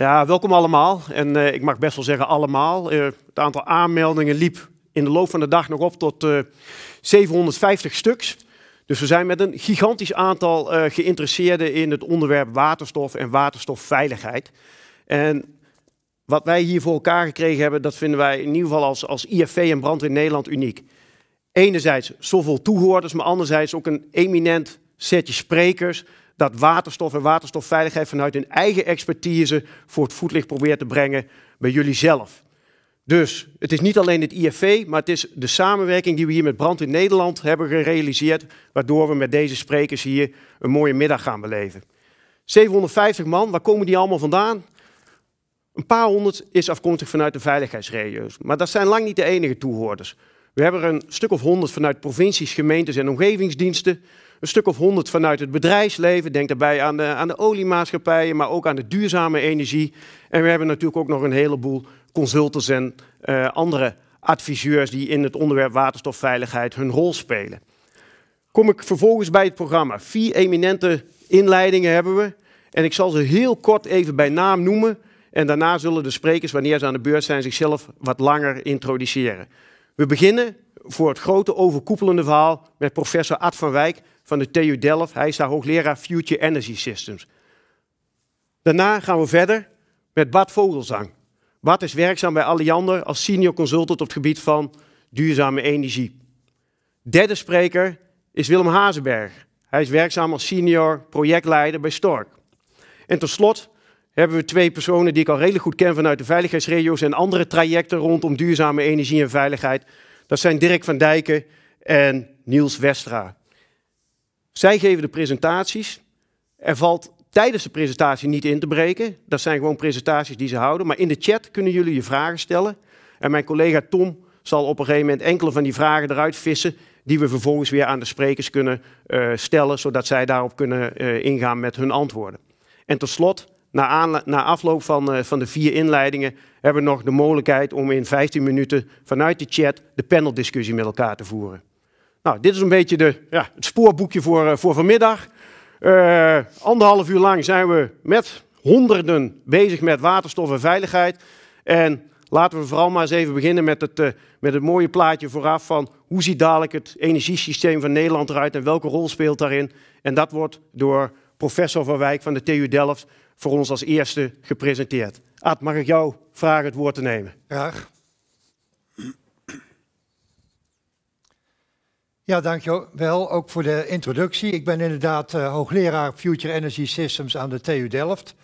Ja, welkom allemaal. En eh, ik mag best wel zeggen allemaal. Eh, het aantal aanmeldingen liep in de loop van de dag nog op tot 750 eh, stuks. Dus we zijn met een gigantisch aantal geïnteresseerden in het onderwerp waterstof en waterstofveiligheid. En wat wij hier voor elkaar gekregen hebben, dat vinden wij in ieder geval als, als IFV en Brandweer Nederland uniek. Enerzijds zoveel toehoorders, maar anderzijds ook een eminent setje sprekers dat waterstof en waterstofveiligheid vanuit hun eigen expertise voor het voetlicht probeert te brengen bij jullie zelf. Dus het is niet alleen het IFV, maar het is de samenwerking die we hier met Brand in Nederland hebben gerealiseerd, waardoor we met deze sprekers hier een mooie middag gaan beleven. 750 man, waar komen die allemaal vandaan? Een paar honderd is afkomstig vanuit de veiligheidsregio's. Maar dat zijn lang niet de enige toehoorders. We hebben er een stuk of honderd vanuit provincies, gemeentes en omgevingsdiensten een stuk of honderd vanuit het bedrijfsleven. Denk daarbij aan de, aan de oliemaatschappijen, maar ook aan de duurzame energie. En we hebben natuurlijk ook nog een heleboel consultants en eh, andere adviseurs die in het onderwerp waterstofveiligheid hun rol spelen. Kom ik vervolgens bij het programma. Vier eminente inleidingen hebben we. En ik zal ze heel kort even bij naam noemen. En daarna zullen de sprekers, wanneer ze aan de beurt zijn, zichzelf wat langer introduceren. We beginnen voor het grote overkoepelende verhaal met professor Ad van Wijk, van de TU Delft. Hij is daar hoogleraar Future Energy Systems. Daarna gaan we verder met Bart Vogelzang. Bart is werkzaam bij Alliander als senior consultant op het gebied van duurzame energie. Derde spreker is Willem Hazenberg. Hij is werkzaam als senior projectleider bij Stork. En tot slot hebben we twee personen die ik al redelijk goed ken vanuit de veiligheidsregio's en andere trajecten rondom duurzame energie en veiligheid. Dat zijn Dirk van Dijken en Niels Westra. Zij geven de presentaties. Er valt tijdens de presentatie niet in te breken. Dat zijn gewoon presentaties die ze houden. Maar in de chat kunnen jullie je vragen stellen. En mijn collega Tom zal op een gegeven moment enkele van die vragen eruit vissen. Die we vervolgens weer aan de sprekers kunnen eh, stellen. Zodat zij daarop kunnen eh, ingaan met hun antwoorden. En tot slot, na, na afloop van, eh, van de vier inleidingen. hebben we nog de mogelijkheid om in 15 minuten vanuit de chat de paneldiscussie met elkaar te voeren. Nou, dit is een beetje de, ja, het spoorboekje voor, eh, voor vanmiddag. Uh, anderhalf uur lang zijn we met honderden bezig met waterstof en veiligheid. En laten we vooral maar eens even beginnen met het, eh, met het mooie plaatje vooraf van hoe ziet dadelijk het energiesysteem van Nederland eruit en welke rol speelt daarin. En dat wordt door professor Van Wijk van de TU Delft voor ons als eerste gepresenteerd. Ad, mag ik jou vragen het woord te nemen? Graag. Ja, dankjewel ook voor de introductie. Ik ben inderdaad eh, hoogleraar Future Energy Systems aan de TU Delft.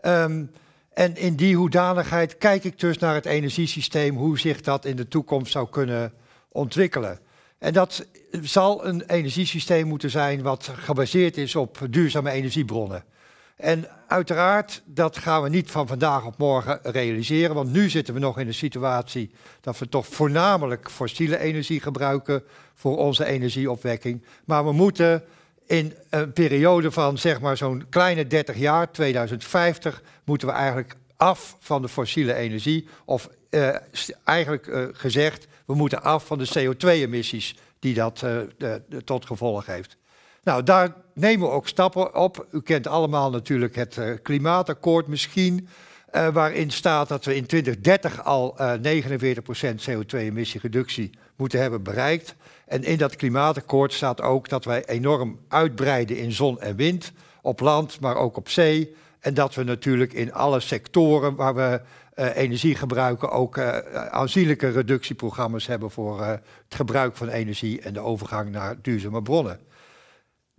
Ehm, en in die hoedanigheid kijk ik dus naar het energiesysteem, hoe zich dat in de toekomst zou kunnen ontwikkelen. En dat zal een energiesysteem moeten zijn wat gebaseerd is op duurzame energiebronnen. En uiteraard, dat gaan we niet van vandaag op morgen realiseren, want nu zitten we nog in een situatie dat we toch voornamelijk fossiele energie gebruiken voor onze energieopwekking. Maar we moeten in een periode van zeg maar zo'n kleine 30 jaar, 2050, moeten we eigenlijk af van de fossiele energie. Of eh, eigenlijk eh, gezegd, we moeten af van de CO2-emissies die dat eh, de, tot gevolg heeft. Nou, daar nemen we ook stappen op. U kent allemaal natuurlijk het eh, klimaatakkoord misschien. Eh, waarin staat dat we in 2030 al 49% eh, CO2-emissiereductie moeten hebben bereikt. En in dat klimaatakkoord staat ook dat wij enorm uitbreiden in zon en wind, op land, maar ook op zee. En dat we natuurlijk in alle sectoren waar we energie gebruiken ook aanzienlijke reductieprogramma's hebben voor het gebruik van energie en de overgang naar duurzame bronnen.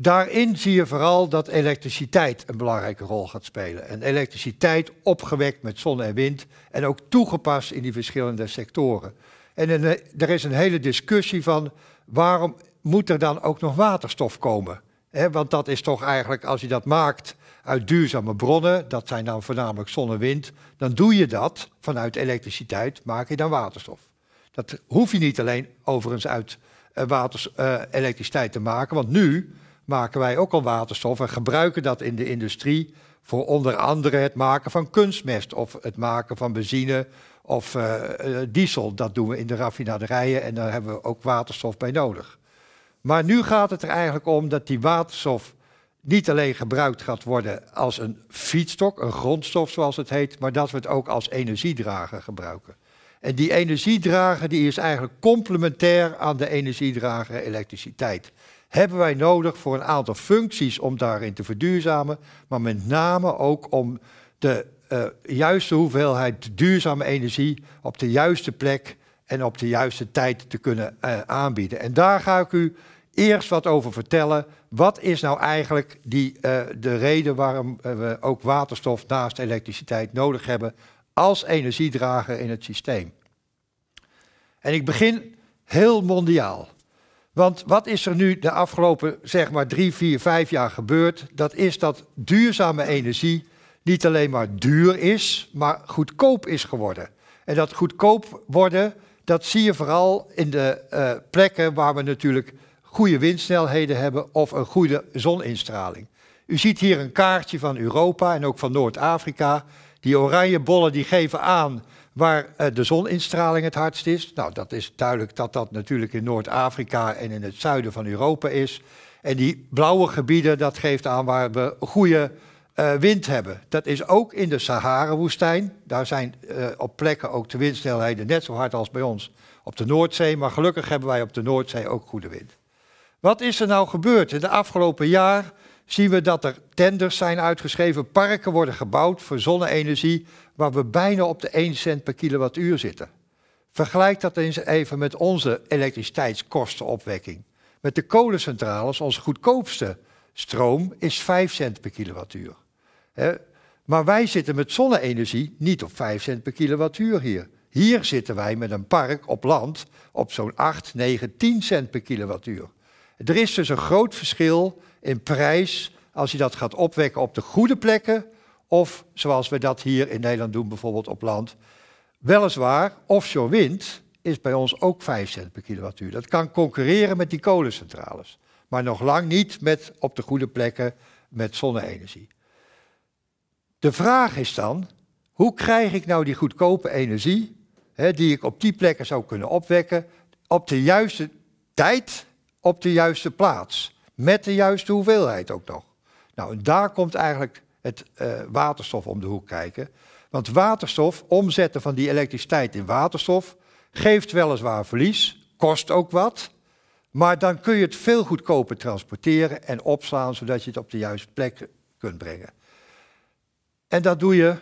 Daarin zie je vooral dat elektriciteit een belangrijke rol gaat spelen. En elektriciteit opgewekt met zon en wind en ook toegepast in die verschillende sectoren. En eh, er is een hele discussie van waarom moet er dan ook nog waterstof komen? want dat is toch eigenlijk, als je dat maakt uit duurzame bronnen, dat zijn dan voornamelijk zon en wind, dan doe je dat vanuit elektriciteit, maak je dan waterstof. Dat hoef je niet alleen overigens uit uh, elektriciteit te maken, want nu maken wij ook al waterstof en gebruiken dat in de industrie voor onder andere het maken van kunstmest of het maken van benzine of eh, eh, diesel. Dat doen we in de raffinaderijen en daar hebben we ook waterstof bij nodig. Maar nu gaat het er eigenlijk om dat die waterstof niet alleen gebruikt gaat worden als een fietstok, een grondstof zoals het heet, maar dat we het ook als energiedrager gebruiken. En die energiedrager die is eigenlijk complementair aan de energiedrager elektriciteit hebben wij nodig voor een aantal functies om daarin te verduurzamen, maar met name ook om de eh, juiste hoeveelheid duurzame energie op de juiste plek en op de juiste tijd te kunnen eh, aanbieden. En daar ga ik u eerst wat over vertellen. Wat is nou eigenlijk die, eh, de reden waarom we ook waterstof naast elektriciteit nodig hebben als energiedrager in het systeem? En ik begin heel mondiaal. Want wat is er nu de afgelopen zeg maar drie, vier, vijf jaar gebeurd? Dat is dat duurzame energie niet alleen maar duur is, maar goedkoop is geworden. En dat goedkoop worden, dat zie je vooral in de eh, plekken waar we natuurlijk goede windsnelheden hebben of een goede zoninstraling. U ziet hier een kaartje van Europa en ook van Noord-Afrika. Die oranje bollen die geven aan waar eh, de zoninstraling het hardst is. Nou, dat is duidelijk dat dat natuurlijk in Noord-Afrika en in het zuiden van Europa is. En die blauwe gebieden, dat geeft aan waar we goede eh, wind hebben. Dat is ook in de Sahara-woestijn. Daar zijn eh, op plekken ook de windsnelheden net zo hard als bij ons op de Noordzee. Maar gelukkig hebben wij op de Noordzee ook goede wind. Wat is er nou gebeurd? In de afgelopen jaar zien we dat er tenders zijn uitgeschreven, parken worden gebouwd voor zonne-energie, waar we bijna op de 1 cent per kilowattuur zitten. Vergelijk dat eens even met onze elektriciteitskostenopwekking. Met de kolencentrales, onze goedkoopste stroom is 5 cent per kilowattuur. Maar wij zitten met zonne-energie niet op 5 cent per kilowattuur hier. Hier zitten wij met een park op land op zo'n 8, 9, 10 cent per kilowattuur. Er is dus een groot verschil in prijs als je dat gaat opwekken op de goede plekken. Of zoals we dat hier in Nederland doen, bijvoorbeeld op land. Weliswaar, offshore wind is bij ons ook 5 cent per kilowattuur. Dat kan concurreren met die kolencentrales. Maar nog lang niet met op de goede plekken met zonne-energie. De vraag is dan, hoe krijg ik nou die goedkope energie, hè, die ik op die plekken zou kunnen opwekken, op de juiste tijd, op de juiste plaats? Met de juiste hoeveelheid ook nog. Nou, daar komt eigenlijk het eh, waterstof om de hoek kijken. Want waterstof, omzetten van die elektriciteit in waterstof, geeft weliswaar verlies, kost ook wat. Maar dan kun je het veel goedkoper transporteren en opslaan, zodat je het op de juiste plek kunt brengen. En dat doe je,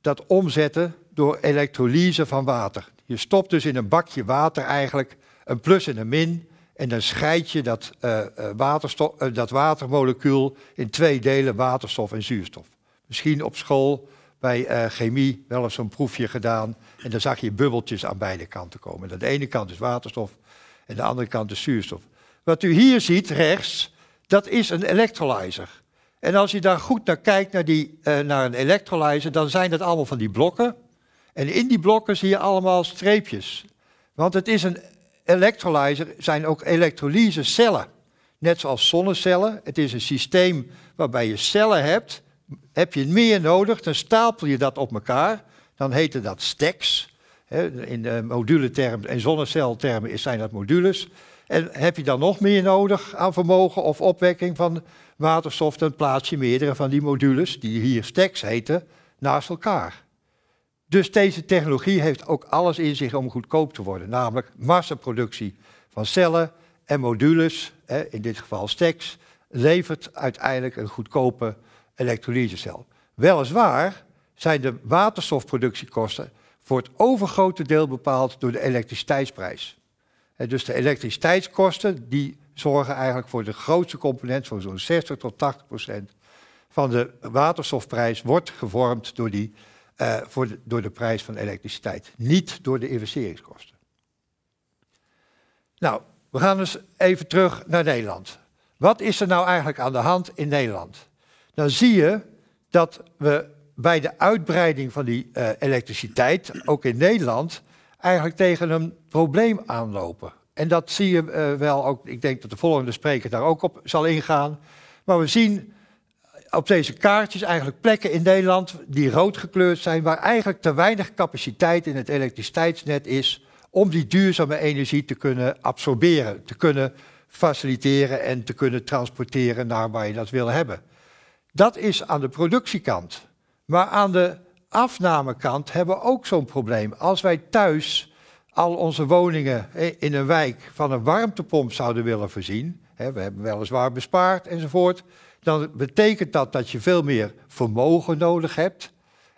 dat omzetten, door elektrolyse van water. Je stopt dus in een bakje water eigenlijk een plus en een min. En dan scheid je dat, eh, eh, waterstof, eh, dat watermolecuul in twee delen, waterstof en zuurstof. Misschien op school bij chemie wel eens zo'n proefje gedaan. En dan zag je bubbeltjes aan beide kanten komen. Aan de ene kant is waterstof en de andere kant is zuurstof. Wat u hier ziet rechts, dat is een electrolyzer. En als je daar goed naar kijkt, naar, die, naar een electrolyzer, dan zijn dat allemaal van die blokken. En in die blokken zie je allemaal streepjes. Want het is een electrolyzer zijn ook elektrolysecellen. Net zoals zonnecellen. Het is een systeem waarbij je cellen hebt. Heb je meer nodig, dan stapel je dat op elkaar. Dan heten dat stacks. In de moduletermen en zonneceltermen zijn dat modules. En heb je dan nog meer nodig aan vermogen of opwekking van waterstof, dan plaats je meerdere van die modules, die hier stacks heten, naast elkaar. Dus deze technologie heeft ook alles in zich om goedkoop te worden, namelijk massaproductie van cellen en modules, in dit geval stacks, levert uiteindelijk een goedkope elektrolysecel. Weliswaar zijn de waterstofproductiekosten voor het overgrote deel bepaald door de elektriciteitsprijs. Dus de elektriciteitskosten die zorgen eigenlijk voor de grootste component, voor zo'n 60 tot 80 procent van de waterstofprijs, wordt gevormd door die eh, voor door de prijs van elektriciteit, niet door de investeringskosten. Nou, we gaan dus even terug naar Nederland. Wat is er nou eigenlijk aan de hand in Nederland? Dan zie je dat we bij de uitbreiding van die eh, elektriciteit, ook in Nederland, eigenlijk tegen een probleem aanlopen. En dat zie je eh, wel ook, ik denk dat de volgende spreker daar ook op zal ingaan. Maar we zien op deze kaartjes eigenlijk plekken in Nederland die rood gekleurd zijn, waar eigenlijk te weinig capaciteit in het elektriciteitsnet is om die duurzame energie te kunnen absorberen, te kunnen faciliteren en te kunnen transporteren naar waar je dat wil hebben. Dat is aan de productiekant. Maar aan de afnamekant hebben we ook zo'n probleem. Als wij thuis al onze woningen in een wijk van een warmtepomp zouden willen voorzien, we hebben weliswaar bespaard enzovoort, dan betekent dat dat je veel meer vermogen nodig hebt.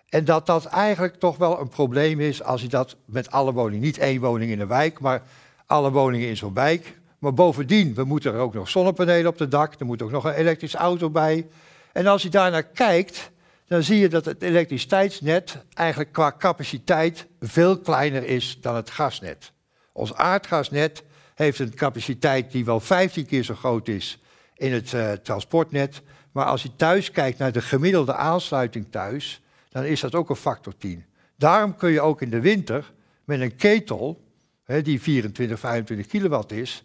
En dat dat eigenlijk toch wel een probleem is als je dat met alle woningen, niet één woning in een wijk, maar alle woningen in zo'n wijk. Maar bovendien, we moeten er ook nog zonnepanelen op het dak, er moet ook nog een elektrische auto bij. En als je daarnaar kijkt, dan zie je dat het elektriciteitsnet eigenlijk qua capaciteit veel kleiner is dan het gasnet. Ons aardgasnet heeft een capaciteit die wel 15 keer zo groot is in het eh, transportnet. Maar als je thuis kijkt naar de gemiddelde aansluiting thuis, dan is dat ook een factor 10. Daarom kun je ook in de winter met een ketel, hè, die 24, 25 kilowatt is,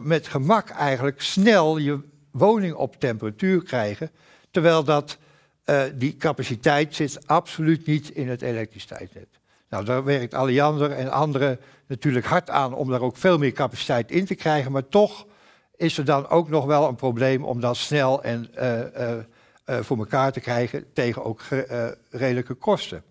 met gemak eigenlijk snel je woning op temperatuur krijgen. Terwijl dat, eh, die capaciteit zit absoluut niet in het elektriciteitsnet. Nou, daar werkt Alliander en anderen natuurlijk hard aan om daar ook veel meer capaciteit in te krijgen, maar toch is er dan ook nog wel een probleem om dat snel en, eh, eh, eh, voor elkaar te krijgen tegen ook redelijke kosten.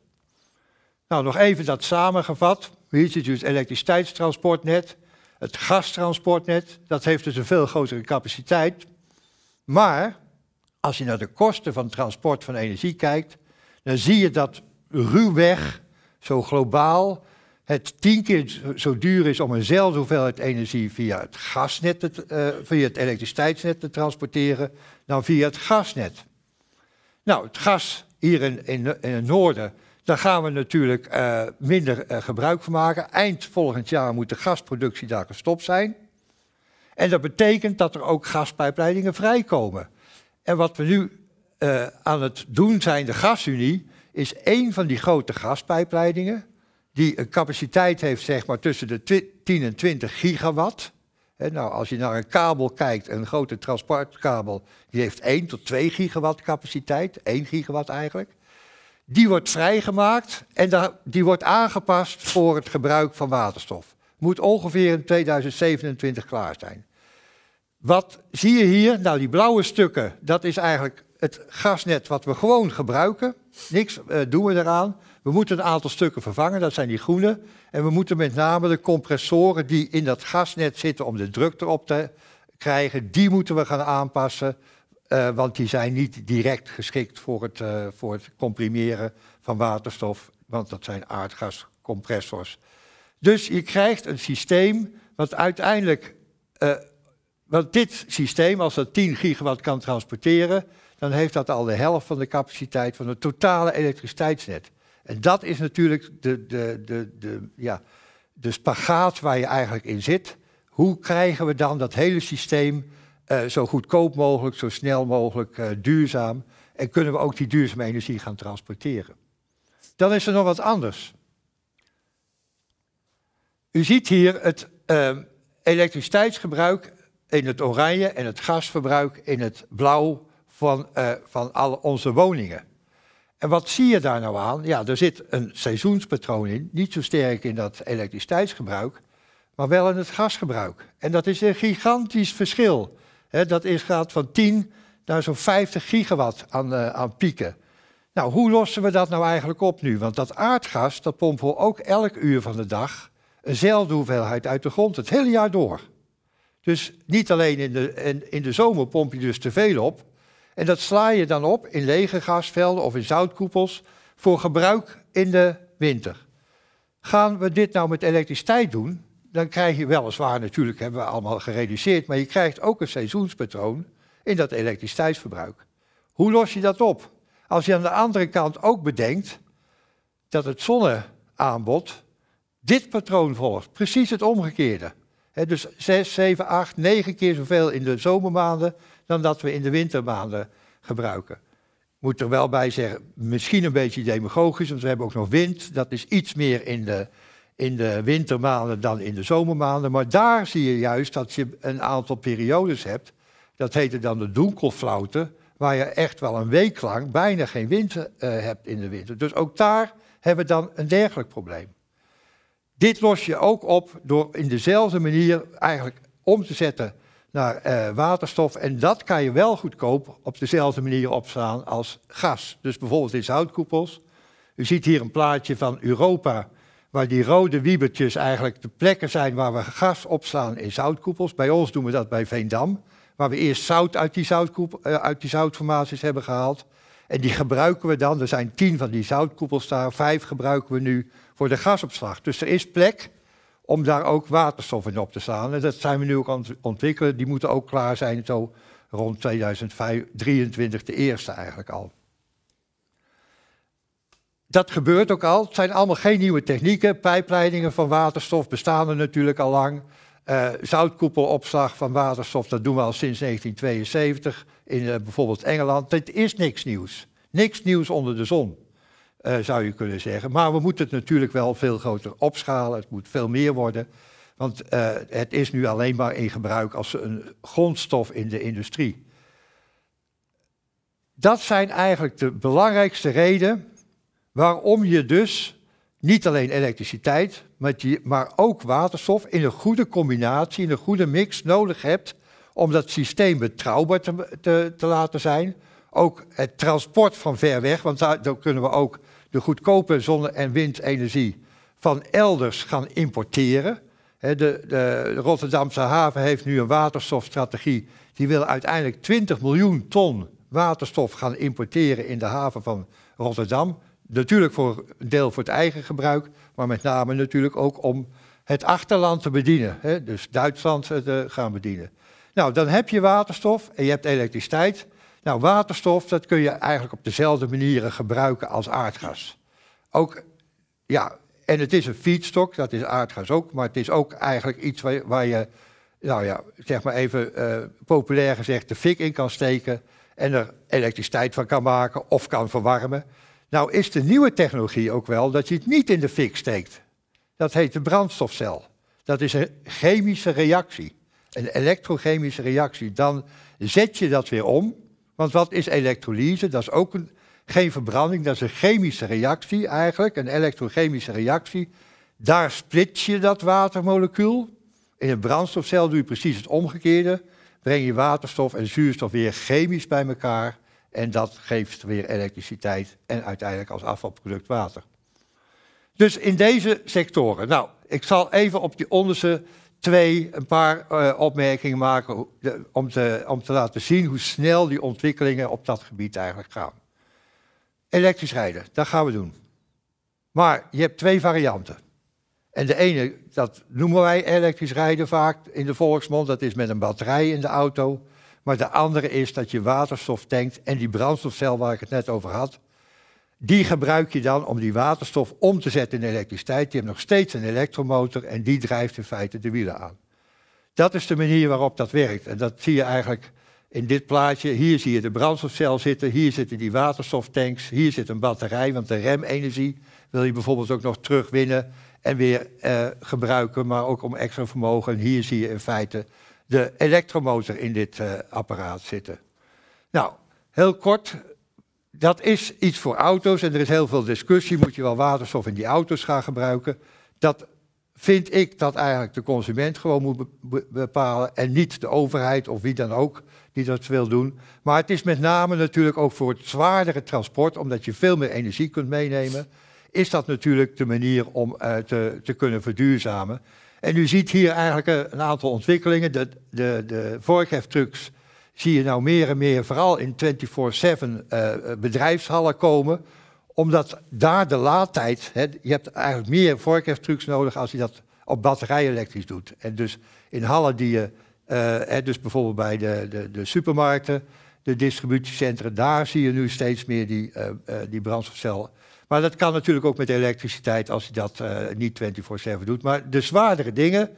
Nou, nog even dat samengevat. Hier zit dus het elektriciteitstransportnet, het gastransportnet. Dat heeft dus een veel grotere capaciteit. Maar als je naar de kosten van transport van energie kijkt, dan zie je dat ruwweg, zo globaal, het tien keer zo duur is om eenzelfde hoeveelheid energie via het gasnet, eh, via het elektriciteitsnet te transporteren, dan via het gasnet. Nou, het gas hier in, in, in het noorden, daar gaan we natuurlijk eh, minder eh, gebruik van maken. Eind volgend jaar moet de gasproductie daar gestopt zijn. En dat betekent dat er ook gaspijpleidingen vrijkomen. En wat we nu aan het doen zijn, de Gasunie, is één van die grote gaspijpleidingen die een capaciteit heeft zeg maar, tussen de 10 en 20 gigawatt. nou, als je naar een kabel kijkt, een grote transportkabel, die heeft 1 tot 2 gigawatt capaciteit, 1 gigawatt eigenlijk. Die wordt vrijgemaakt en die wordt aangepast voor het gebruik van waterstof. Moet ongeveer in 2027 klaar zijn. Wat zie je hier? Nou, die blauwe stukken, dat is eigenlijk het gasnet wat we gewoon gebruiken, niks uh, doen we eraan. We moeten een aantal stukken vervangen, dat zijn die groene. En we moeten met name de compressoren die in dat gasnet zitten om de druk erop te krijgen, die moeten we gaan aanpassen. Eh, want die zijn niet direct geschikt voor het, eh, voor het comprimeren van waterstof, want dat zijn aardgascompressors. Dus je krijgt een systeem wat uiteindelijk want dit systeem, als dat 10 gigawatt kan transporteren, dan heeft dat al de helft van de capaciteit van het totale elektriciteitsnet. En dat is natuurlijk de, de, de, de, ja, de spagaat waar je eigenlijk in zit. Hoe krijgen we dan dat hele systeem eh, zo goedkoop mogelijk, zo snel mogelijk, eh, duurzaam? En kunnen we ook die duurzame energie gaan transporteren? Dan is er nog wat anders. U ziet hier het ehm, elektriciteitsgebruik in het oranje en het gasverbruik in het blauw van, eh, van al onze woningen. En wat zie je daar nou aan? Ja, er zit een seizoenspatroon in, niet zo sterk in dat elektriciteitsgebruik, maar wel in het gasgebruik. En dat is een gigantisch verschil. dat is, gaat van 10 naar zo'n 50 gigawatt aan, eh, aan pieken. Nou, hoe lossen we dat nou eigenlijk op nu? Want dat aardgas, dat pompen we ook elk uur van de dag eenzelfde hoeveelheid uit de grond, het hele jaar door. Dus niet alleen in de, in, in de zomer pomp je dus te veel op, en dat sla je dan op in lege gasvelden of in zoutkoepels voor gebruik in de winter. Gaan we dit nou met elektriciteit doen, dan krijg je weliswaar, natuurlijk hebben we allemaal gereduceerd, maar je krijgt ook een seizoenspatroon in dat elektriciteitsverbruik. Hoe los je dat op? Als je aan de andere kant ook bedenkt dat het zonneaanbod dit patroon volgt, precies het omgekeerde. dus 6, 7, 8, 9 keer zoveel in de zomermaanden dan dat we in de wintermaanden gebruiken. Ik moet er wel bij zeggen, misschien een beetje demagogisch, want we hebben ook nog wind. Dat is iets meer in de, in de wintermaanden dan in de zomermaanden. Maar daar zie je juist dat je een aantal periodes hebt. Dat heette dan de donkelflauten, waar je echt wel een week lang bijna geen wind eh, hebt in de winter. Dus ook daar hebben we dan een dergelijk probleem. Dit los je ook op door in dezelfde manier eigenlijk om te zetten naar eh, waterstof. En dat kan je wel goedkoop op dezelfde manier opslaan als gas. Dus bijvoorbeeld in zoutkoepels. U ziet hier een plaatje van Europa, waar die rode wiebertjes eigenlijk de plekken zijn waar we gas opslaan in zoutkoepels. Bij ons doen we dat bij Veendam, waar we eerst zout uit die, eh, uit die zoutformaties hebben gehaald. En die gebruiken we dan, er zijn tien van die zoutkoepels daar, vijf gebruiken we nu voor de gasopslag. Dus er is plek om daar ook waterstof in op te slaan. En dat zijn we nu ook aan het ontwikkelen. Die moeten ook klaar zijn zo rond 2023, de eerste eigenlijk al. Dat gebeurt ook al. Het zijn allemaal geen nieuwe technieken. Pijpleidingen van waterstof bestaan er natuurlijk al lang. Uh, zoutkoepelopslag van waterstof, dat doen we al sinds 1972 in eh, bijvoorbeeld Engeland. Het is niks nieuws. Niks nieuws onder de zon. Eh, zou je kunnen zeggen. Maar we moeten het natuurlijk wel veel groter opschalen. Het moet veel meer worden. Want eh, het is nu alleen maar in gebruik als een grondstof in de industrie. Dat zijn eigenlijk de belangrijkste redenen waarom je dus niet alleen elektriciteit, maar, maar ook waterstof in een goede combinatie, in een goede mix nodig hebt om dat systeem betrouwbaar te, te, laten zijn. Ook het transport van ver weg, want daar, daar kunnen we ook de goedkope zonne- en windenergie van elders gaan importeren. De, de, de, Rotterdamse haven heeft nu een waterstofstrategie. Die wil uiteindelijk 20 miljoen ton waterstof gaan importeren in de haven van Rotterdam. Natuurlijk voor een deel voor het eigen gebruik, maar met name natuurlijk ook om het achterland te bedienen. Hè? Dus Duitsland eh, te gaan bedienen. Nou, dan heb je waterstof en je hebt elektriciteit. Nou, waterstof, dat kun je eigenlijk op dezelfde manieren gebruiken als aardgas. Ook, ja, en het is een feedstock, dat is aardgas ook, maar het is ook eigenlijk iets waar, je, nou ja, zeg maar even eh, populair gezegd, de fik in kan steken en er elektriciteit van kan maken of kan verwarmen. Nou is de nieuwe technologie ook wel dat je het niet in de fik steekt. Dat heet de brandstofcel. Dat is een chemische reactie, een elektrochemische reactie. Dan zet je dat weer om want wat is elektrolyse? Dat is ook een, geen verbranding, dat is een chemische reactie eigenlijk, een elektrochemische reactie. Daar splits je dat watermolecuul. In een brandstofcel doe je precies het omgekeerde. Breng je waterstof en zuurstof weer chemisch bij elkaar. En dat geeft weer elektriciteit en uiteindelijk als afvalproduct water. Dus in deze sectoren. Nou, ik zal even op die onderste Twee, een paar eh, opmerkingen maken om, te, om te laten zien hoe snel die ontwikkelingen op dat gebied eigenlijk gaan. Elektrisch rijden, dat gaan we doen. Maar je hebt twee varianten. En de ene, dat noemen wij elektrisch rijden vaak in de volksmond, dat is met een batterij in de auto. Maar de andere is dat je waterstof tankt en die brandstofcel waar ik het net over had, die gebruik je dan om die waterstof om te zetten in elektriciteit. Je hebt nog steeds een elektromotor en die drijft in feite de wielen aan. Dat is de manier waarop dat werkt. En dat zie je eigenlijk in dit plaatje. Hier zie je de brandstofcel zitten, hier zitten die waterstoftanks, hier zit een batterij, want de remenergie wil je bijvoorbeeld ook nog terugwinnen en weer eh, gebruiken, maar ook om extra vermogen. En hier zie je in feite de elektromotor in dit eh, apparaat zitten. Nou, heel kort, dat is iets voor auto's en er is heel veel discussie. Moet je wel waterstof in die auto's gaan gebruiken? Dat vind ik dat eigenlijk de consument gewoon moet bepalen en niet de overheid of wie dan ook die dat wil doen. Maar het is met name natuurlijk ook voor het zwaardere transport, omdat je veel meer energie kunt meenemen, is dat natuurlijk de manier om eh, te, te kunnen verduurzamen. En u ziet hier eigenlijk eh, een aantal ontwikkelingen. De, de, de trucks zie je nou meer en meer, vooral in 24-7 eh, eh, bedrijfshallen komen, omdat daar de laadtijd, hè, je hebt eigenlijk meer voorkeurstrucs nodig als je dat op batterij elektrisch doet. En dus in hallen die je, eh, hè, dus bijvoorbeeld bij de, de, de, supermarkten, de distributiecentra, daar zie je nu steeds meer die, uh, die brandstofcellen. Maar dat kan natuurlijk ook met elektriciteit als je dat niet 24-7 doet. Maar de zwaardere dingen,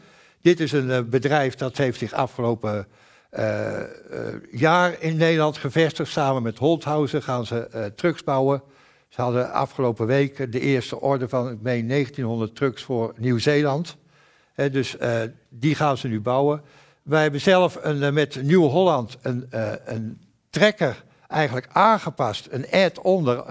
dit is een bedrijf dat heeft zich afgelopen eh, eh, jaar in Nederland gevestigd. Samen met Holthausen gaan ze eh, trucks bouwen. Ze hadden afgelopen week de eerste orde van, ik meen, 1900 trucks voor Nieuw-Zeeland. dus die gaan ze nu bouwen. Wij hebben zelf een, met Nieuw-Holland een, een trekker eigenlijk aangepast, een add onder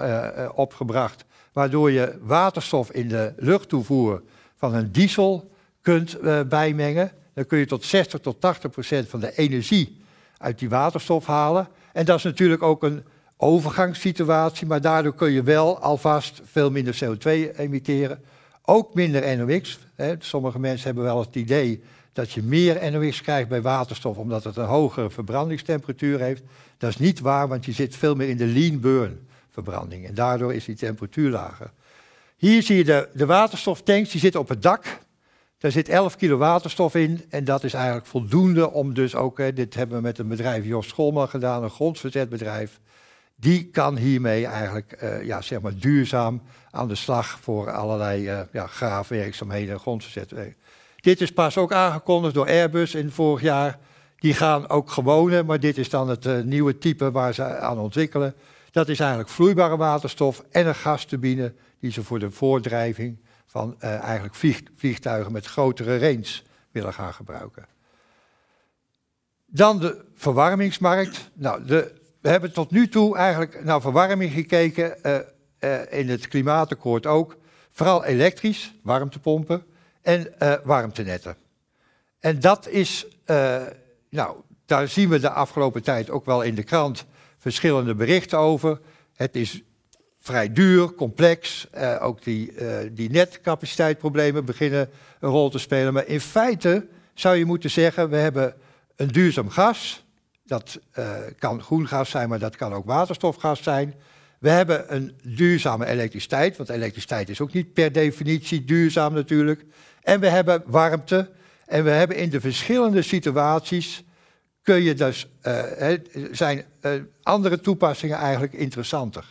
opgebracht, waardoor je waterstof in de luchttoevoer van een diesel kunt bijmengen dan kun je tot 60 tot 80 procent van de energie uit die waterstof halen. En dat is natuurlijk ook een overgangssituatie, maar daardoor kun je wel alvast veel minder CO2 emitteren. Ook minder NOx. Hè. Sommige mensen hebben wel het idee dat je meer NOx krijgt bij waterstof, omdat het een hogere verbrandingstemperatuur heeft. Dat is niet waar, want je zit veel meer in de lean burn verbranding. En daardoor is die temperatuur lager. Hier zie je de, de waterstoftanks, die zitten op het dak. Daar zit 11 kilo waterstof in en dat is eigenlijk voldoende om dus ook, hè, dit hebben we met een bedrijf, Jos Scholman gedaan, een grondverzetbedrijf. Die kan hiermee eigenlijk eh, ja, zeg maar duurzaam aan de slag voor allerlei uh, ja, graafwerkzaamheden, grondverzetwerk. Dit is pas ook aangekondigd door Airbus in vorig jaar. Die gaan ook gewone, maar dit is dan het eh, nieuwe type waar ze aan ontwikkelen. Dat is eigenlijk vloeibare waterstof en een gasturbine die ze voor de voordrijving van eh, eigenlijk vliegtuigen met grotere range willen gaan gebruiken. Dan de verwarmingsmarkt. Nou, de, we hebben tot nu toe eigenlijk naar verwarming gekeken, eh, eh, in het klimaatakkoord ook. Vooral elektrisch, warmtepompen en warmtenetten. En dat is, nou, daar zien we de afgelopen tijd ook wel in de krant verschillende berichten over. Het is vrij duur, complex. Eh, ook die, eh, die netcapaciteitproblemen beginnen een rol te spelen. Maar in feite zou je moeten zeggen, we hebben een duurzaam gas. Dat eh, kan groen gas zijn, maar dat kan ook waterstofgas zijn. We hebben een duurzame elektriciteit, want elektriciteit is ook niet per definitie duurzaam natuurlijk. En we hebben warmte. En we hebben in de verschillende situaties kun je dus, zijn andere toepassingen eigenlijk interessanter.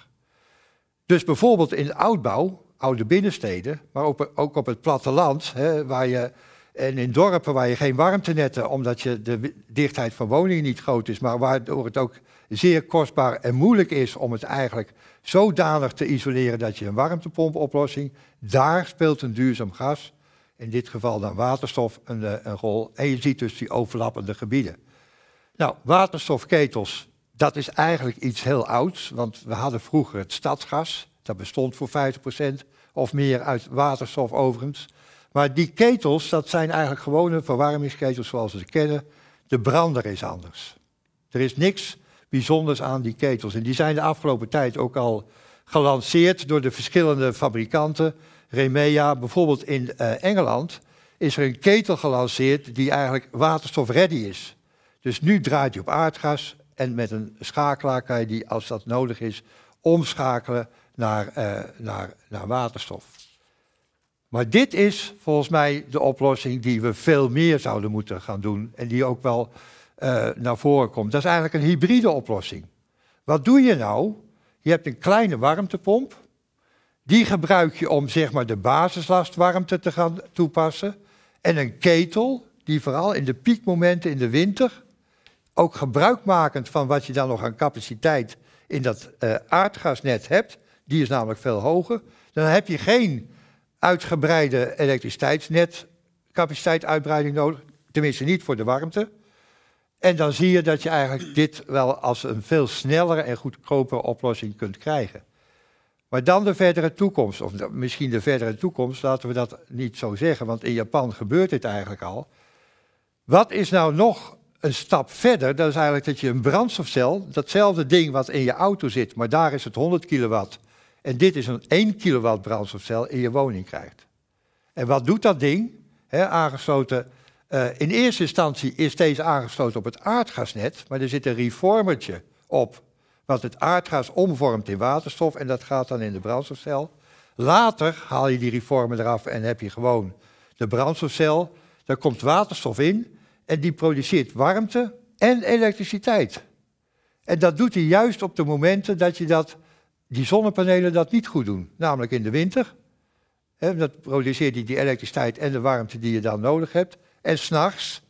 Dus bijvoorbeeld in oudbouw, oude binnensteden, maar ook, ook op het platteland, hè, waar je, en in dorpen waar je geen warmtenetten, omdat je de dichtheid van woningen niet groot is, maar waardoor het ook zeer kostbaar en moeilijk is om het eigenlijk zodanig te isoleren dat je een warmtepompoplossing, daar speelt een duurzaam gas, in dit geval dan waterstof, een, eh, een rol. En je ziet dus die overlappende gebieden. Nou, waterstofketels, dat is eigenlijk iets heel ouds, want we hadden vroeger het stadsgas. Dat bestond voor 50% of meer uit waterstof overigens. Maar die ketels, dat zijn eigenlijk gewone verwarmingsketels zoals we ze kennen. De brander is anders. Er is niks bijzonders aan die ketels. En die zijn de afgelopen tijd ook al gelanceerd door de verschillende fabrikanten. Remea, bijvoorbeeld in eh, Engeland, is er een ketel gelanceerd die eigenlijk waterstof-ready is. Dus nu draait je op aardgas en met een schakelaar kan je die, als dat nodig is, omschakelen naar, eh, naar, naar waterstof. Maar dit is volgens mij de oplossing die we veel meer zouden moeten gaan doen en die ook wel eh, naar voren komt. Dat is eigenlijk een hybride oplossing. Wat doe je nou? Je hebt een kleine warmtepomp. Die gebruik je om zeg maar, de basislastwarmte te gaan toepassen. En een ketel, die vooral in de piekmomenten in de winter ook gebruikmakend van wat je dan nog aan capaciteit in dat eh, aardgasnet hebt, die is namelijk veel hoger, dan heb je geen uitgebreide elektriciteitsnet capaciteit uitbreiding nodig, tenminste niet voor de warmte. En dan zie je dat je eigenlijk dit wel als een veel snellere en goedkopere oplossing kunt krijgen. Maar dan de verdere toekomst, of misschien de verdere toekomst, laten we dat niet zo zeggen, want in Japan gebeurt dit eigenlijk al. Wat is nou nog een stap verder, dat is eigenlijk dat je een brandstofcel, datzelfde ding wat in je auto zit, maar daar is het 100 kilowatt. En dit is een 1 kilowatt brandstofcel in je woning krijgt. En wat doet dat ding? aangesloten, eh, in eerste instantie is deze aangesloten op het aardgasnet, maar er zit een reformertje op, wat het aardgas omvormt in waterstof en dat gaat dan in de brandstofcel. Later haal je die reformer eraf en heb je gewoon de brandstofcel. Daar komt waterstof in en die produceert warmte en elektriciteit. En dat doet hij juist op de momenten dat je dat, die zonnepanelen dat niet goed doen. Namelijk in de winter. dat produceert hij die elektriciteit en de warmte die je dan nodig hebt. En s'nachts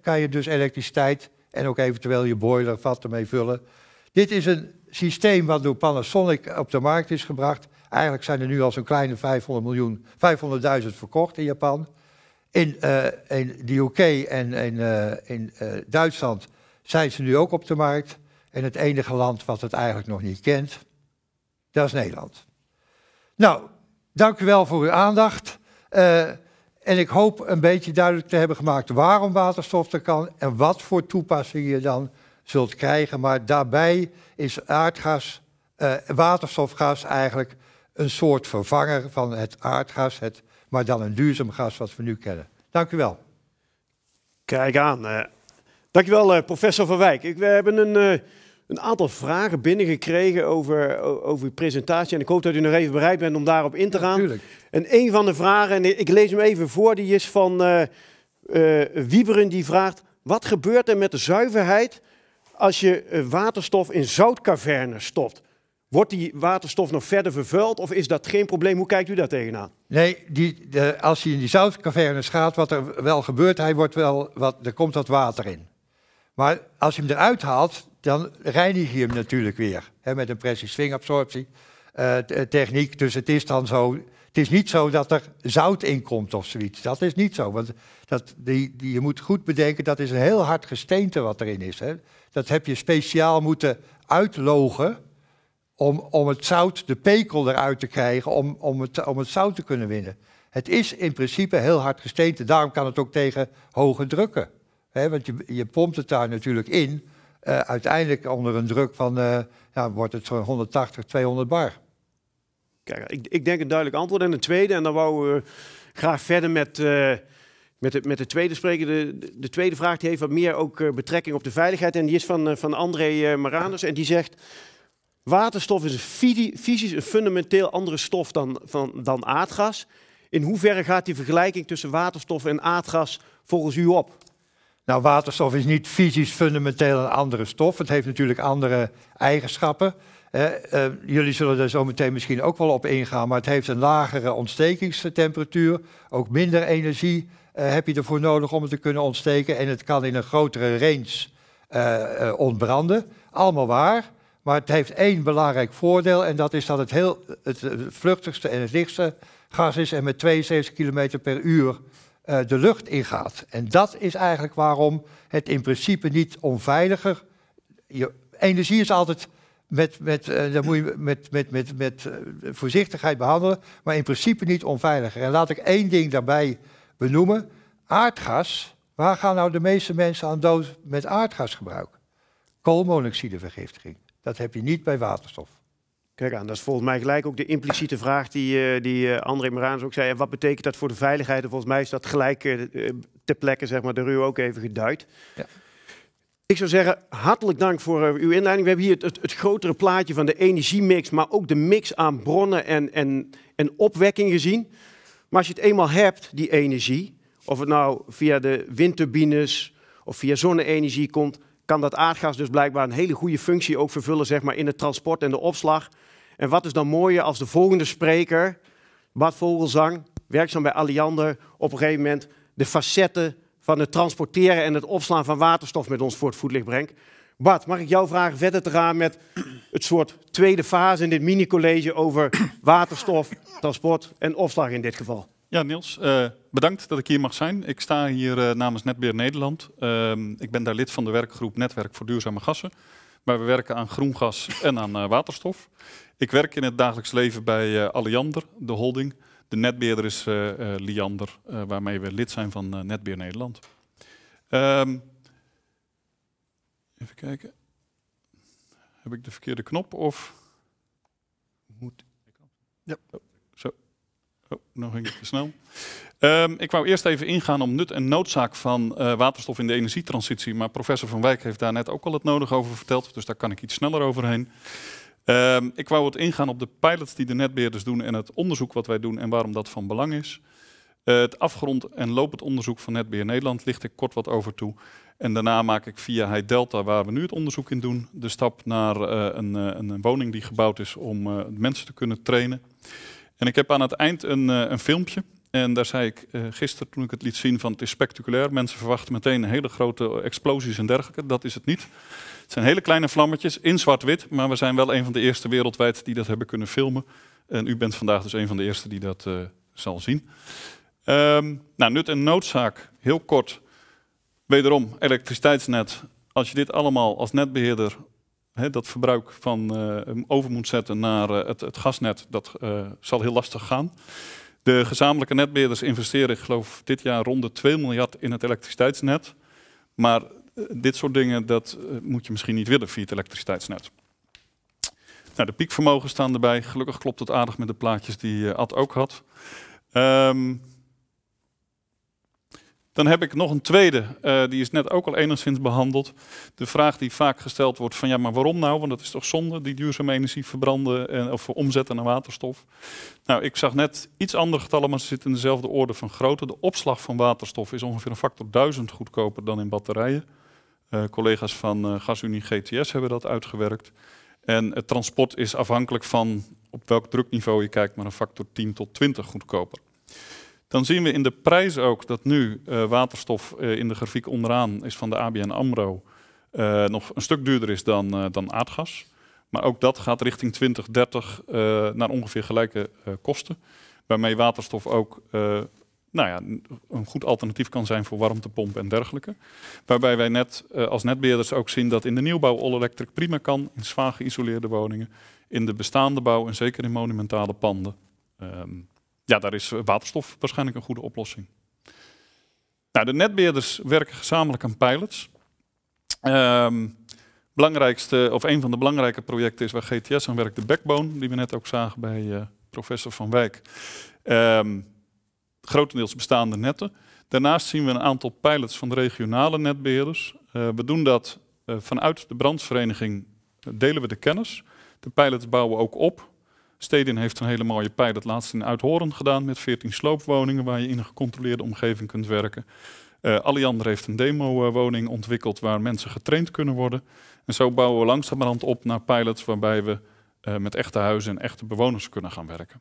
kan je dus elektriciteit en ook eventueel je boiler of ermee vullen. Dit is een systeem wat door Panasonic op de markt is gebracht. Eigenlijk zijn er nu al zo'n kleine 500 miljoen, 500.000 verkocht in Japan. In, eh, in de UK en in, eh, in eh, Duitsland zijn ze nu ook op de markt. En het enige land wat het eigenlijk nog niet kent, dat is Nederland. Nou, dank u wel voor uw aandacht. en ik hoop een beetje duidelijk te hebben gemaakt waarom waterstof er kan en wat voor toepassingen je dan zult krijgen. Maar daarbij is aardgas, waterstofgas eigenlijk een soort vervanger van het aardgas, het maar dan een duurzaam gas wat we nu kennen. Dank u wel. Kijk aan. Uh, eh. dankjewel, uh, eh, professor Van Wijk. Ik, we hebben een, eh, een aantal vragen binnengekregen over, over uw presentatie. En ik hoop dat u nog even bereid bent om daarop in te gaan. Ja, en een van de vragen, en ik lees hem even voor, die is van Wieberen. Die vraagt, wat gebeurt er met de zuiverheid als je waterstof in zoutkavernen stopt? Wordt die waterstof nog verder vervuild of is dat geen probleem? Hoe kijkt u daar tegenaan? Nee, die, de, als je in die zoutcavernes gaat, wat er wel gebeurt, hij wordt wel wat, er komt wat water in. Maar als je hem eruit haalt, dan reinig je hem natuurlijk weer. Hè, met een pressie-swingabsorptie eh, eh, techniek. Dus het is dan zo. Het is niet zo dat er zout in komt of zoiets. Dat is niet zo. Want dat, die, die, je moet goed bedenken, dat is een heel hard gesteente wat erin is. Hè. Dat heb je speciaal moeten uitlogen om, om het zout, de pekel eruit te krijgen, om, om, het, om het zout te kunnen winnen. Het is in principe heel hard gesteente, daarom kan het ook tegen hoge drukken. want je, je pompt het daar natuurlijk in, eh, uiteindelijk onder een druk van, ja, eh, nou, wordt het zo'n 180, 200 bar. Kijk, ik, ik, denk een duidelijk antwoord. En een tweede, en dan wou we graag verder met, eh, met, de, met de tweede spreker. De, de, tweede vraag die heeft wat meer ook betrekking op de veiligheid. En die is van, van André Maranus. En die zegt, Waterstof is fysisch een fundamenteel andere stof dan, van, dan aardgas. In hoeverre gaat die vergelijking tussen waterstof en aardgas volgens u op? Nou, waterstof is niet fysisch fundamenteel een andere stof. Het heeft natuurlijk andere eigenschappen. Eh, jullie zullen daar zo meteen misschien ook wel op ingaan, maar het heeft een lagere ontstekingstemperatuur. Ook minder energie eh, heb je ervoor nodig om het te kunnen ontsteken. En het kan in een grotere range eh, ontbranden. Allemaal waar. Maar het heeft één belangrijk voordeel en dat is dat het heel, het vluchtigste en het lichtste gas is en met 72 km per uur eh, de lucht ingaat. En dat is eigenlijk waarom het in principe niet onveiliger. energie is altijd met, met, eh, dat moet je met, met, met, met eh, voorzichtigheid behandelen, maar in principe niet onveiliger. En laat ik één ding daarbij benoemen. Aardgas, waar gaan nou de meeste mensen aan dood met aardgasgebruik? Koolmonoxidevergiftiging. Dat heb je niet bij waterstof. Kijk aan, dat is volgens mij gelijk ook de impliciete vraag die, eh, die eh, André Maraans ook zei. En wat betekent dat voor de veiligheid? En volgens mij is dat gelijk eh, ter plekke, zeg maar, de u ook even geduid. Ja. Ik zou zeggen, hartelijk dank voor uw inleiding. We hebben hier het, het, het, grotere plaatje van de energiemix, maar ook de mix aan bronnen en, en, en opwekking gezien. Maar als je het eenmaal hebt, die energie, of het nou via de windturbines of via zonne-energie komt, kan dat aardgas dus blijkbaar een hele goede functie ook vervullen zeg maar, in het transport en de opslag. En wat is dan mooier als de volgende spreker, Bart Vogelzang, werkzaam bij Alliander, op een gegeven moment de facetten van het transporteren en het opslaan van waterstof met ons voor het voetlicht brengt. Bart, mag ik jou vragen verder te gaan met het soort tweede fase in dit mini-college over waterstof, transport en opslag in dit geval? Ja, Niels, eh, bedankt dat ik hier mag zijn. Ik sta hier eh, namens Netbeer Nederland. Ehm, ik ben daar lid van de werkgroep Netwerk voor Duurzame Gassen. waar we werken aan groen gas en aan eh, waterstof. Ik werk in het dagelijks leven bij Alliander, de holding. De netbeerder is Liander, waarmee we lid zijn van Netbeer Nederland. Ehm, even kijken. Heb ik de verkeerde knop of... Moet... Ja. Oh, nog een keer te snel. Ehm, ik wou eerst even ingaan om nut en noodzaak van eh, waterstof in de energietransitie. Maar professor Van Wijk heeft daar net ook al het nodig over verteld. Dus daar kan ik iets sneller overheen. Ehm, ik wou wat ingaan op de pilots die de netbeheerders doen en het onderzoek wat wij doen en waarom dat van belang is. Eh, het afgerond en lopend onderzoek van Netbeheer Nederland licht ik kort wat over toe. En daarna maak ik via High Delta, waar we nu het onderzoek in doen, de stap naar eh, een, een, woning die gebouwd is om mensen te kunnen trainen. En ik heb aan het eind een, eh, een filmpje. En daar zei ik uh, gisteren toen ik het liet zien van het is spectaculair. Mensen verwachten meteen hele grote explosies en dergelijke. Dat is het niet. Het zijn hele kleine vlammetjes in zwart-wit. Maar we zijn wel een van de eerste wereldwijd die dat hebben kunnen filmen. En u bent vandaag dus een van de eerste die dat eh, zal zien. Um, nou, nut en noodzaak, heel kort. Wederom, elektriciteitsnet. Als je dit allemaal als netbeheerder hè, dat verbruik van, eh, over moet zetten naar eh, het, het, gasnet, dat eh, zal heel lastig gaan. De gezamenlijke netbeheerders investeren, ik geloof, dit jaar rond de 2 miljard in het elektriciteitsnet. Maar dit soort dingen, dat moet je misschien niet willen via het elektriciteitsnet. Nou, de piekvermogen staan erbij. Gelukkig klopt het aardig met de plaatjes die Ad ook had. Um, dan heb ik nog een tweede, eh, die is net ook al enigszins behandeld. De vraag die vaak gesteld wordt van ja, maar waarom nou? Want dat is toch zonde, die duurzame energie verbranden of omzetten naar waterstof. Nou, ik zag net iets andere getallen, maar ze zitten in dezelfde orde van grootte. De opslag van waterstof is ongeveer een factor duizend goedkoper dan in batterijen. Eh, collega's van uh, GasUnie GTS hebben dat uitgewerkt. En het transport is afhankelijk van op welk drukniveau je kijkt, maar een factor 10 tot 20 goedkoper. Dan zien we in de prijs ook dat nu eh, waterstof eh, in de grafiek onderaan is van de ABN AMRO eh, nog een stuk duurder is dan, dan aardgas. Maar ook dat gaat richting 2030 naar ongeveer gelijke kosten. Waarmee waterstof ook nou ja, een goed alternatief kan zijn voor warmtepompen en dergelijke. Waarbij wij net als netbeheerders ook zien dat in de nieuwbouw all-electric prima kan, in zwaar geïsoleerde woningen, in de bestaande bouw en zeker in monumentale panden. Ehm, ja, daar is eh, waterstof waarschijnlijk een goede oplossing. Nou, de netbeheerders werken gezamenlijk aan pilots. Ehm, belangrijkste, of een van de belangrijke projecten is waar GTS aan werkt, de Backbone, die we net ook zagen bij eh, professor Van Wijk. Ehm, grotendeels bestaande netten. Daarnaast zien we een aantal pilots van de regionale netbeheerders. Eh, we doen dat vanuit de brandsvereniging, delen we de kennis. De pilots bouwen ook op Stedin heeft een hele mooie pilot laatst in Uithoren gedaan met 14 sloopwoningen waar je in een gecontroleerde omgeving kunt werken. Uh, Alliander heeft een demo-woning ontwikkeld waar mensen getraind kunnen worden. En zo bouwen we langzamerhand op naar pilots waarbij we eh, met echte huizen en echte bewoners kunnen gaan werken.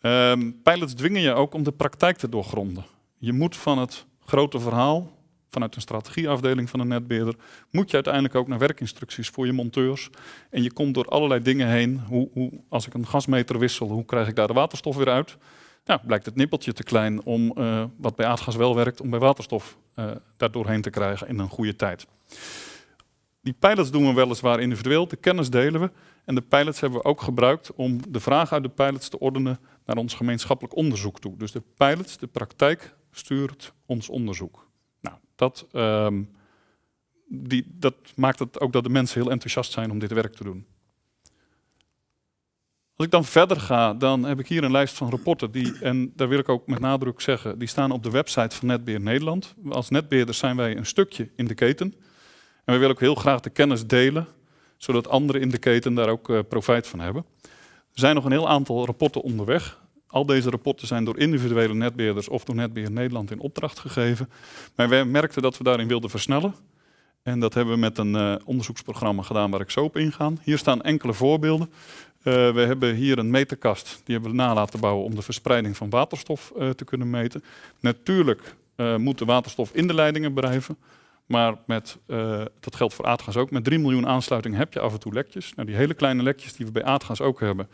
Ehm, pilots dwingen je ook om de praktijk te doorgronden. Je moet van het grote verhaal vanuit een strategieafdeling van een netbeheerder, moet je uiteindelijk ook naar werkinstructies voor je monteurs. En je komt door allerlei dingen heen. Hoe, hoe, als ik een gasmeter wissel, hoe krijg ik daar de waterstof weer uit? Nou, blijkt het nippeltje te klein om eh, wat bij aardgas wel werkt, om bij waterstof uh, eh, daardoorheen te krijgen in een goede tijd. Die pilots doen we weliswaar individueel, de kennis delen we. En de pilots hebben we ook gebruikt om de vraag uit de pilots te ordenen naar ons gemeenschappelijk onderzoek toe. Dus de pilots, de praktijk, stuurt ons onderzoek dat, ehm, die, dat maakt het ook dat de mensen heel enthousiast zijn om dit werk te doen. Als ik dan verder ga, dan heb ik hier een lijst van rapporten die, en daar wil ik ook met nadruk zeggen, die staan op de website van Netbeer Nederland. Als netbeerders zijn wij een stukje in de keten. En we willen ook heel graag de kennis delen, zodat anderen in de keten daar ook eh, profijt van hebben. Er zijn nog een heel aantal rapporten onderweg. Al deze rapporten zijn door individuele netbeheerders of door Netbeheer Nederland in opdracht gegeven. Maar wij merkten dat we daarin wilden versnellen. En dat hebben we met een eh, onderzoeksprogramma gedaan waar ik zo op ingaan. Hier staan enkele voorbeelden. Eh, we hebben hier een meterkast, die hebben we na laten bouwen om de verspreiding van waterstof eh, te kunnen meten. Natuurlijk moet de waterstof in de leidingen blijven. Maar met, dat geldt voor aardgas ook. Met 3 miljoen aansluitingen heb je af en toe lekjes. Nou, die hele kleine lekjes die we bij aardgas ook hebben,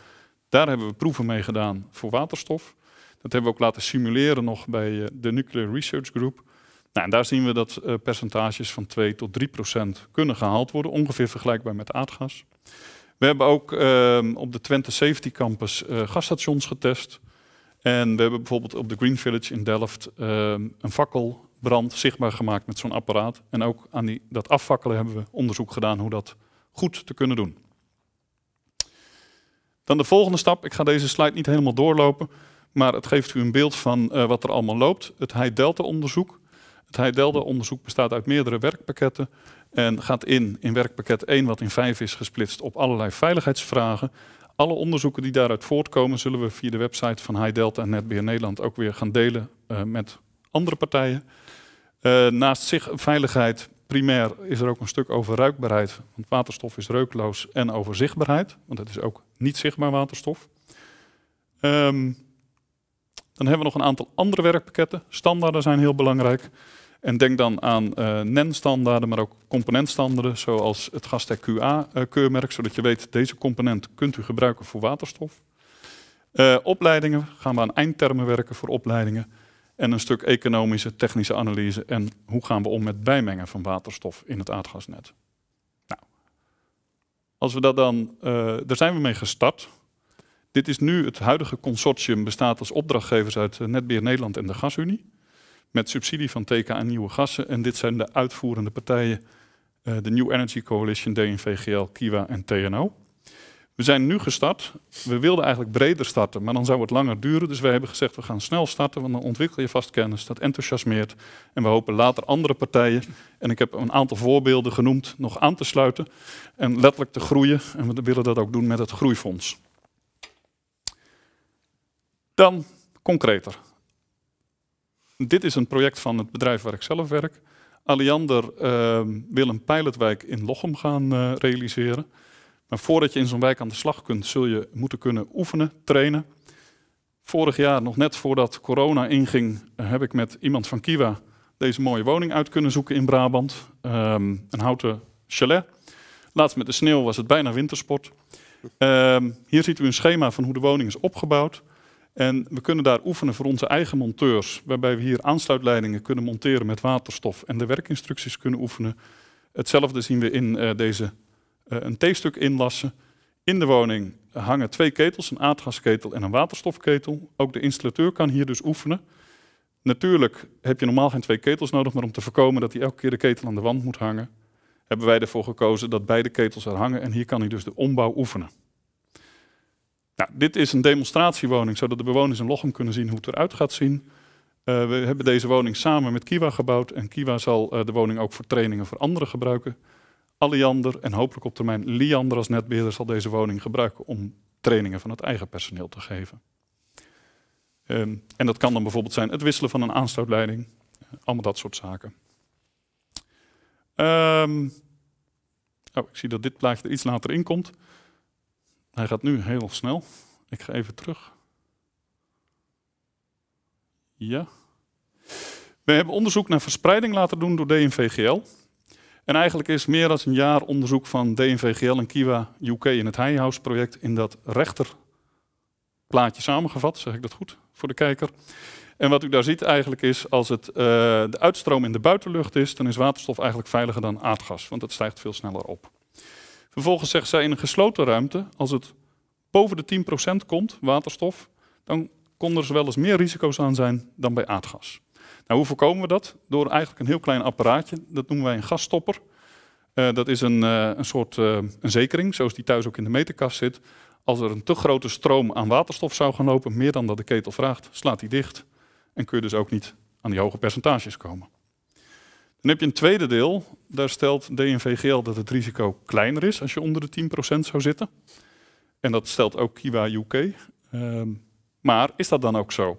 daar hebben we proeven mee gedaan voor waterstof. Dat hebben we ook laten simuleren nog bij eh, de Nuclear Research Group. Nou, daar zien we dat eh, percentages van 2 tot 3 procent kunnen gehaald worden, ongeveer vergelijkbaar met aardgas. We hebben ook ehm, op de Twente Safety Campus uh, gasstations getest. En we hebben bijvoorbeeld op de Green Village in Delft ehm, een fakkelbrand zichtbaar gemaakt met zo'n apparaat. En ook aan die, dat afvakkelen hebben we onderzoek gedaan hoe dat goed te kunnen doen. Dan de volgende stap. Ik ga deze slide niet helemaal doorlopen. Maar het geeft u een beeld van eh, wat er allemaal loopt. Het High-Delta-onderzoek. Het High-Delta-onderzoek bestaat uit meerdere werkpakketten. En gaat in, in werkpakket 1, wat in 5 is gesplitst, op allerlei veiligheidsvragen. Alle onderzoeken die daaruit voortkomen, zullen we via de website van High Delta en NetBeer Nederland ook weer gaan delen eh, met andere partijen. Eh, naast zich veiligheid primair is er ook een stuk over ruikbaarheid, want waterstof is reukloos, en over zichtbaarheid, want het is ook niet zichtbaar waterstof. Ehm, dan hebben we nog een aantal andere werkpakketten. Standaarden zijn heel belangrijk. En denk dan aan uh, NEN-standaarden, maar ook componentstandaarden, zoals het Gastec QA-keurmerk, eh, zodat je weet deze component kunt u gebruiken voor waterstof. Eh, opleidingen, gaan we aan eindtermen werken voor opleidingen. En een stuk economische, technische analyse en hoe gaan we om met bijmengen van waterstof in het aardgasnet. Nou, als we dat dan, eh, daar zijn we mee gestart. Dit is nu het huidige consortium, bestaat als opdrachtgevers uit eh, Netbeheer Nederland en de Gasunie. Met subsidie van TK en nieuwe gassen. En dit zijn de uitvoerende partijen, eh, de New Energy Coalition, DNVGL, Kiwa en TNO. We zijn nu gestart. We wilden eigenlijk breder starten, maar dan zou het langer duren. Dus we hebben gezegd, we gaan snel starten, want dan ontwikkel je vast kennis. Dat enthousiasmeert. En we hopen later andere partijen, en ik heb een aantal voorbeelden genoemd, nog aan te sluiten. En letterlijk te groeien. En we willen dat ook doen met het Groeifonds. Dan concreter. Dit is een project van het bedrijf waar ik zelf werk. Alliander ehm, wil een pilotwijk in Lochem gaan eh, realiseren. Maar voordat je in zo'n wijk aan de slag kunt, zul je moeten kunnen oefenen, trainen. Vorig jaar, nog net voordat corona inging, eh, heb ik met iemand van Kiwa deze mooie woning uit kunnen zoeken in Brabant. Ehm, een houten chalet. Laatst met de sneeuw was het bijna wintersport. Ehm, hier ziet u een schema van hoe de woning is opgebouwd. En we kunnen daar oefenen voor onze eigen monteurs, waarbij we hier aansluitleidingen kunnen monteren met waterstof en de werkinstructies kunnen oefenen. Hetzelfde zien we in uh, deze eh, een t-stuk inlassen. In de woning hangen twee ketels, een aardgasketel en een waterstofketel. Ook de installateur kan hier dus oefenen. Natuurlijk heb je normaal geen twee ketels nodig, maar om te voorkomen dat hij elke keer de ketel aan de wand moet hangen, hebben wij ervoor gekozen dat beide ketels er hangen en hier kan hij dus de ombouw oefenen. Nou, dit is een demonstratiewoning, zodat de bewoners in Lochem kunnen zien hoe het eruit gaat zien. Eh, we hebben deze woning samen met Kiwa gebouwd en Kiwa zal eh, de woning ook voor trainingen voor anderen gebruiken. Alliander en hopelijk op termijn Liander als netbeheerder zal deze woning gebruiken om trainingen van het eigen personeel te geven. Ehm, en dat kan dan bijvoorbeeld zijn het wisselen van een aanstootleiding, eh, allemaal dat soort zaken. Ehm, oh, ik zie dat dit plaatje er iets later in komt. Hij gaat nu heel snel. Ik ga even terug. Ja. We hebben onderzoek naar verspreiding laten doen door DNVGL. En eigenlijk is meer dan een jaar onderzoek van DNVGL en Kiwa UK in het House project in dat rechterplaatje samengevat, zeg ik dat goed voor de kijker. En wat u daar ziet eigenlijk is, als het, eh, de uitstroom in de buitenlucht is, dan is waterstof eigenlijk veiliger dan aardgas, want het stijgt veel sneller op. Vervolgens zegt zij in een gesloten ruimte, als het boven de 10% komt, waterstof, dan konden er wel eens meer risico's aan zijn dan bij aardgas. Nou, hoe voorkomen we dat? Door eigenlijk een heel klein apparaatje, dat noemen wij een gasstopper. Eh, dat is een, eh, een soort eh, een zekering, zoals die thuis ook in de meterkast zit. Als er een te grote stroom aan waterstof zou gaan lopen, meer dan dat de ketel vraagt, slaat die dicht. En kun je dus ook niet aan die hoge percentages komen. Dan heb je een tweede deel, daar stelt DNVGL dat het risico kleiner is als je onder de 10% zou zitten. En dat stelt ook Kiwa UK. Ehm, maar is dat dan ook zo?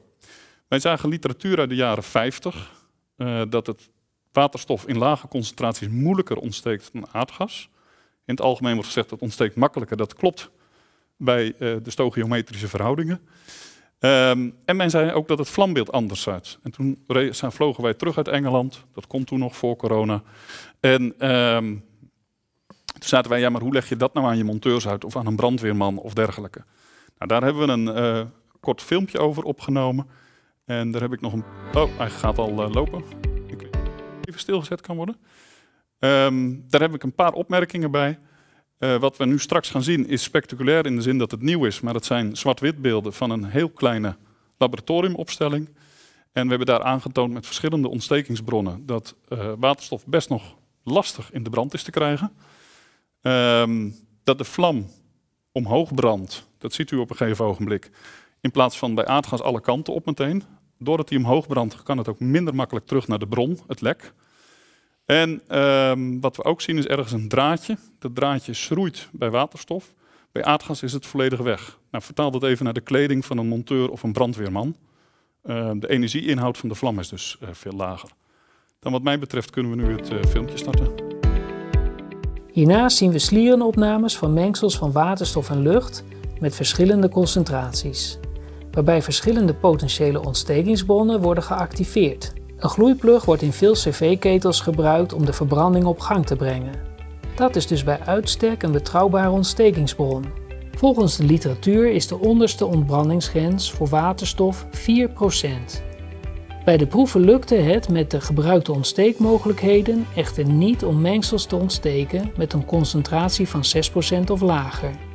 Wij zagen literatuur uit de jaren 50 eh, dat het waterstof in lage concentraties moeilijker ontsteekt dan aardgas. In het algemeen wordt gezegd dat het ontsteekt makkelijker. Dat klopt bij eh, de stoichiometrische verhoudingen. Ehm, en men zei ook dat het vlambeeld anders uit. En toen vlogen wij terug uit Engeland. Dat komt toen nog voor corona. En ehm, toen zaten wij, ja, maar hoe leg je dat nou aan je monteurs uit of aan een brandweerman of dergelijke? Nou, daar hebben we een eh, kort filmpje over opgenomen. En daar heb ik nog een... Oh, hij gaat al eh, lopen. Ik even stilgezet kan worden. Ehm, daar heb ik een paar opmerkingen bij. Eh, wat we nu straks gaan zien is spectaculair in de zin dat het nieuw is, maar het zijn zwart-wit beelden van een heel kleine laboratoriumopstelling. En we hebben daar aangetoond met verschillende ontstekingsbronnen dat eh, waterstof best nog lastig in de brand is te krijgen. Ehm, dat de vlam omhoog brandt, dat ziet u op een gegeven ogenblik, in plaats van bij aardgas alle kanten op meteen doordat hij omhoog brandt, kan het ook minder makkelijk terug naar de bron, het lek. En ehm, wat we ook zien is ergens een draadje. Dat draadje schroeit bij waterstof. Bij aardgas is het volledig weg. Nou, vertaal dat even naar de kleding van een monteur of een brandweerman. Ehm, de energieinhoud van de vlam is dus eh, veel lager. Dan wat mij betreft kunnen we nu het eh, filmpje starten. Hiernaast zien we slierenopnames van mengsels van waterstof en lucht met verschillende concentraties waarbij verschillende potentiële ontstekingsbronnen worden geactiveerd. Een gloeiplug wordt in veel cv-ketels gebruikt om de verbranding op gang te brengen. Dat is dus bij uitstek een betrouwbare ontstekingsbron. Volgens de literatuur is de onderste ontbrandingsgrens voor waterstof 4%. Bij de proeven lukte het met de gebruikte ontsteekmogelijkheden echter niet om mengsels te ontsteken met een concentratie van 6% of lager.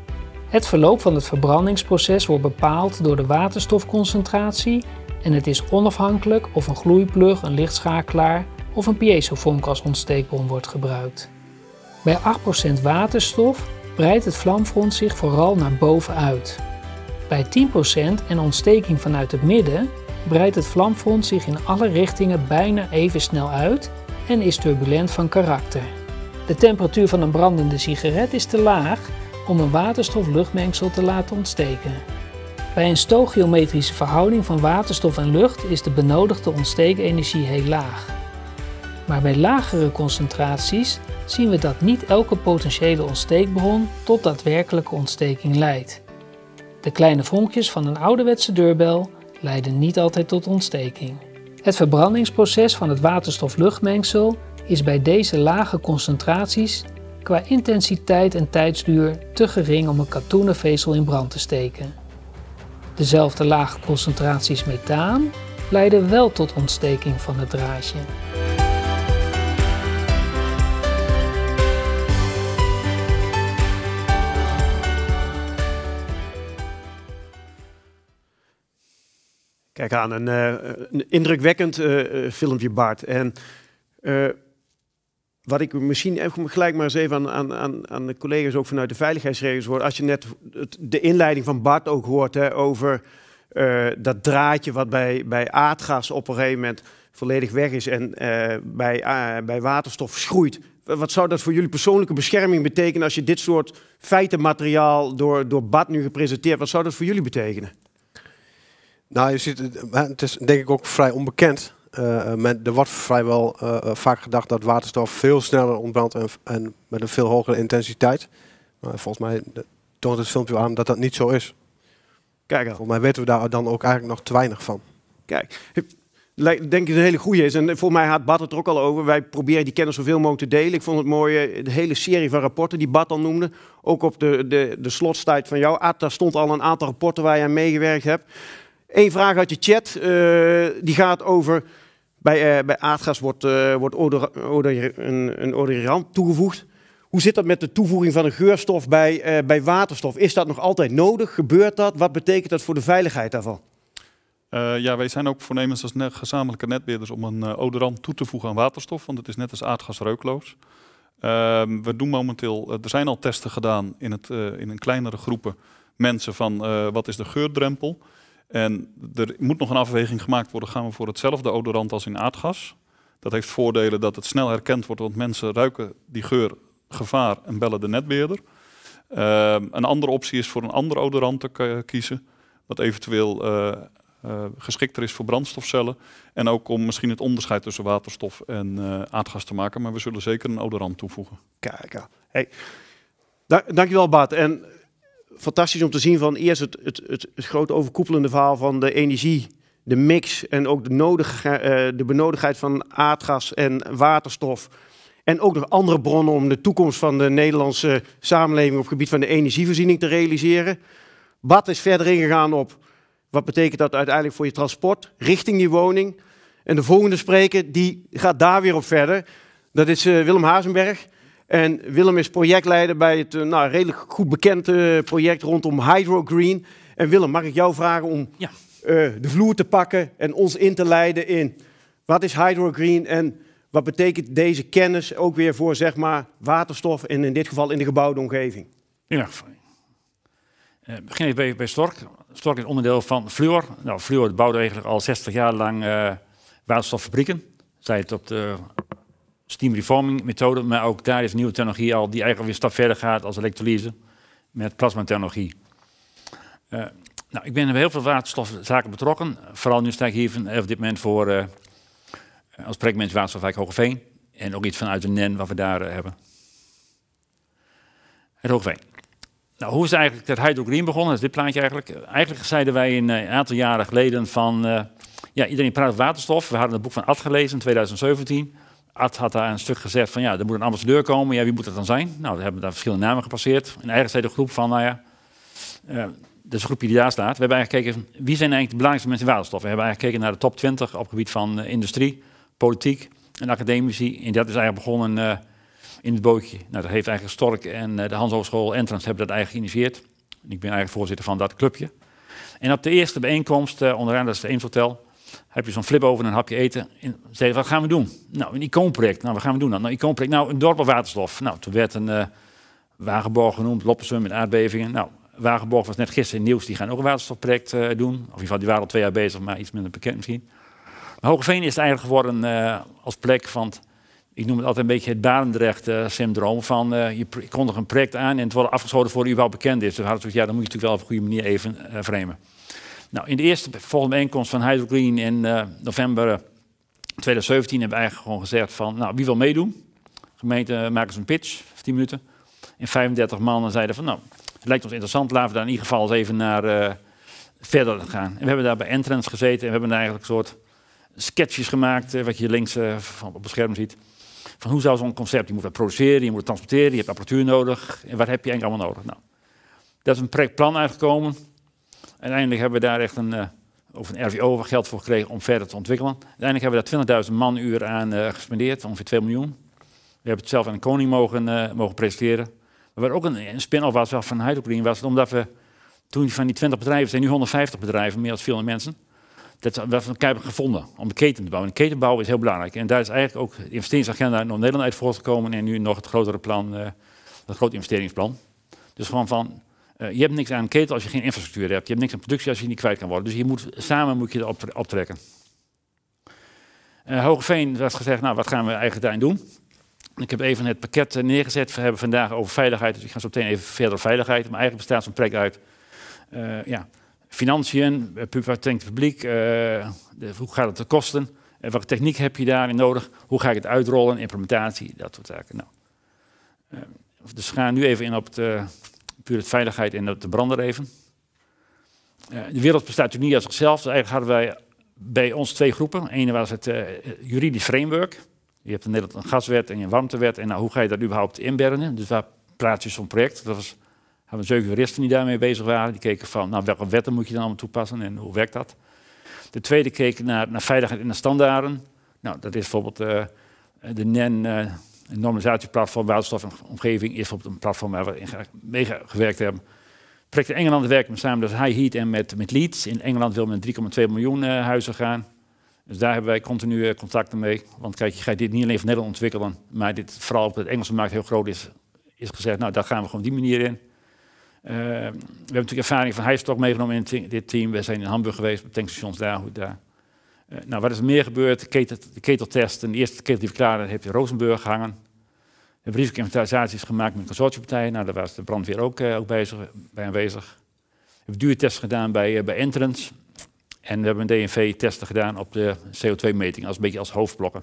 Het verloop van het verbrandingsproces wordt bepaald door de waterstofconcentratie en het is onafhankelijk of een gloeiplug, een lichtschakelaar of een piezofonk als ontsteekbom wordt gebruikt. Bij 8% waterstof breidt het vlamfront zich vooral naar boven uit. Bij 10% en ontsteking vanuit het midden breidt het vlamfront zich in alle richtingen bijna even snel uit en is turbulent van karakter. De temperatuur van een brandende sigaret is te laag om een waterstof-luchtmengsel te laten ontsteken. Bij een stoogiometrische verhouding van waterstof en lucht is de benodigde ontstekenergie heel laag. Maar bij lagere concentraties zien we dat niet elke potentiële ontsteekbron tot daadwerkelijke ontsteking leidt. De kleine vonkjes van een ouderwetse deurbel leiden niet altijd tot ontsteking. Het verbrandingsproces van het waterstof-luchtmengsel is bij deze lage concentraties qua intensiteit en tijdsduur te gering om een katoenen vezel in brand te steken. Dezelfde lage concentraties methaan leiden wel tot ontsteking van het draadje. Kijk aan, een, eh, indrukwekkend eh, eh, filmpje Bart. En wat ik misschien even gelijk maar eens even aan, aan, aan de collega's ook vanuit de veiligheidsregels hoor. Als je net de inleiding van Bart ook hoort hè, over eh, dat draadje wat bij, bij aardgas op een gegeven moment volledig weg is en eh, bij, eh, bij waterstof schroeit. Wat zou dat voor jullie persoonlijke bescherming betekenen als je dit soort feitenmateriaal door, door Bart nu gepresenteerd? Wat zou dat voor jullie betekenen? Nou, je ziet, het is denk ik ook vrij onbekend eh, eh, men, er wordt vrijwel eh, vaak gedacht dat waterstof veel sneller ontbrandt en, en met een veel hogere intensiteit. Maar volgens mij toont het filmpje aan dat dat niet zo is. Kijk Volgens mij weten we daar dan ook eigenlijk nog te weinig van. Kijk, denk ik dat het een hele goede is. En voor mij had Bart het er ook al over. Wij proberen die kennis zoveel mogelijk te delen. Ik vond het mooie, de hele serie van rapporten die Bart al noemde. Ook op de, de, de slotstijd van jou. Ad, daar stond al een aantal rapporten waar je aan meegewerkt hebt. Eén vraag uit je chat, die gaat over... Bij, eh, bij aardgas wordt, eh, wordt odor, een, odorant toegevoegd. Hoe zit dat met de toevoeging van een geurstof bij, eh, bij waterstof? Is dat nog altijd nodig? Gebeurt dat? Wat betekent dat voor de veiligheid daarvan? ja, wij zijn ook voornemens als net, gezamenlijke netbeheerders om een odorant toe te voegen aan waterstof, want het is net als aardgas reukloos. Ehm, we doen momenteel, er zijn al testen gedaan in, het, in een kleinere groepen mensen van wat is de geurdrempel. En er moet nog een afweging gemaakt worden. Gaan we voor hetzelfde odorant als in aardgas? Dat heeft voordelen dat het snel herkend wordt, want mensen ruiken die geur gevaar en bellen de netbeheerder. Uh, een andere optie is voor een ander odorant te kiezen, wat eventueel eh, eh, geschikter is voor brandstofcellen. En ook om misschien het onderscheid tussen waterstof en eh, aardgas te maken. Maar we zullen zeker een odorant toevoegen. Kijk, hey. dankjewel Bart. En fantastisch om te zien van eerst het, het, het, grote overkoepelende verhaal van de energie, de mix en ook de, nodige, eh, de van aardgas en waterstof. En ook nog andere bronnen om de toekomst van de Nederlandse samenleving op het gebied van de energievoorziening te realiseren. Bad is verder ingegaan op wat betekent dat uiteindelijk voor je transport richting die woning. En de volgende spreker die gaat daar weer op verder. Dat is eh, Willem Hazenberg. En Willem is projectleider bij het eh, nou, redelijk goed bekende eh, project rondom Hydrogreen. En Willem, mag ik jou vragen om ja. Eh, de vloer te pakken en ons in te leiden in wat is Hydrogreen en wat betekent deze kennis ook weer voor zeg maar, waterstof en in dit geval in de gebouwde omgeving? Ja, uh, begin even bij, bij Stork. Stork is onderdeel van Fluor. Nou, Fluor bouwt eigenlijk al 60 jaar lang uh, waterstoffabrieken. Zij het op de steam reforming methode, maar ook daar is nieuwe technologie al die eigenlijk weer een stap verder gaat als elektrolyse met plasmatechnologie. Uh, nou, ik ben bij heel veel waterstofzaken betrokken. Vooral nu sta ik hier van, op dit moment voor uh, als projectmens Waterstofwijk Hogeveen. En ook iets vanuit de NEN e wat we daar eh, hebben. Het Hogeveen. Nou, hoe is eigenlijk het Hydrogreen begonnen? Dat is dit plaatje eigenlijk. Eigenlijk zeiden wij een, aantal jaren geleden van... ja, iedereen praat over waterstof. We hadden het boek van Ad gelezen in 2017. Ad had daar een stuk gezegd van ja, er moet een ambassadeur komen. Ja, wie moet dat dan zijn? Nou, daar hebben daar verschillende namen gepasseerd. En eigenlijk zei de groep van, nou ja, uh, dat is een groepje die daar staat. We hebben eigenlijk gekeken, wie zijn eigenlijk de belangrijkste mensen in waterstof? We hebben eigenlijk gekeken naar de top 20 op het gebied van eh, industrie, politiek en academici. En dat is eigenlijk begonnen eh, in het bootje. Nou, dat heeft eigenlijk Stork en de Hans Hogeschool Entrance hebben dat eigenlijk geïnitieerd. En ik ben eigenlijk voorzitter van dat clubje. En op de eerste bijeenkomst, onderaan dat is het Eems heb je zo'n flip over en een hapje eten. En zei, wat gaan we doen? Nou, een icoonproject. Nou, wat gaan we doen dan? Nou, icoonproject. Nou, een dorp op waterstof. Nou, toen werd een uh, Wagenborg genoemd, Loppersum met aardbevingen. Nou, Wagenborg was net gisteren in nieuws. Die gaan ook een waterstofproject eh, doen. Of in ieder geval, die waren al twee jaar bezig, maar iets minder bekend misschien. Maar Hogeveen is het eigenlijk geworden eh, als plek van... Ik noem het altijd een beetje het Barendrecht-syndroom. van je kondigt een project aan en het wordt afgeschoten voor u wel bekend is. Dus ja, dan moet je natuurlijk wel op een goede manier even framen. Nou, in de eerste volgende bijeenkomst van Hydro Green in eh, november 2017 eh, hebben we eigenlijk gewoon gezegd van, nou, wie wil meedoen? De gemeente eh, maakt eens een pitch, 10 minuten. En 35 mannen zeiden van, nou, het lijkt ons interessant, laten we daar in ieder geval eens even naar verder gaan. En we hebben daar bij Entrance gezeten en we hebben eigenlijk een soort sketches gemaakt, wat je links van, op het scherm ziet. Van hoe zou zo'n concept, je moet het produceren, je moet het transporteren, je hebt apparatuur nodig. En wat heb je eigenlijk allemaal nodig? Nou, daar is een projectplan uitgekomen. Uiteindelijk hebben we daar echt een, eh, of een RVO geld voor gekregen om verder te ontwikkelen. Uiteindelijk hebben we daar 20.000 manuur aan eh, gespendeerd, ongeveer 2 miljoen. We hebben het zelf aan de koning mogen, eh, mogen presenteren. Maar wat ook een, een spin-off was wel van Hydrogreen, was, het omdat we toen van die 20 bedrijven, zijn nu 150 bedrijven, meer dan 400 mensen, dat we hebben gevonden om de keten te bouwen. En ketenbouw is heel belangrijk. En daar is eigenlijk ook de investeringsagenda in Nederland uit voortgekomen en nu nog het grotere plan, het grote investeringsplan. Dus gewoon van eh, je hebt niks aan een ketel als je geen infrastructuur hebt. Je hebt niks aan productie als je niet kwijt kan worden. Dus je moet, samen moet je dat optrekken. Uh, eh, Hogeveen was gezegd, nou wat gaan we eigenlijk daarin doen? Ik heb even het pakket eh, neergezet. We hebben vandaag over veiligheid, dus ik ga zo meteen even verder op veiligheid. Maar eigenlijk bestaat zo'n plek uit ja, financiën, publiek, de, hoe gaat het de kosten? En welke techniek heb je daarin nodig? Hoe ga ik het uitrollen, implementatie, dat soort zaken. Nou, dus we gaan nu even in op het puur het veiligheid en de branden even. Eh, de wereld bestaat natuurlijk niet uit zichzelf. Dus eigenlijk hadden wij bij ons twee groepen. Eén was het eh, juridisch framework. Je hebt in Nederland een gaswet en een warmtewet. En nou, hoe ga je dat überhaupt inbergen Dus waar praat je zo'n project? Dat was, hadden we zeven juristen die daarmee bezig waren. Die keken van, nou, welke wetten moet je dan allemaal toepassen en hoe werkt dat? De tweede keek naar, naar veiligheid en de standaarden. Nou, dat is bijvoorbeeld eh, de NEN... E een normalisatieplatform waterstof en omgeving is op een platform waar we mee gewerkt hebben. Het project in Engeland werken samen met dus High Heat en met, met Leeds. In Engeland wil men 3,2 miljoen eh, huizen gaan. Dus daar hebben wij continu eh, contacten mee. Want kijk, je gaat dit niet alleen van Nederland ontwikkelen, maar dit vooral op de Engelse markt heel groot is, is gezegd, nou daar gaan we gewoon die manier in. Eh, we hebben natuurlijk ervaring van Heijstok meegenomen in dit team. We zijn in Hamburg geweest, op tankstations daar, hoe daar. Eh, nou, wat is er meer gebeurd? De, ketel, de keteltesten, de eerste ketel die verklaarde, heb je Rozenburg gehangen. We hebben risico-inventarisaties gemaakt met consortiumpartijen. Nou, daar was de brandweer ook, eh, ook bezig, bij aanwezig. We hebben duurtesten gedaan bij, uh, bij Entrance. En we hebben een DNV-testen gedaan op de CO2-meting, als een beetje als hoofdblokken.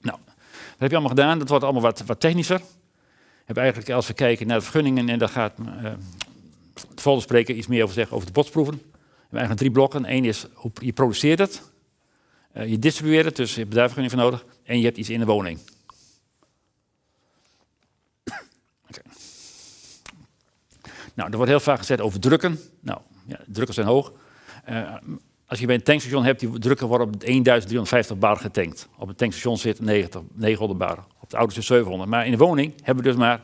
Nou, dat heb je allemaal gedaan. Dat wordt allemaal wat, wat technischer. We hebben eigenlijk, als we kijken naar de vergunningen, en daar gaat de volgende spreker iets meer over zeggen over de botsproeven. We hebben eigenlijk drie blokken. Eén is, hoe je produceert het. Eh, je distribueert het, dus je hebt bedrijfvergunning voor nodig. En je hebt iets in de woning. Nou, er wordt heel vaak gezegd over drukken. Nou, ja, drukken zijn hoog. Eh, als je bij een tankstation hebt, die drukken worden op 1350 bar getankt. Op het tankstation zit 90, 900 bar. Op de auto zit 700. Maar in de woning hebben we dus maar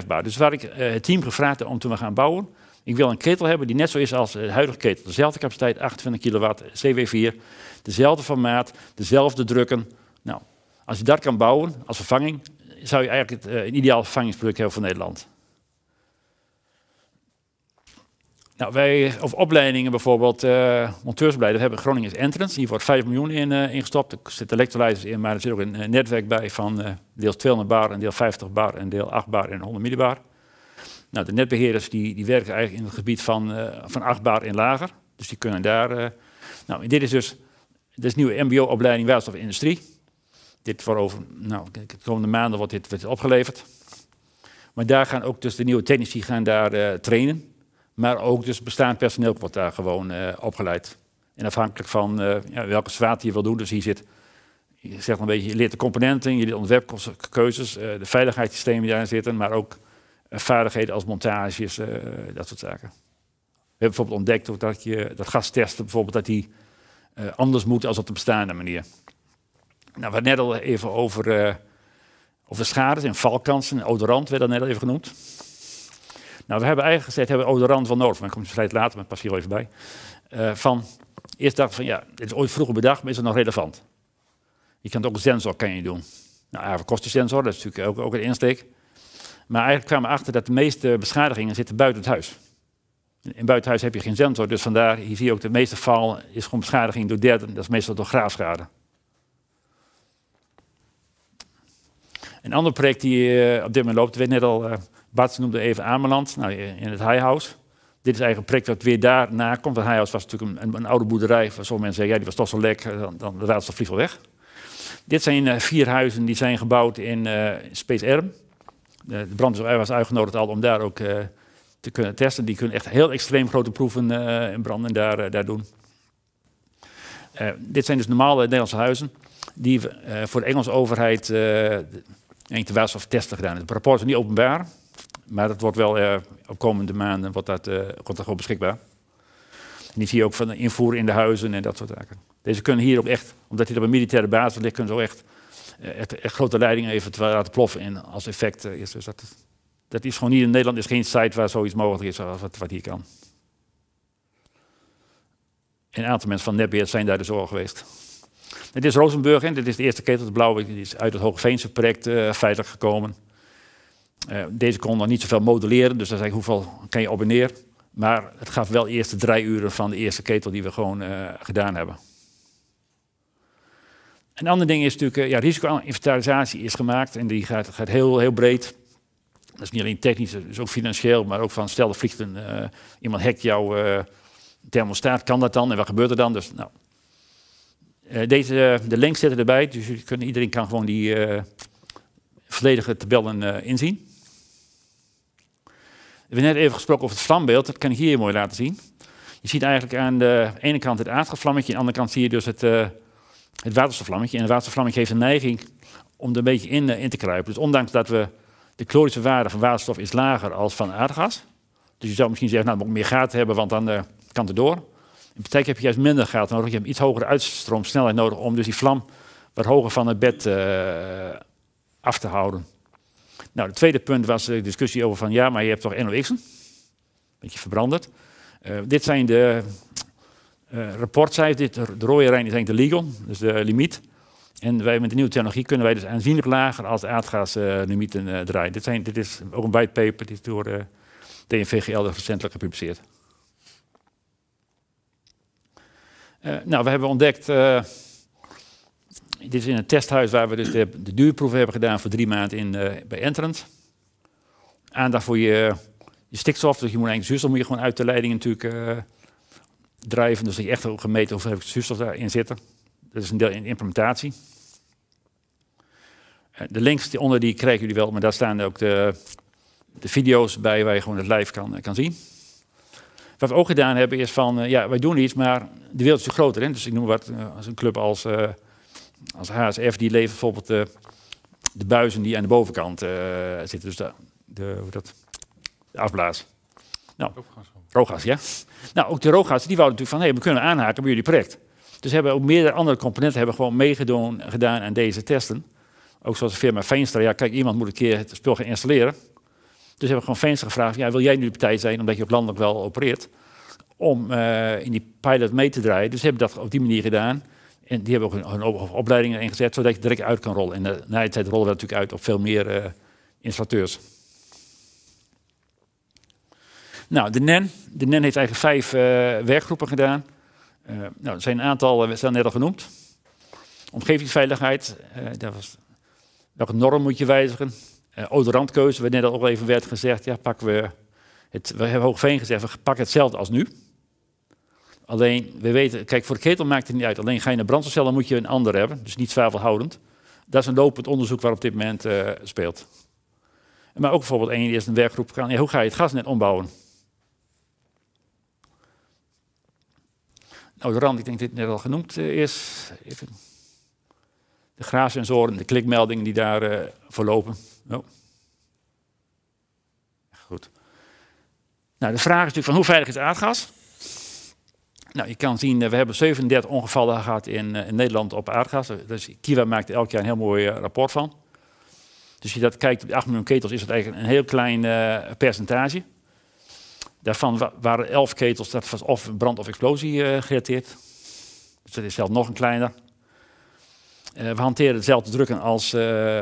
0,0235 bar. Dus waar ik eh, het team gevraagd om te gaan bouwen, ik wil een ketel hebben die net zo is als eh, de huidige ketel. Dezelfde capaciteit, 28 kW, CW4. Dezelfde formaat, dezelfde drukken. Nou, als je dat kan bouwen als vervanging, eh, zou je eigenlijk het, eh, een ideaal vervangingsproduct hebben voor Nederland. Nou, wij, of opleidingen bijvoorbeeld, uh, monteursbeleid, we hebben Groningen's Entrance, hier wordt 5 miljoen in uh, ingestopt. Er zitten electrolyzers in, maar er zit ook een netwerk bij van deel deel 200 bar en deel 50 bar en deel 8 bar en 100 millibar. Nou, de netbeheerders die, die werken eigenlijk in het gebied van, eh, van achtbaar en lager. Dus die kunnen daar... Eh, nou, dit is dus dit is nieuwe mbo-opleiding waterstof industrie. Dit voor over, nou, de komende maanden wordt dit, wordt opgeleverd. Maar daar gaan ook dus de nieuwe technici gaan daar eh, trainen. Maar ook dus bestaand personeel wordt daar gewoon opgeleid. En afhankelijk van ja, welke zwaarte je wil doen. Dus hier zit, je zegt een beetje, je leert de componenten, je leert ontwerpkeuzes, de veiligheidssystemen die daarin zitten. Maar ook eh, vaardigheden als montages, eh, dat soort zaken. We hebben bijvoorbeeld ontdekt dat, je, dat gastesten bijvoorbeeld, dat die eh, anders moet als op de bestaande manier. Nou, we hadden net al even over, over schades en valkansen. odorant werd dat net al even genoemd. Nou, we hebben eigenlijk gezegd, hebben odorant van nodig. Maar ik kom het later, maar pas hier even bij. Uh, van, eerst dacht van, ja, dit is ooit vroeger bedacht, maar is het nog relevant? Je kan het ook een sensor kan je doen. Nou, kost sensor, dat is natuurlijk ook, ook een insteek. Maar eigenlijk kwamen we achter dat de meeste beschadigingen zitten buiten het huis. In huis heb je geen sensor, dus vandaar, hier zie je ook de meeste val is gewoon beschadiging door derden, dat is meestal door graafschade. Een ander project die eh, op dit moment loopt, weet net al, uh, Bart noemde even Ameland, nou, in het High House. Dit is eigenlijk een project dat weer daar na komt. Het High was natuurlijk een, een oude boerderij, waar sommige mensen zeggen, ja, die was toch zo lek, eh, dan, dan raadt ze vlieg wel weg. Dit zijn vier huizen die zijn gebouwd in Space Erm. Eh, de brandweer was uitgenodigd al om daar ook eh, te kunnen testen. Die kunnen echt heel extreem grote proeven eh, in branden daar, daar doen. dit zijn dus normale Nederlandse huizen die voor de Engelse overheid was of testen gedaan hebben. Het rapport is niet openbaar, maar dat wordt wel uh, op komende maanden wordt dat, wordt gewoon beschikbaar. En die zie je ook van de invoer in de huizen en dat soort zaken. Deze kunnen hier ook echt, omdat dit op een militaire basis ligt, kunnen ze ook echt eh, echt, grote leidingen even te laten ploffen en als effect eh, is. Dus dat, dat is gewoon niet in Nederland is geen site waar zoiets mogelijk is als wat, wat hier kan. een aantal mensen van NetBeard zijn daar de dus zorg geweest. Dit is Rozenburg en dit is de eerste ketel, de blauwe, die is uit het Hoogveense project feitelijk eh, gekomen. deze kon nog niet zoveel modelleren, dus dat is hoeveel kan je abonneren. Maar het gaf wel eerst de drie uren van de eerste ketel die we gewoon gedaan hebben. Een ander ding is natuurlijk, eh, ja, risico-inventarisatie is gemaakt en die gaat, gaat heel, heel breed. Dat is niet alleen technisch, dat is ook financieel, maar ook van stel er vliegt eh, iemand hackt jouw eh, thermostaat, kan dat dan en wat gebeurt er dan? Dus, nou. deze, de link zit erbij, dus iedereen kan gewoon die volledige tabellen inzien. We hebben net even gesproken over het vlambeeld, dat kan ik hier mooi laten zien. Je ziet eigenlijk aan de ene kant het aardgasvlammetje, aan de andere kant zie je dus het het waterstofvlammetje. En het waterstoflammetje heeft een neiging om er een beetje in, eh, in te kruipen. Dus ondanks dat we de chlorische waarde van waterstof is lager als van aardgas. Dus je zou misschien zeggen, nou, moet ik meer gaten hebben, want dan eh, kan het door. In praktijk heb je juist minder gaten nodig. Je hebt iets hogere uitstroomsnelheid nodig om dus die vlam wat hoger van het bed eh, af te houden. Nou, het tweede punt was de discussie over van ja, maar je hebt toch NOx'en? Beetje verbranderd. Uh, dit zijn de uh, rapport zei dit, de rode lijn is eigenlijk de legal, dus de eh, limiet. En wij met de nieuwe technologie kunnen wij dus aanzienlijk lager als aardgaslimieten eh, draaien. Dit, zijn, dit is ook een white paper die is door de DNVGL dus recentelijk gepubliceerd. nou, we hebben ontdekt, dit is in een testhuis waar we dus de, de duurproeven hebben gedaan voor drie maanden in, bij Entrant. Aandacht voor je, je stikstof, dus je moet eigenlijk zuurstof moet je gewoon uit de leiding natuurlijk drijven. Dus dat echt ook gemeten hoeveel zuurstof daarin zitten. Dat is een deel in implementatie. Eh, de links onder die krijgen jullie wel, maar daar staan ook de, de video's bij waar je gewoon het live kan, eh, kan zien. Wat we ook gedaan hebben is van, eh, ja, wij doen iets, maar de wereld is groter. Hè? Dus ik noem wat, als een club als, als HSF, die levert bijvoorbeeld de buizen die aan de bovenkant zitten. Dus de, de, hoe dat, afblaas. Nou, Rogas, ja. Nou, ook de Rogas, die wouden natuurlijk van, hé, hey, we kunnen aanhaken bij jullie project. Dus hebben ook meerdere andere componenten hebben gewoon meegedaan gedaan aan deze testen. Ook zoals de firma Veenstra, ja, kijk, iemand moet een keer het spul gaan installeren. Dus hebben we gewoon Veenstra gevraagd, ja, wil jij nu de partij zijn, omdat je op landelijk wel opereert, om eh, in die pilot mee te draaien. Dus hebben dat op die manier gedaan. En die hebben ook een hun opleidingen ingezet, zodat je direct uit kan rollen. En eh, na die tijd rollen we natuurlijk uit op veel meer eh, installateurs. Nou, de NEN. E de NEN e heeft eigenlijk vijf eh, werkgroepen gedaan. Eh, nou, er zijn een aantal, eh, we zijn net al genoemd. Omgevingsveiligheid, was, welke norm moet je wijzigen? odorantkeuze, wat net al even werd gezegd, ja, pakken we het, we hebben Hoogveen gezegd, we pakken hetzelfde als nu. Alleen, we weten, kijk, voor de ketel maakt het niet uit. Alleen ga je naar brandstofcellen, moet je een ander hebben. Dus niet zwavelhoudend. Dat is een lopend onderzoek waar op dit moment speelt. Maar ook bijvoorbeeld één is een werkgroep gegaan. hoe ga je het gasnet ombouwen? Nou, Rand, ik denk dat dit net al genoemd eh, is. Even. De graassensoren, de klikmeldingen die daar eh, verlopen. Oh. Goed. Nou, de vraag is natuurlijk van hoe veilig is aardgas? Nou, je kan zien, eh, we hebben 37 ongevallen gehad in, Nederland op aardgas. Dus Kiwa maakt elk jaar een heel mooi rapport van. Dus als je dat kijkt op de 8 miljoen ketels, is dat eigenlijk een heel klein percentage. Daarvan waren elf ketels, dat was of brand of explosie uh, gerelateerd. Dus dat is zelf nog een kleiner. Eh, we hanteren dezelfde drukken als eh,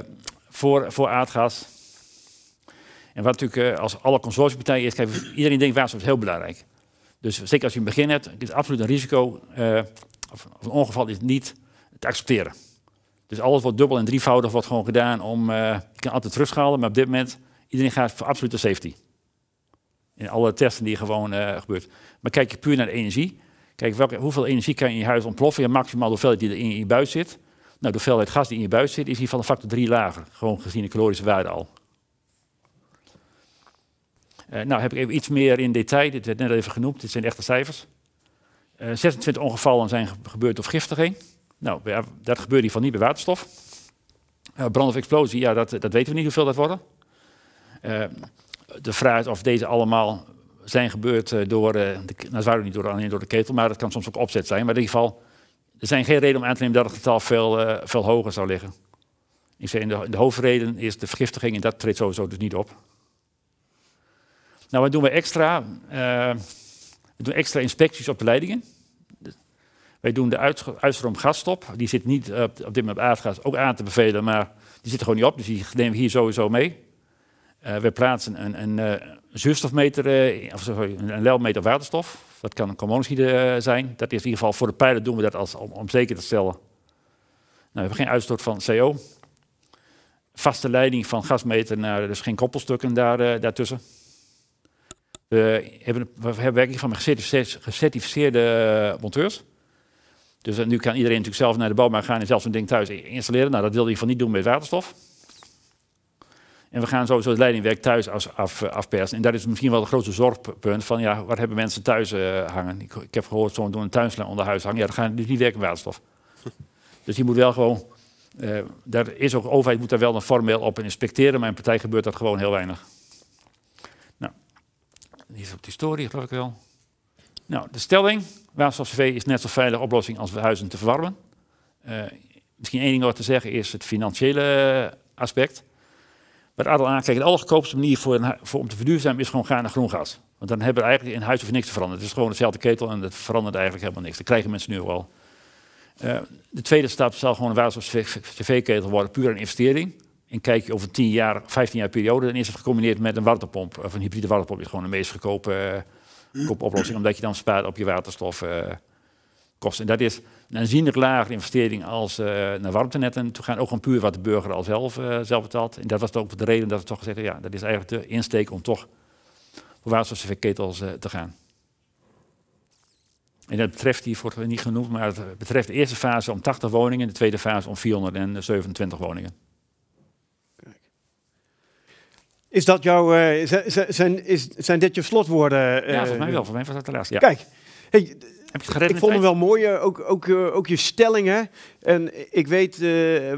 voor, voor aardgas. En wat natuurlijk als alle consortiepartijen is, iedereen denkt waterstof is heel belangrijk. Dus zeker als je een begin hebt, is absoluut een risico, of, of, een ongeval is niet te accepteren. Dus alles wordt dubbel en drievoudig wordt gewoon gedaan om, je kan altijd terugschalen, maar op dit moment, iedereen gaat voor absolute safety. In alle testen die gewoon uh, gebeurt. Maar kijk je puur naar de energie. Kijk, hoeveel energie kan je in je huis ontploffen? Je maximaal de hoeveelheid die er in je buis zit. Nou, de hoeveelheid gas die in je buis zit, is hier van een factor 3 lager. Gewoon gezien de calorische waarde al. Eh, nou, heb ik even iets meer in detail. Dit werd net even genoemd. Dit zijn echte cijfers. 26 eh, ongevallen zijn gebeurd door giftiging, Nou, dat gebeurt in van niet bij waterstof. brand of explosie, ja, dat, dat weten we niet hoeveel dat worden de vraag of deze allemaal zijn gebeurd eh, door, eh, de, zou waren niet door, alleen door de ketel, maar dat kan soms ook opzet zijn. Maar in ieder geval, er zijn geen reden om aan te nemen dat het getal veel, eh, veel hoger zou liggen. Ik zei, in de, de, hoofdreden is de vergiftiging en dat treedt sowieso dus niet op. Nou, wat doen we extra? we doen extra inspecties op de leidingen. Wij doen de uitstroom stop. Die zit niet op, op dit moment aardgas ook aan te bevelen, maar die zit er gewoon niet op. Dus die nemen we hier sowieso mee. Eh, we plaatsen een, een, eh, zuurstofmeter, eh, of sorry, een lelmeter waterstof. Dat kan een commonoxide zijn. Dat is in ieder geval voor de pijlen doen we dat als, om, zeker te stellen. Nou, we hebben geen uitstoot van CO. Vaste leiding van gasmeter naar, dus geen koppelstukken daar, daartussen. We hebben, we hebben werking van gecertificeerde monteurs. Dus nu kan iedereen natuurlijk zelf naar de bouwmarkt gaan en zelfs een ding thuis installeren. Nou, dat wilde hij van niet doen met waterstof. En we gaan sowieso het leidingwerk thuis af, afpersen. En dat is misschien wel het grootste zorgpunt van, ja, wat hebben mensen thuis eh, hangen? Ik, ik, heb gehoord, zo'n doen een tuinslang onder huis hangen. Ja, dat gaat dus niet werken met waterstof. Dus die moet wel gewoon, eh, daar is ook, overheid moet daar wel een formeel op inspecteren, maar in partij gebeurt dat gewoon heel weinig. Nou, die is op de historie, geloof ik wel. Nou, de stelling, waterstof-cv is net zo veilige oplossing als huizen te verwarmen. Eh, misschien één ding wat te zeggen is het financiële aspect wat Adel aankijkt, de allergekoopste manier voor, een, voor, om te verduurzamen is gewoon gaan naar groen gas. Want dan hebben we eigenlijk in huis of niks te veranderen. Het is gewoon dezelfde ketel en dat verandert eigenlijk helemaal niks. Dat krijgen mensen nu al. Eh, de tweede stap zal gewoon een waterstof-cv-ketel worden, puur een investering. En kijk je over 10 jaar, 15 jaar periode, dan is het gecombineerd met een waterpomp. Of een hybride waterpomp is gewoon de meest goedkope, eh, oplossing, omdat je dan spaart op je waterstof. Eh kosten. En dat is een aanzienlijk lagere investering als uh, naar warmtenetten. Toen gaan ook een puur wat de burger al zelf, uh, zelf betaalt. En dat was ook de reden dat we toch gezegd hebben, ja, dat is eigenlijk de insteek om toch voor waterstofketels uh, eh, te gaan. En dat betreft, hier voor niet genoemd, maar het betreft de eerste fase om 80 woningen, de tweede fase om 427 woningen. Is dat jouw, zijn, is, zijn dit je slotwoorden? ja, volgens mij wel. Voor mij was dat de laatste. Ja. Kijk, hey, heb je het Ik vond hem wel mooi, eh, ook, ook, eh, ook je stellingen. En ik weet, eh,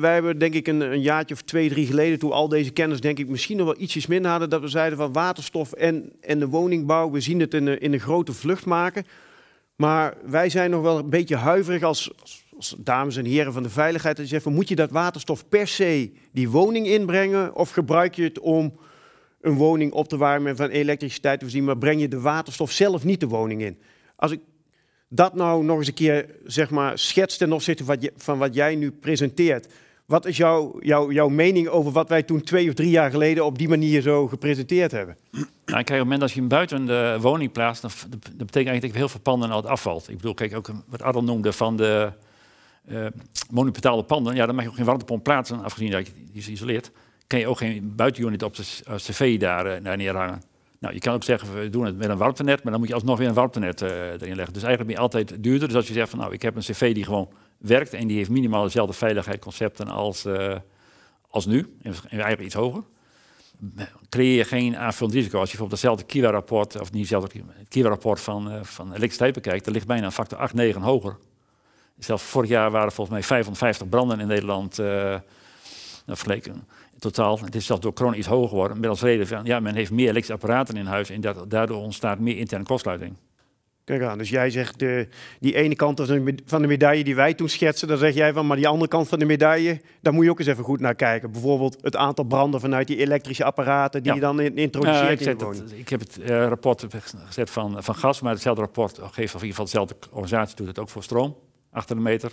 wij hebben denk ik een, een, jaartje of twee, drie geleden, toen al deze kennis denk ik misschien nog wel ietsjes minder hadden, dat we zeiden van waterstof en, de woningbouw, we zien het in een in grote vlucht maken. Maar wij zijn nog wel een beetje huiverig als, dames en heren van de veiligheid. Dat zeggen, moet je dat waterstof per se die woning inbrengen of gebruik je het om een woning op te warmen van elektriciteit te voorzien, maar breng je de waterstof zelf niet de woning in? Als ik dat nou nog eens een keer zeg maar, schetst ten opzichte van wat, je, van wat jij nu presenteert. Wat is jouw, jouw, jouw mening over wat wij toen twee of drie jaar geleden op die manier zo gepresenteerd hebben? Nou, kijk, op het moment als je hem buiten de woning plaatst, dan, dat betekent eigenlijk dat heel veel panden al het afvalt. Ik bedoel, kijk ook wat Adel noemde van de uh, eh, monumentale panden. Ja, dan mag je ook geen warmtepomp plaatsen, afgezien dat je die is geïsoleerd. Kan je ook geen buitenunit op de eh, cv daar eh, neerhangen. Nou, je kan ook zeggen, we doen het met een warmtenet, maar dan moet je alsnog weer een warmtenet uh, erin leggen. Dus eigenlijk ben altijd duurder. Dus als je zegt van nou, ik heb een cv die gewoon werkt en die heeft minimaal dezelfde veiligheidsconcepten als, eh, als nu, en eigenlijk iets hoger, creëer je geen aanvullend risico. Als je bijvoorbeeld hetzelfde Kiwa-rapport, of niet hetzelfde Kiwa-rapport van, uh, van elektriciteit bekijkt, dat ligt bijna een factor 8, 9 hoger. Zelfs vorig jaar waren volgens mij 550 branden in Nederland nou, vergeleken totaal. Het is zelfs door kroon iets hoger geworden. Met als reden van, ja, men heeft meer elektrische apparaten in huis en daardoor ontstaat meer interne kostluiting. Kijk aan, dus jij zegt de, eh, die ene kant van de medaille die wij toen schetsen, dan zeg jij van, maar die andere kant van de medaille, daar moet je ook eens even goed naar kijken. Bijvoorbeeld het aantal branden vanuit die elektrische apparaten die je dan introduceert ik, heb het eh, rapport gezet van, van gas, maar hetzelfde rapport geeft of in ieder geval dezelfde organisatie doet het ook voor stroom, achter de meter.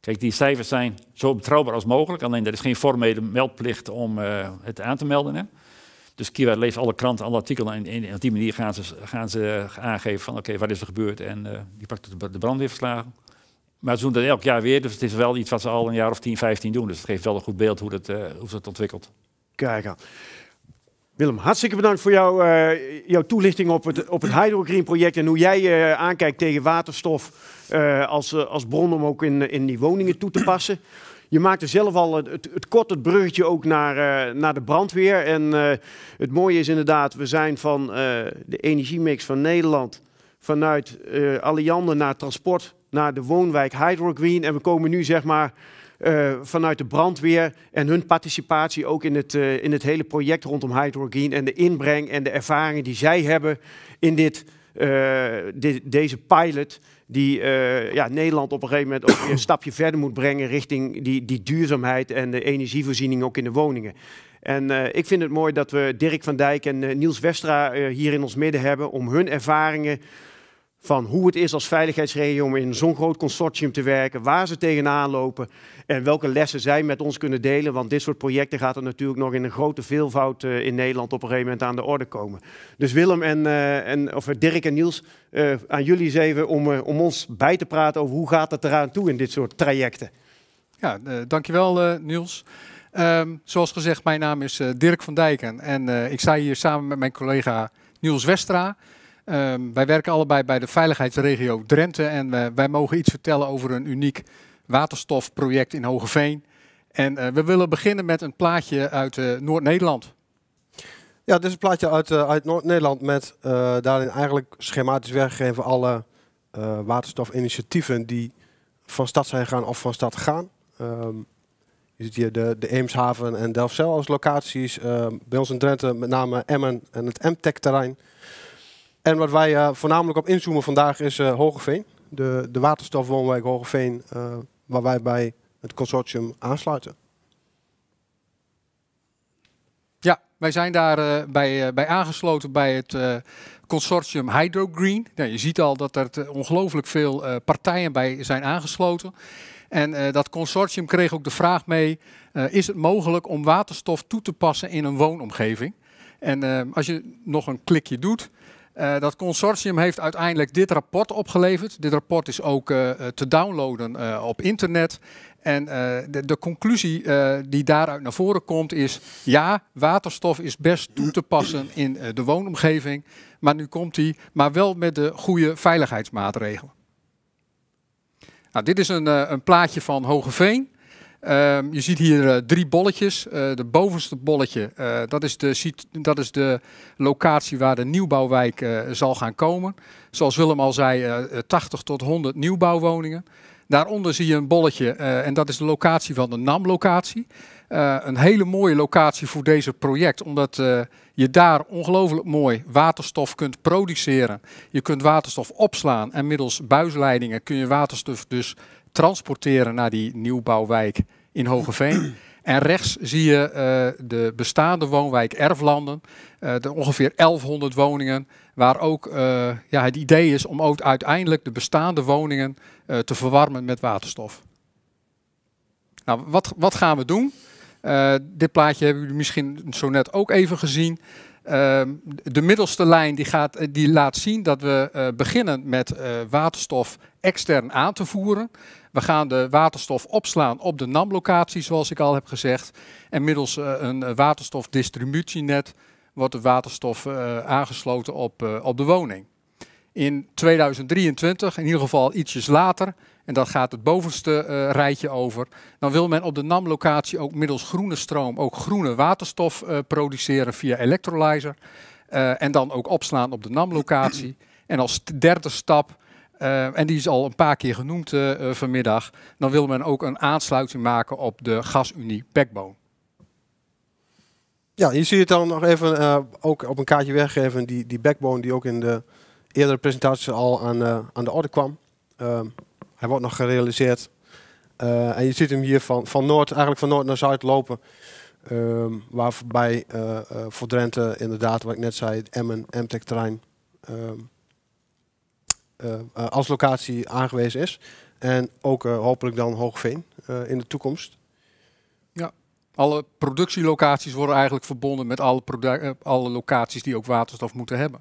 Kijk, die cijfers zijn zo betrouwbaar als mogelijk, alleen er is geen formele meldplicht om eh, het aan te melden. Hè? Dus Kiwa leest alle kranten, alle artikelen en, en, op die manier gaan ze, gaan ze aangeven van oké, wat is er gebeurd en uh, die pakt de, brandweer verslagen. Maar ze doen dat elk jaar weer, dus het is wel iets wat ze al een jaar of 10, 15 doen. Dus het geeft wel een goed beeld hoe eh, ze het hoe ontwikkelt. Kijk aan. Willem, hartstikke bedankt voor eh, jouw toelichting op het, op het Hydrogreen project en hoe jij eh, aankijkt tegen waterstof eh, als, als bron om ook in, in die woningen toe te passen. Je maakte zelf al het, het, kort het bruggetje ook naar, naar de brandweer. En het mooie is inderdaad, we zijn van de energiemix van Nederland vanuit uh, naar transport naar de woonwijk Hydrogreen. En we komen nu zeg maar eh, vanuit de brandweer en hun participatie ook in het, eh, in het hele project rondom Hydrogen en de inbreng en de ervaringen die zij hebben in dit, eh, deze pilot die ja, Nederland op een gegeven moment ook weer een stapje verder moet brengen richting die, die duurzaamheid en de energievoorziening ook in de woningen. En ik vind het mooi dat we Dirk van Dijk en Niels Westra hier in ons midden hebben om hun ervaringen van hoe het is als veiligheidsregio om in zo'n groot consortium te werken, waar ze tegenaan lopen en welke lessen zij met ons kunnen delen. Want dit soort projecten gaat er natuurlijk nog in een grote veelvoud eh, in Nederland op een gegeven moment aan de orde komen. Dus Willem en, eh, en of eh, Dirk en Niels, aan jullie even om, om ons bij te praten over hoe gaat het eraan toe in dit soort trajecten. Ja, dankjewel Niels. Ehm, zoals gezegd, mijn naam is Dirk van Dijken en ik sta hier samen met mijn collega Niels Westra. Ehm, wij werken allebei bij de veiligheidsregio Drenthe en eh, wij mogen iets vertellen over een uniek waterstofproject in Hogeveen. En eh, we willen beginnen met een plaatje uit eh, Noord-Nederland. Ja, dit is een plaatje uit, uit Noord-Nederland met daarin eigenlijk schematisch weergegeven alle waterstofinitiatieven die van stad zijn gaan of van stad gaan. Ehm, je ziet hier de, de Eemshaven en Delfzijl als locaties. Ehm, bij ons in Drenthe met name Emmen en het Emtec terrein en wat wij eh, voornamelijk op inzoomen vandaag is uh, Hogeveen. De, de waterstofwoonwijk Hogeveen, eh, waar wij bij het consortium aansluiten. Ja, wij zijn daar bij, bij aangesloten bij het consortium Hydrogreen. Nou, je ziet al dat er ongelooflijk veel partijen bij zijn aangesloten. En dat consortium kreeg ook de vraag mee: is het mogelijk om waterstof toe te passen in een woonomgeving? En als je nog een klikje doet, eh, dat consortium heeft uiteindelijk dit rapport opgeleverd. Dit rapport is ook eh, eh, te downloaden op internet. En de, de, conclusie die daaruit naar voren komt is: ja, waterstof is best toe te passen in de woonomgeving. Maar nu komt die, maar wel met de goede veiligheidsmaatregelen. Nou, dit is een, een plaatje van Hogeveen. Ehm, je ziet hier eh, drie bolletjes. Uh, de bovenste bolletje, eh, dat, is de, dat is de locatie waar de nieuwbouwwijk zal gaan komen. Zoals Willem al zei, 80 tot 100 nieuwbouwwoningen. Daaronder zie je een bolletje en dat is de locatie van de NAM-locatie. een hele mooie locatie voor deze project, omdat je daar ongelooflijk mooi waterstof kunt produceren. Je kunt waterstof opslaan en middels buisleidingen kun je waterstof dus transporteren naar die nieuwbouwwijk in Hogeveen. En rechts zie je eh, de bestaande woonwijk Erflanden. de eh, ongeveer 1100 woningen. Waar ook eh, ja, het idee is om ook uiteindelijk de bestaande woningen te verwarmen met waterstof. Nou, wat, wat gaan we doen? dit plaatje hebben jullie misschien zo net ook even gezien. Ehm, de middelste lijn die gaat, eh, die laat zien dat we eh, beginnen met eh, waterstof extern aan te voeren. We gaan de waterstof opslaan op de NAM-locatie, zoals ik al heb gezegd. En middels een waterstofdistributienet wordt de waterstof aangesloten op, op de woning. In 2023, in ieder geval ietsjes later, en dat gaat het bovenste eh, rijtje over, dan wil men op de NAM-locatie ook middels groene stroom ook groene waterstof eh, produceren via electrolyzer. Eh, en dan ook opslaan op de NAM-locatie. En als derde stap, en die is al een paar keer genoemd vanmiddag, dan wil men ook een aansluiting maken op de gasunie backbone. Ja, hier zie je het dan nog even ook op een kaartje weggeven, die, die backbone die ook in de eerdere presentatie al aan, aan de orde kwam. Ehm, hij wordt nog gerealiseerd. Eh, en je ziet hem hier van, van, noord, eigenlijk van noord naar zuid lopen. Ehm, waarbij uh, voor Drenthe inderdaad, wat ik net zei, het Emmen, Emtek-terrein ehm, als locatie aangewezen is. En ook hopelijk dan Hoogveen in de toekomst. Ja, alle productielocaties worden eigenlijk verbonden met alle, alle locaties die ook waterstof moeten hebben.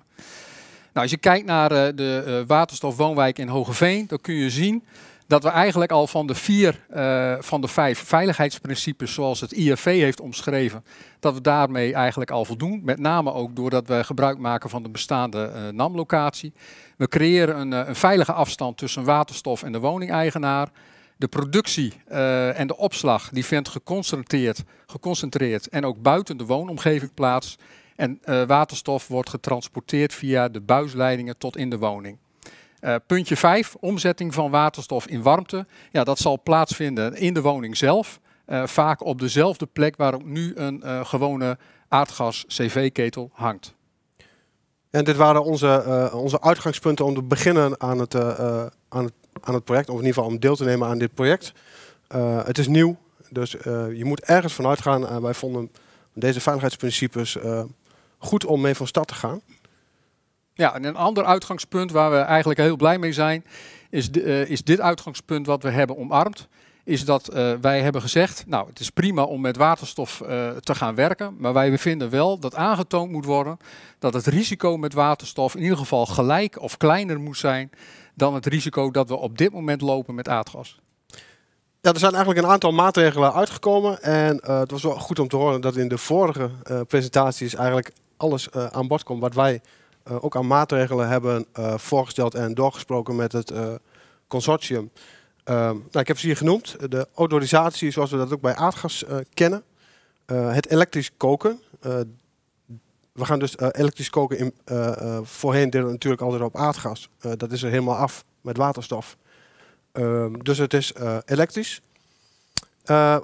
Nou, als je kijkt naar eh, de eh, waterstofwoonwijk in Hogeveen, dan kun je zien dat we eigenlijk al van de vier eh, van de vijf veiligheidsprincipes zoals het IFV heeft omschreven, dat we daarmee eigenlijk al voldoen. Met name ook doordat we gebruik maken van de bestaande uh, NAM-locatie. We creëren een, een, veilige afstand tussen waterstof en de woningeigenaar. De productie en de opslag die vindt geconcentreerd, geconcentreerd en ook buiten de woonomgeving plaats. En eh, waterstof wordt getransporteerd via de buisleidingen tot in de woning. Eh, puntje 5, omzetting van waterstof in warmte. Ja, dat zal plaatsvinden in de woning zelf. Eh, vaak op dezelfde plek waar ook nu een gewone aardgas-CV-ketel hangt. En dit waren onze, onze uitgangspunten om te beginnen aan het, aan, het, aan het project, of in ieder geval om deel te nemen aan dit project. het is nieuw, dus je moet ergens vanuit gaan. wij vonden deze veiligheidsprincipes goed om mee van start te gaan. Ja, en een ander uitgangspunt waar we eigenlijk heel blij mee zijn, is, eh, is dit uitgangspunt wat we hebben omarmd. Is dat eh, wij hebben gezegd, nou het is prima om met waterstof eh, te gaan werken, maar wij bevinden wel dat aangetoond moet worden dat het risico met waterstof in ieder geval gelijk of kleiner moet zijn dan het risico dat we op dit moment lopen met aardgas. Ja, er zijn eigenlijk een aantal maatregelen uitgekomen en het was wel goed om te horen dat in de vorige presentaties eigenlijk alles eh, aan bod komt wat wij eh, ook aan maatregelen hebben eh, voorgesteld en doorgesproken met het consortium. Nou, ik heb ze hier genoemd. De autorisatie zoals we dat ook bij aardgas kennen. het elektrisch koken. we gaan dus elektrisch koken in, voorheen deden we natuurlijk altijd op aardgas. dat is er helemaal af met waterstof. Ehm, dus het is elektrisch.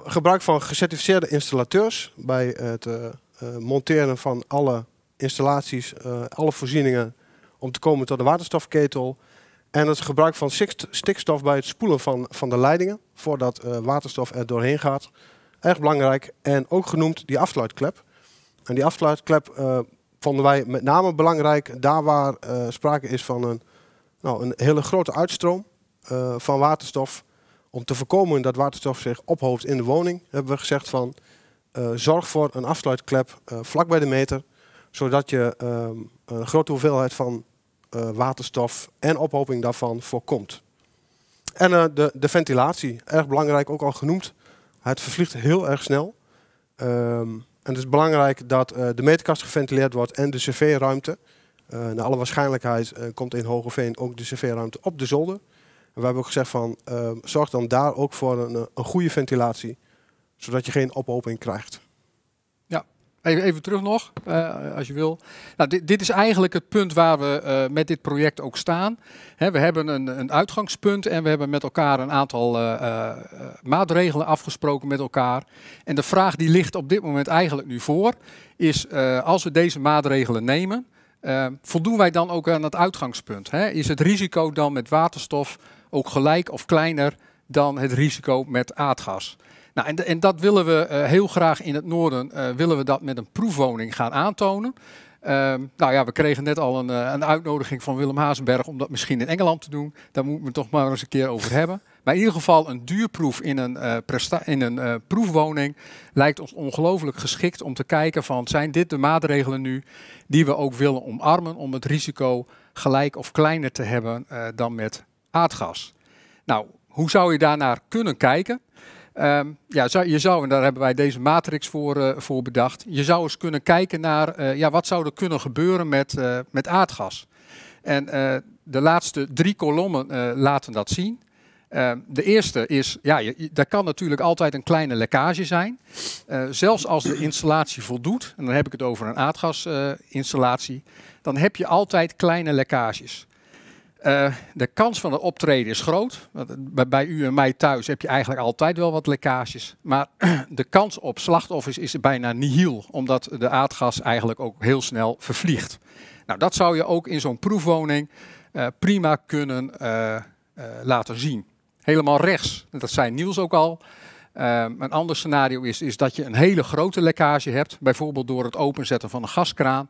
gebruik van gecertificeerde installateurs bij het eh, monteren van alle installaties, eh, alle voorzieningen om te komen tot de waterstofketel. En het gebruik van stikstof bij het spoelen van, van de leidingen, voordat eh, waterstof er doorheen gaat. Erg belangrijk. En ook genoemd die afsluitklep. En die afsluitklep vonden wij met name belangrijk daar waar sprake is van een, nou, een hele grote uitstroom van waterstof. Om te voorkomen dat waterstof zich ophoopt in de woning, hebben we gezegd van eh, zorg voor een afsluitklep eh, vlak bij de meter, zodat je ehm, een grote hoeveelheid van eh, waterstof en ophoping daarvan voorkomt. En de, de, ventilatie, erg belangrijk, ook al genoemd. Het vervliegt heel erg snel. Ehm, en het is belangrijk dat de meterkast geventileerd wordt en de cv-ruimte. naar alle waarschijnlijkheid komt in hoge veen ook de cv-ruimte op de zolder. we hebben ook gezegd van, ehm, zorg dan daar ook voor een, een goede ventilatie zodat je geen ophoping krijgt. Ja, even, even terug nog, eh, als je wil. Nou, dit, dit, is eigenlijk het punt waar we eh, met dit project ook staan. we hebben een, een, uitgangspunt en we hebben met elkaar een aantal eh, maatregelen afgesproken met elkaar. En de vraag die ligt op dit moment eigenlijk nu voor, is als we deze maatregelen nemen, voldoen wij dan ook aan het uitgangspunt? Is het risico dan met waterstof ook gelijk of kleiner dan het risico met aardgas? Nou, en, en dat willen we eh, heel graag in het noorden, uh, willen we dat met een proefwoning gaan aantonen. Ehm, nou ja, we kregen net al een, eh, een, uitnodiging van Willem Hazenberg om dat misschien in Engeland te doen. Daar moeten we het toch maar eens een keer over hebben. Maar in ieder geval een duurproef in een, in een proefwoning lijkt ons ongelooflijk geschikt om te kijken van zijn dit de maatregelen nu die we ook willen omarmen om het risico gelijk of kleiner te hebben dan met aardgas. Nou, hoe zou je daarnaar kunnen kijken? Ehm, ja, je zou, en daar hebben wij deze matrix voor, eh, voor bedacht, je zou eens kunnen kijken naar uh, ja, wat zou er kunnen gebeuren met, eh, met aardgas. En de laatste drie kolommen laten dat zien. Ehm, de eerste is, ja, daar kan natuurlijk altijd een kleine lekkage zijn. zelfs als de installatie voldoet, en dan heb ik het over een aardgasinstallatie, dan heb je altijd kleine lekkages. Eh, de kans van een optreden is groot. Bij, bij, u en mij thuis heb je eigenlijk altijd wel wat lekkages. Maar de kans op slachtoffers is bijna nihil, omdat de aardgas eigenlijk ook heel snel vervliegt. Nou, dat zou je ook in zo'n proefwoning eh, prima kunnen eh, laten zien. Helemaal rechts, dat zei Niels ook al. een ander scenario is, is dat je een hele grote lekkage hebt, bijvoorbeeld door het openzetten van een gaskraan.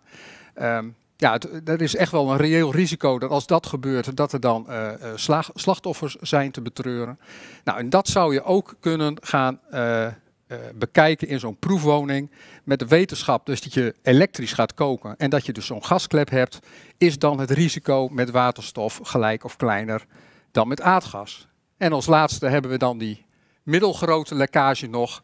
Ehm, ja, er is echt wel een reëel risico dat als dat gebeurt, dat er dan eh, eh, slachtoffers zijn te betreuren. Nou, en dat zou je ook kunnen gaan eh, bekijken in zo'n proefwoning met de wetenschap, dus dat je elektrisch gaat koken en dat je dus zo'n gasklep hebt, is dan het risico met waterstof gelijk of kleiner dan met aardgas. En als laatste hebben we dan die middelgrote lekkage nog.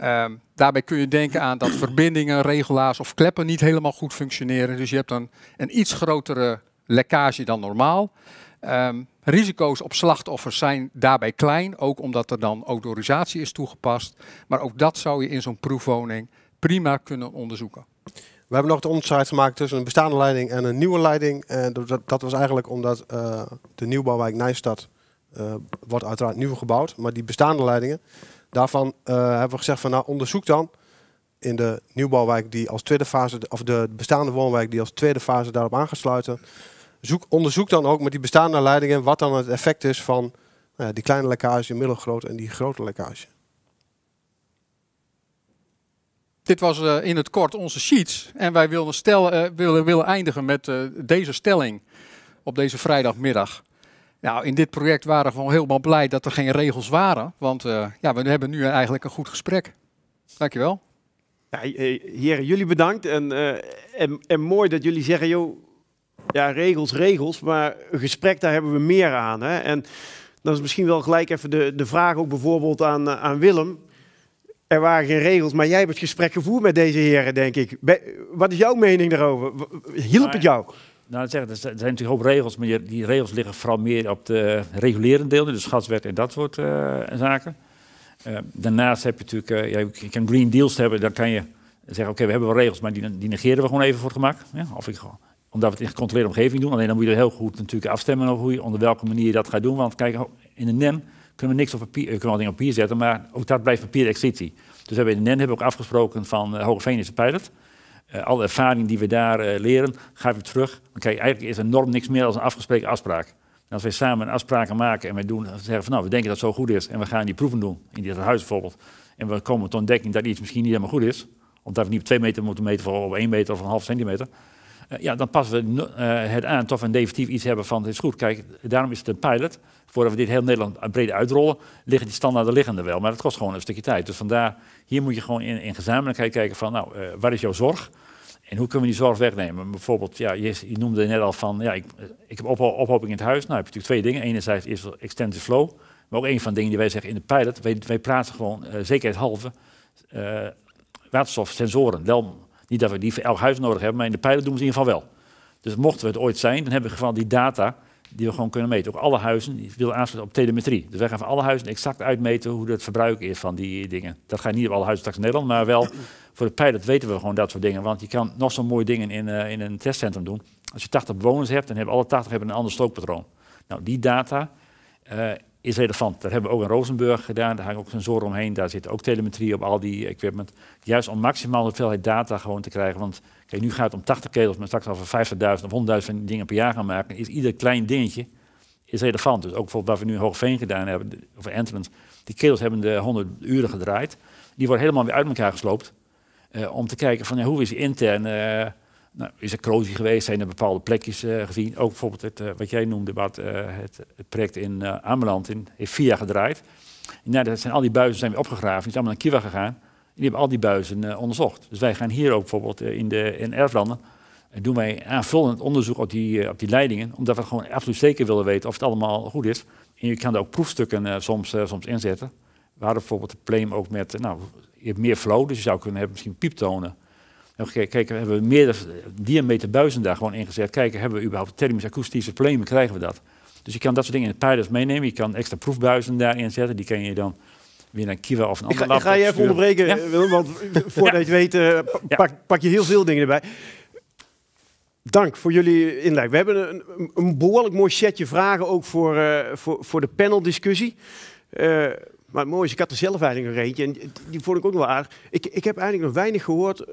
Ehm, daarbij kun je denken aan dat verbindingen, regelaars of kleppen niet helemaal goed functioneren. Dus je hebt een, een iets grotere lekkage dan normaal. Ehm, risico's op slachtoffers zijn daarbij klein, ook omdat er dan autorisatie is toegepast. Maar ook dat zou je in zo'n proefwoning prima kunnen onderzoeken. We hebben nog de onderscheid gemaakt tussen een bestaande leiding en een nieuwe leiding. En dat, dat was eigenlijk omdat uh, de nieuwbouwwijk Nijstad eh, wordt uiteraard nieuw gebouwd, maar die bestaande leidingen Daarvan eh, hebben we gezegd van nou onderzoek dan in de nieuwbouwwijk die als tweede fase, of de bestaande woonwijk die als tweede fase daarop aangesluiten. Zoek, onderzoek dan ook met die bestaande leidingen wat dan het effect is van nou die kleine lekkage, middelgroot en die grote lekkage. Dit was eh, in het kort onze sheets. En wij willen stellen, eh, willen, willen eindigen met deze stelling op deze vrijdagmiddag. Nou, in dit project waren we gewoon helemaal blij dat er geen regels waren. Want eh, ja, we hebben nu eigenlijk een goed gesprek. Dankjewel. Ja, heren, jullie bedankt. Eh, en, en, mooi dat jullie zeggen, joh, ja, regels, regels. Maar een gesprek, daar hebben we meer aan. Hè? En dat is misschien wel gelijk even de, de vraag ook bijvoorbeeld aan, eh, aan Willem. Er waren geen regels, maar jij hebt het gesprek gevoerd met deze heren, denk ik. wat is jouw mening daarover? Hielp het nou, jou? Nou, zeg, er zijn natuurlijk een hoop regels, maar die regels liggen vooral meer op de regulerende deel, dus gaswet en dat soort eh, zaken. Eh, daarnaast heb je natuurlijk, uh, ja, je kan green deals hebben, dan kan je zeggen, oké, we hebben wel regels, maar die, negeren we gewoon even voor het gemak. Ja, of ik, omdat we het in gecontroleerde omgeving doen, alleen dan moet je heel goed natuurlijk afstemmen over hoe je, onder welke manier je dat gaat doen. Want kijk, in de NEN kunnen we niks op papier, kunnen we op papier zetten, maar ook dat blijft papier exitie Dus we hebben in de NEN hebben we ook afgesproken van Hogeveen is de pilot. Eh, alle ervaring die we daar eh, leren, gaan ik terug. Kijk, eigenlijk is een norm niks meer dan een afgesproken afspraak. als wij samen een afspraak maken en we doen, zeggen van nou, we denken dat het zo goed is en we gaan die proeven doen, in dit huis bijvoorbeeld, en we komen tot ontdekking dat iets misschien niet helemaal goed is, omdat we niet op twee meter moeten meten, of op één meter of een half centimeter, eh, ja, dan passen we het aan tot we een definitief iets hebben van het is goed. Kijk, daarom is het een pilot voordat we dit heel Nederland breed uitrollen, liggen die standaarden liggen wel. Maar dat kost gewoon een stukje tijd. Dus vandaar, hier moet je gewoon in, gezamenlijkheid kijken van, nou, eh, waar is jouw zorg? En hoe kunnen we die zorg wegnemen? Bijvoorbeeld, ja, je, noemde net al van, ja, ik, ik heb op, ophoping in het huis. Nou, heb je natuurlijk twee dingen. Enerzijds is extensive flow. Maar ook een van de dingen die wij zeggen in de pilot, wij, wij praten gewoon uh, zekerheidshalve uh, waterstofsensoren. Wel, niet dat we die voor elk huis nodig hebben, maar in de pilot doen we ze in ieder geval wel. Dus mochten we het ooit zijn, dan hebben we gewoon die data die we gewoon kunnen meten. Ook alle huizen, die wil aansluiten op telemetrie. Dus wij gaan van alle huizen exact uitmeten hoe het verbruik is van die dingen. Dat gaat niet op alle huizen straks in Nederland, maar wel voor de pilot weten we gewoon dat soort dingen. Want je kan nog zo'n mooie dingen in, eh, in een testcentrum doen. Als je 80 bewoners hebt, dan hebben alle 80 hebben een ander stookpatroon. Nou, die data eh, is relevant. Dat hebben we ook in Rozenburg gedaan. Daar hangen ook sensoren omheen. Daar zit ook telemetrie op al die equipment. Juist om maximaal de hoeveelheid data gewoon te krijgen. Want nu gaat het om 80 ketels, maar straks al 50.000 of 100.000 dingen per jaar gaan maken, is ieder klein dingetje is relevant. Dus ook bijvoorbeeld wat we nu Hoogveen gedaan hebben, of Entrance. die ketels hebben de 100 uren gedraaid. Die worden helemaal weer uit elkaar gesloopt. Eh, om te kijken van ja, hoe is intern, eh, nou, is er corrosie geweest, zijn er bepaalde plekjes eh, gezien. Ook bijvoorbeeld het, wat jij noemde, wat, het, het, project in Ameland in, heeft vier jaar gedraaid. nou, dat zijn, al die buizen zijn weer opgegraven, die allemaal naar Kiva gegaan. Die hebben al die buizen eh, onderzocht. Dus wij gaan hier ook bijvoorbeeld eh, in de in erflanden eh, doen wij aanvullend onderzoek op die, op die leidingen, omdat we gewoon absoluut zeker willen weten of het allemaal goed is. En je kan er ook proefstukken soms, soms inzetten. We hadden bijvoorbeeld het probleem ook met, nou, je hebt meer flow, dus je zou kunnen hebben misschien pieptonen. Kijk, kijken, hebben we meerdere diameter buizen daar gewoon ingezet. Kijken, hebben we überhaupt thermisch akoestische problemen, krijgen we dat? Dus je kan dat soort dingen in het pijlers meenemen. Je kan extra proefbuizen daarin zetten. Die kan je dan weer naar Kiva of een ik ga, ik ga je even onderbreken, ja? Willem, want voordat je weet eh, pak, pak je heel veel dingen erbij. Dank voor jullie inleiding. We hebben een, een, behoorlijk mooi setje vragen ook voor, eh, voor, voor de paneldiscussie. Eh, maar mooi is, ik had er zelf eigenlijk een eentje en die vond ik ook wel aardig. Ik, ik heb eigenlijk nog weinig gehoord,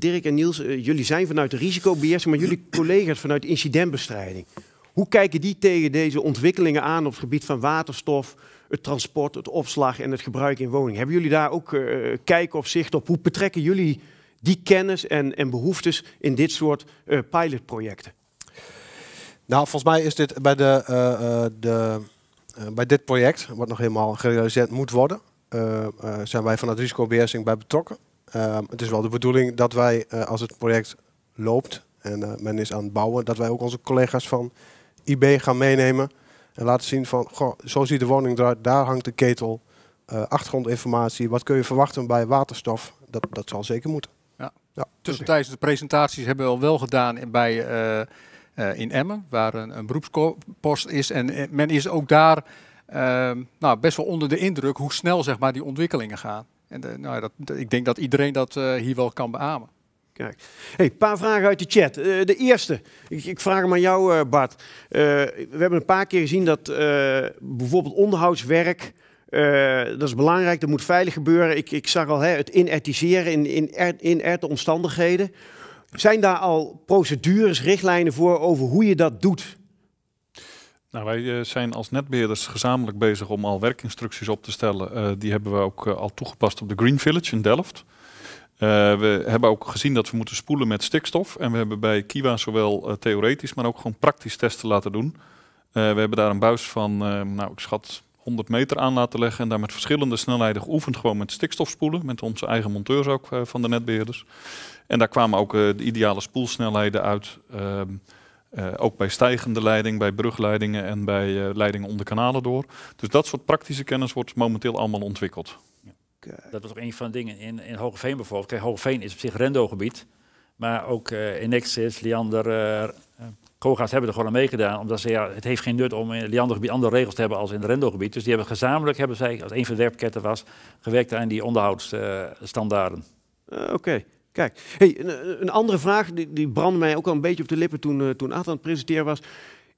Dirk en Niels, jullie zijn vanuit de risicobeheersing, maar jullie collega's vanuit incidentbestrijding. Hoe kijken die tegen deze ontwikkelingen aan op het gebied van waterstof, het transport, het opslag en het gebruik in woning. Hebben jullie daar ook uh, kijk of zicht op? Hoe betrekken jullie die kennis en, en behoeftes in dit soort eh, pilotprojecten? Nou, volgens mij is dit bij, de, eh, de, bij dit project, wat nog helemaal gerealiseerd moet worden, zijn wij vanuit risicobeheersing bij betrokken. Ehm, het is wel de bedoeling dat wij, als het project loopt en men is aan het bouwen, dat wij ook onze collega's van IB gaan meenemen en laten zien van, goh, zo ziet de woning eruit, daar hangt de ketel, eh, achtergrondinformatie, wat kun je verwachten bij waterstof. Dat, dat zal zeker moeten. Ja. Ja, Tussentijds de presentaties hebben we al wel gedaan bij, eh, eh, in Emmen, waar een, een beroepspost is. En men is ook daar ehm, nou, best wel onder de indruk hoe snel zeg maar, die ontwikkelingen gaan. En nou, dat, ik denk dat iedereen dat hier wel kan beamen. Hey, een paar vragen uit de chat. Eh, de eerste, ik, ik, vraag hem aan jou, eh, Bart. Eh, we hebben een paar keer gezien dat bijvoorbeeld onderhoudswerk. dat is belangrijk, dat moet veilig gebeuren. Ik, ik zag al hè, het inertiseren in, in, er, in omstandigheden. Zijn daar al procedures, richtlijnen voor over hoe je dat doet? Nou, wij zijn als netbeheerders gezamenlijk bezig om al werkinstructies op te stellen. die hebben we ook al toegepast op de Green Village in Delft. Eh, we hebben ook gezien dat we moeten spoelen met stikstof. En we hebben bij Kiwa zowel eh, theoretisch, maar ook gewoon praktisch testen laten doen. Eh, we hebben daar een buis van, nou ik schat, 100 meter aan laten leggen. En daar met verschillende snelheden geoefend gewoon met stikstof spoelen. Met onze eigen monteurs ook van de netbeheerders. En daar kwamen ook de ideale spoelsnelheden uit. Ehm, ook bij stijgende leiding, bij brugleidingen en bij leidingen onder kanalen door. Dus dat soort praktische kennis wordt momenteel allemaal ontwikkeld. Eh, dat was ook een van de dingen in, in Hogeveen bijvoorbeeld. Kijk, Hogeveen is op zich rendogebied, Maar ook in eh, Inexis, Liander, uh, eh, Koga's hebben er gewoon aan meegedaan. Omdat ze, ja, het heeft geen nut om in Liander Liandergebied andere regels te hebben als in het rendogebied. Dus die hebben gezamenlijk, hebben zij, als een van de werkpakketten was, gewerkt aan die onderhoudsstandaarden. Oké. Kijk, hey, een, een, andere vraag, die, die brandde mij ook al een beetje op de lippen toen, uh, toen aan het presenteren was.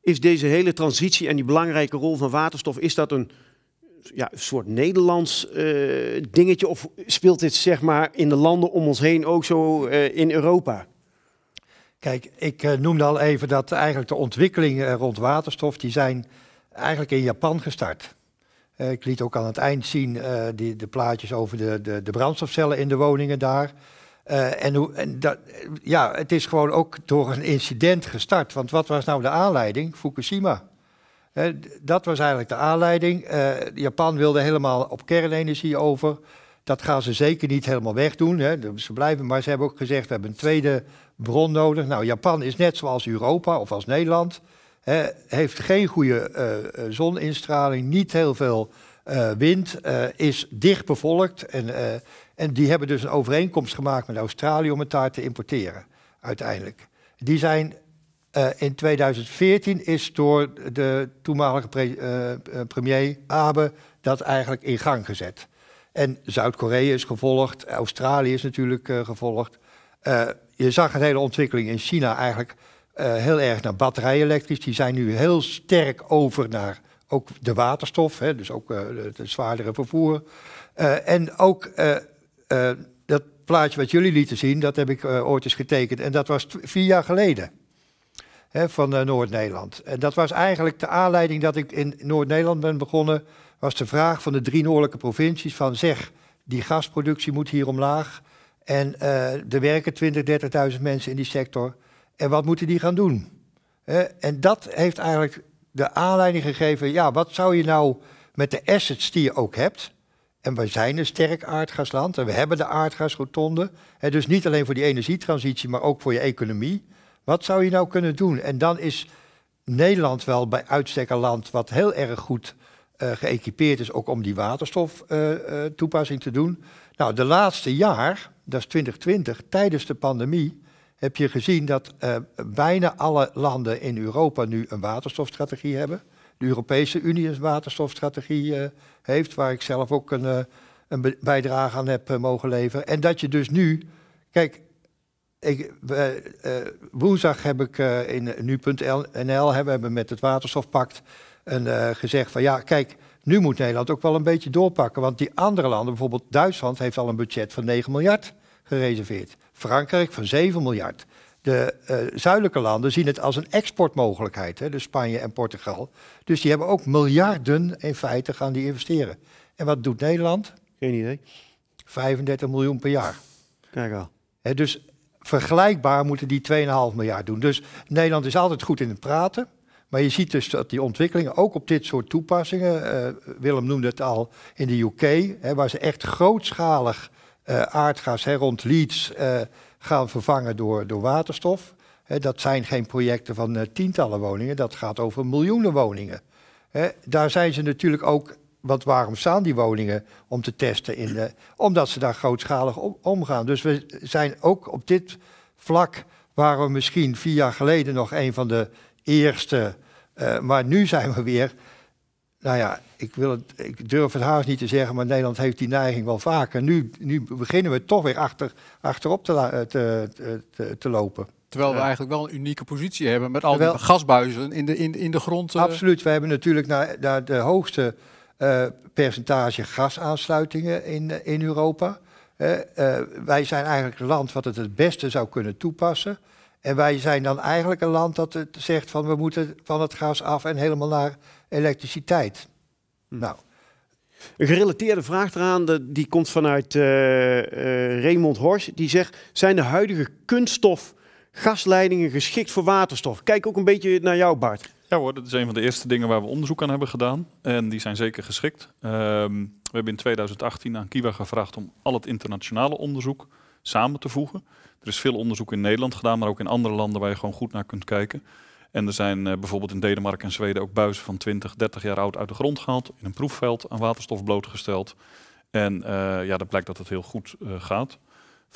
Is deze hele transitie en die belangrijke rol van waterstof, is dat een, ja, een soort Nederlands eh, dingetje? Of speelt dit zeg maar in de landen om ons heen ook zo eh, in Europa? Kijk, ik eh, noemde al even dat eigenlijk de ontwikkelingen rond waterstof, die zijn eigenlijk in Japan gestart. ik liet ook aan het eind zien die, de plaatjes over de, de, de, brandstofcellen in de woningen daar. en hoe, en dat, ja, het is gewoon ook door een incident gestart. Want wat was nou de aanleiding? Fukushima dat was eigenlijk de aanleiding. Eh, Japan wilde helemaal op kernenergie over. Dat gaan ze zeker niet helemaal wegdoen. Hè. Ze blijven, maar ze hebben ook gezegd, we hebben een tweede bron nodig. Nou, Japan is net zoals Europa of als Nederland. heeft geen goede eh, eh, zoninstraling, niet heel veel wind, is dicht bevolkt. En, en die hebben dus een overeenkomst gemaakt met Australië om het daar te importeren, uiteindelijk. Die zijn eh, in 2014 is door de toenmalige eh, eh, premier Abe dat eigenlijk in gang gezet. En Zuid-Korea is gevolgd, Australië is natuurlijk gevolgd. je zag een hele ontwikkeling in China eigenlijk heel erg naar batterijelektrisch. elektrisch Die zijn nu heel sterk over naar ook de waterstof, hè, dus ook het zwaardere vervoer. en ook dat plaatje wat jullie lieten zien, dat heb ik ooit eens getekend. En dat was vier jaar geleden hè, van eh, Noord-Nederland. En dat was eigenlijk de aanleiding dat ik in Noord-Nederland ben begonnen, was de vraag van de drie noordelijke provincies van zeg, die gasproductie moet hier omlaag en eh, er werken 20, 30.000 mensen in die sector en wat moeten die gaan doen? Hè? en dat heeft eigenlijk de aanleiding gegeven, ja, wat zou je nou met de assets die je ook hebt, en we zijn een sterk aardgasland en we hebben de aardgasrotonde. dus niet alleen voor die energietransitie, maar ook voor je economie. Wat zou je nou kunnen doen? En dan is Nederland wel bij uitstek een land wat heel erg goed eh, geëquipeerd is, ook om die waterstoftoepassing eh, eh, te doen. Nou, de laatste jaar, dat is 2020, tijdens de pandemie, heb je gezien dat bijna alle landen in Europa nu een waterstofstrategie hebben. De Europese Unie een waterstofstrategie heeft, waar ik zelf ook een, een bijdrage aan heb mogen leveren. En dat je dus nu, kijk, ik, eh, woensdag heb ik eh, in eh, nu.nl, we hebben met het Waterstofpact een, gezegd van ja, kijk, nu moet Nederland ook wel een beetje doorpakken. Want die andere landen, bijvoorbeeld Duitsland, heeft al een budget van 9 miljard gereserveerd. Frankrijk van 7 miljard. De zuidelijke landen zien het als een exportmogelijkheid, hè, dus Spanje en Portugal. Dus die hebben ook miljarden in feite gaan die investeren. En wat doet Nederland? Geen idee. 35 miljoen per jaar. Kijk al. dus vergelijkbaar moeten die 2,5 miljard doen. Dus Nederland is altijd goed in het praten. Maar je ziet dus dat die ontwikkelingen ook op dit soort toepassingen, eh, Willem noemde het al in de UK, hè, waar ze echt grootschalig eh, aardgas hè, rond Leeds eh, gaan vervangen door, door waterstof. Hè, dat zijn geen projecten van tientallen woningen, dat gaat over miljoenen woningen. daar zijn ze natuurlijk ook want waarom staan die woningen om te testen? In de, omdat ze daar grootschalig om, omgaan. Dus we zijn ook op dit vlak waar we misschien vier jaar geleden nog een van de eerste. Eh, maar nu zijn we weer. Nou ja, ik, wil het, ik durf het haast niet te zeggen, maar Nederland heeft die neiging wel vaker. Nu, nu beginnen we toch weer achter, achterop te, te, te, lopen. Terwijl we eigenlijk wel een unieke positie hebben met al die gasbuizen in de, in, de grond. Eh. Absoluut, we hebben natuurlijk naar, naar de hoogste eh, percentage gasaansluitingen in, eh, in Europa. Eh, wij zijn eigenlijk het land wat het het beste zou kunnen toepassen. En wij zijn dan eigenlijk een land dat het zegt van we moeten van het gas af en helemaal naar elektriciteit. Hm. Nou. Een gerelateerde vraag eraan, die komt vanuit uh, uh, Raymond Hors. Die zegt, zijn de huidige kunststof gasleidingen geschikt voor waterstof? Kijk ook een beetje naar jou, Bart. Ja hoor, dat is een van de eerste dingen waar we onderzoek aan hebben gedaan. En die zijn zeker geschikt. Ehm, we hebben in 2018 aan Kiwa gevraagd om al het internationale onderzoek samen te voegen. Er is veel onderzoek in Nederland gedaan, maar ook in andere landen waar je gewoon goed naar kunt kijken. En er zijn eh, bijvoorbeeld in Denemarken en Zweden ook buizen van 20, 30 jaar oud uit de grond gehaald, in een proefveld aan waterstof blootgesteld. En eh, ja, dan blijkt dat het heel goed eh, gaat.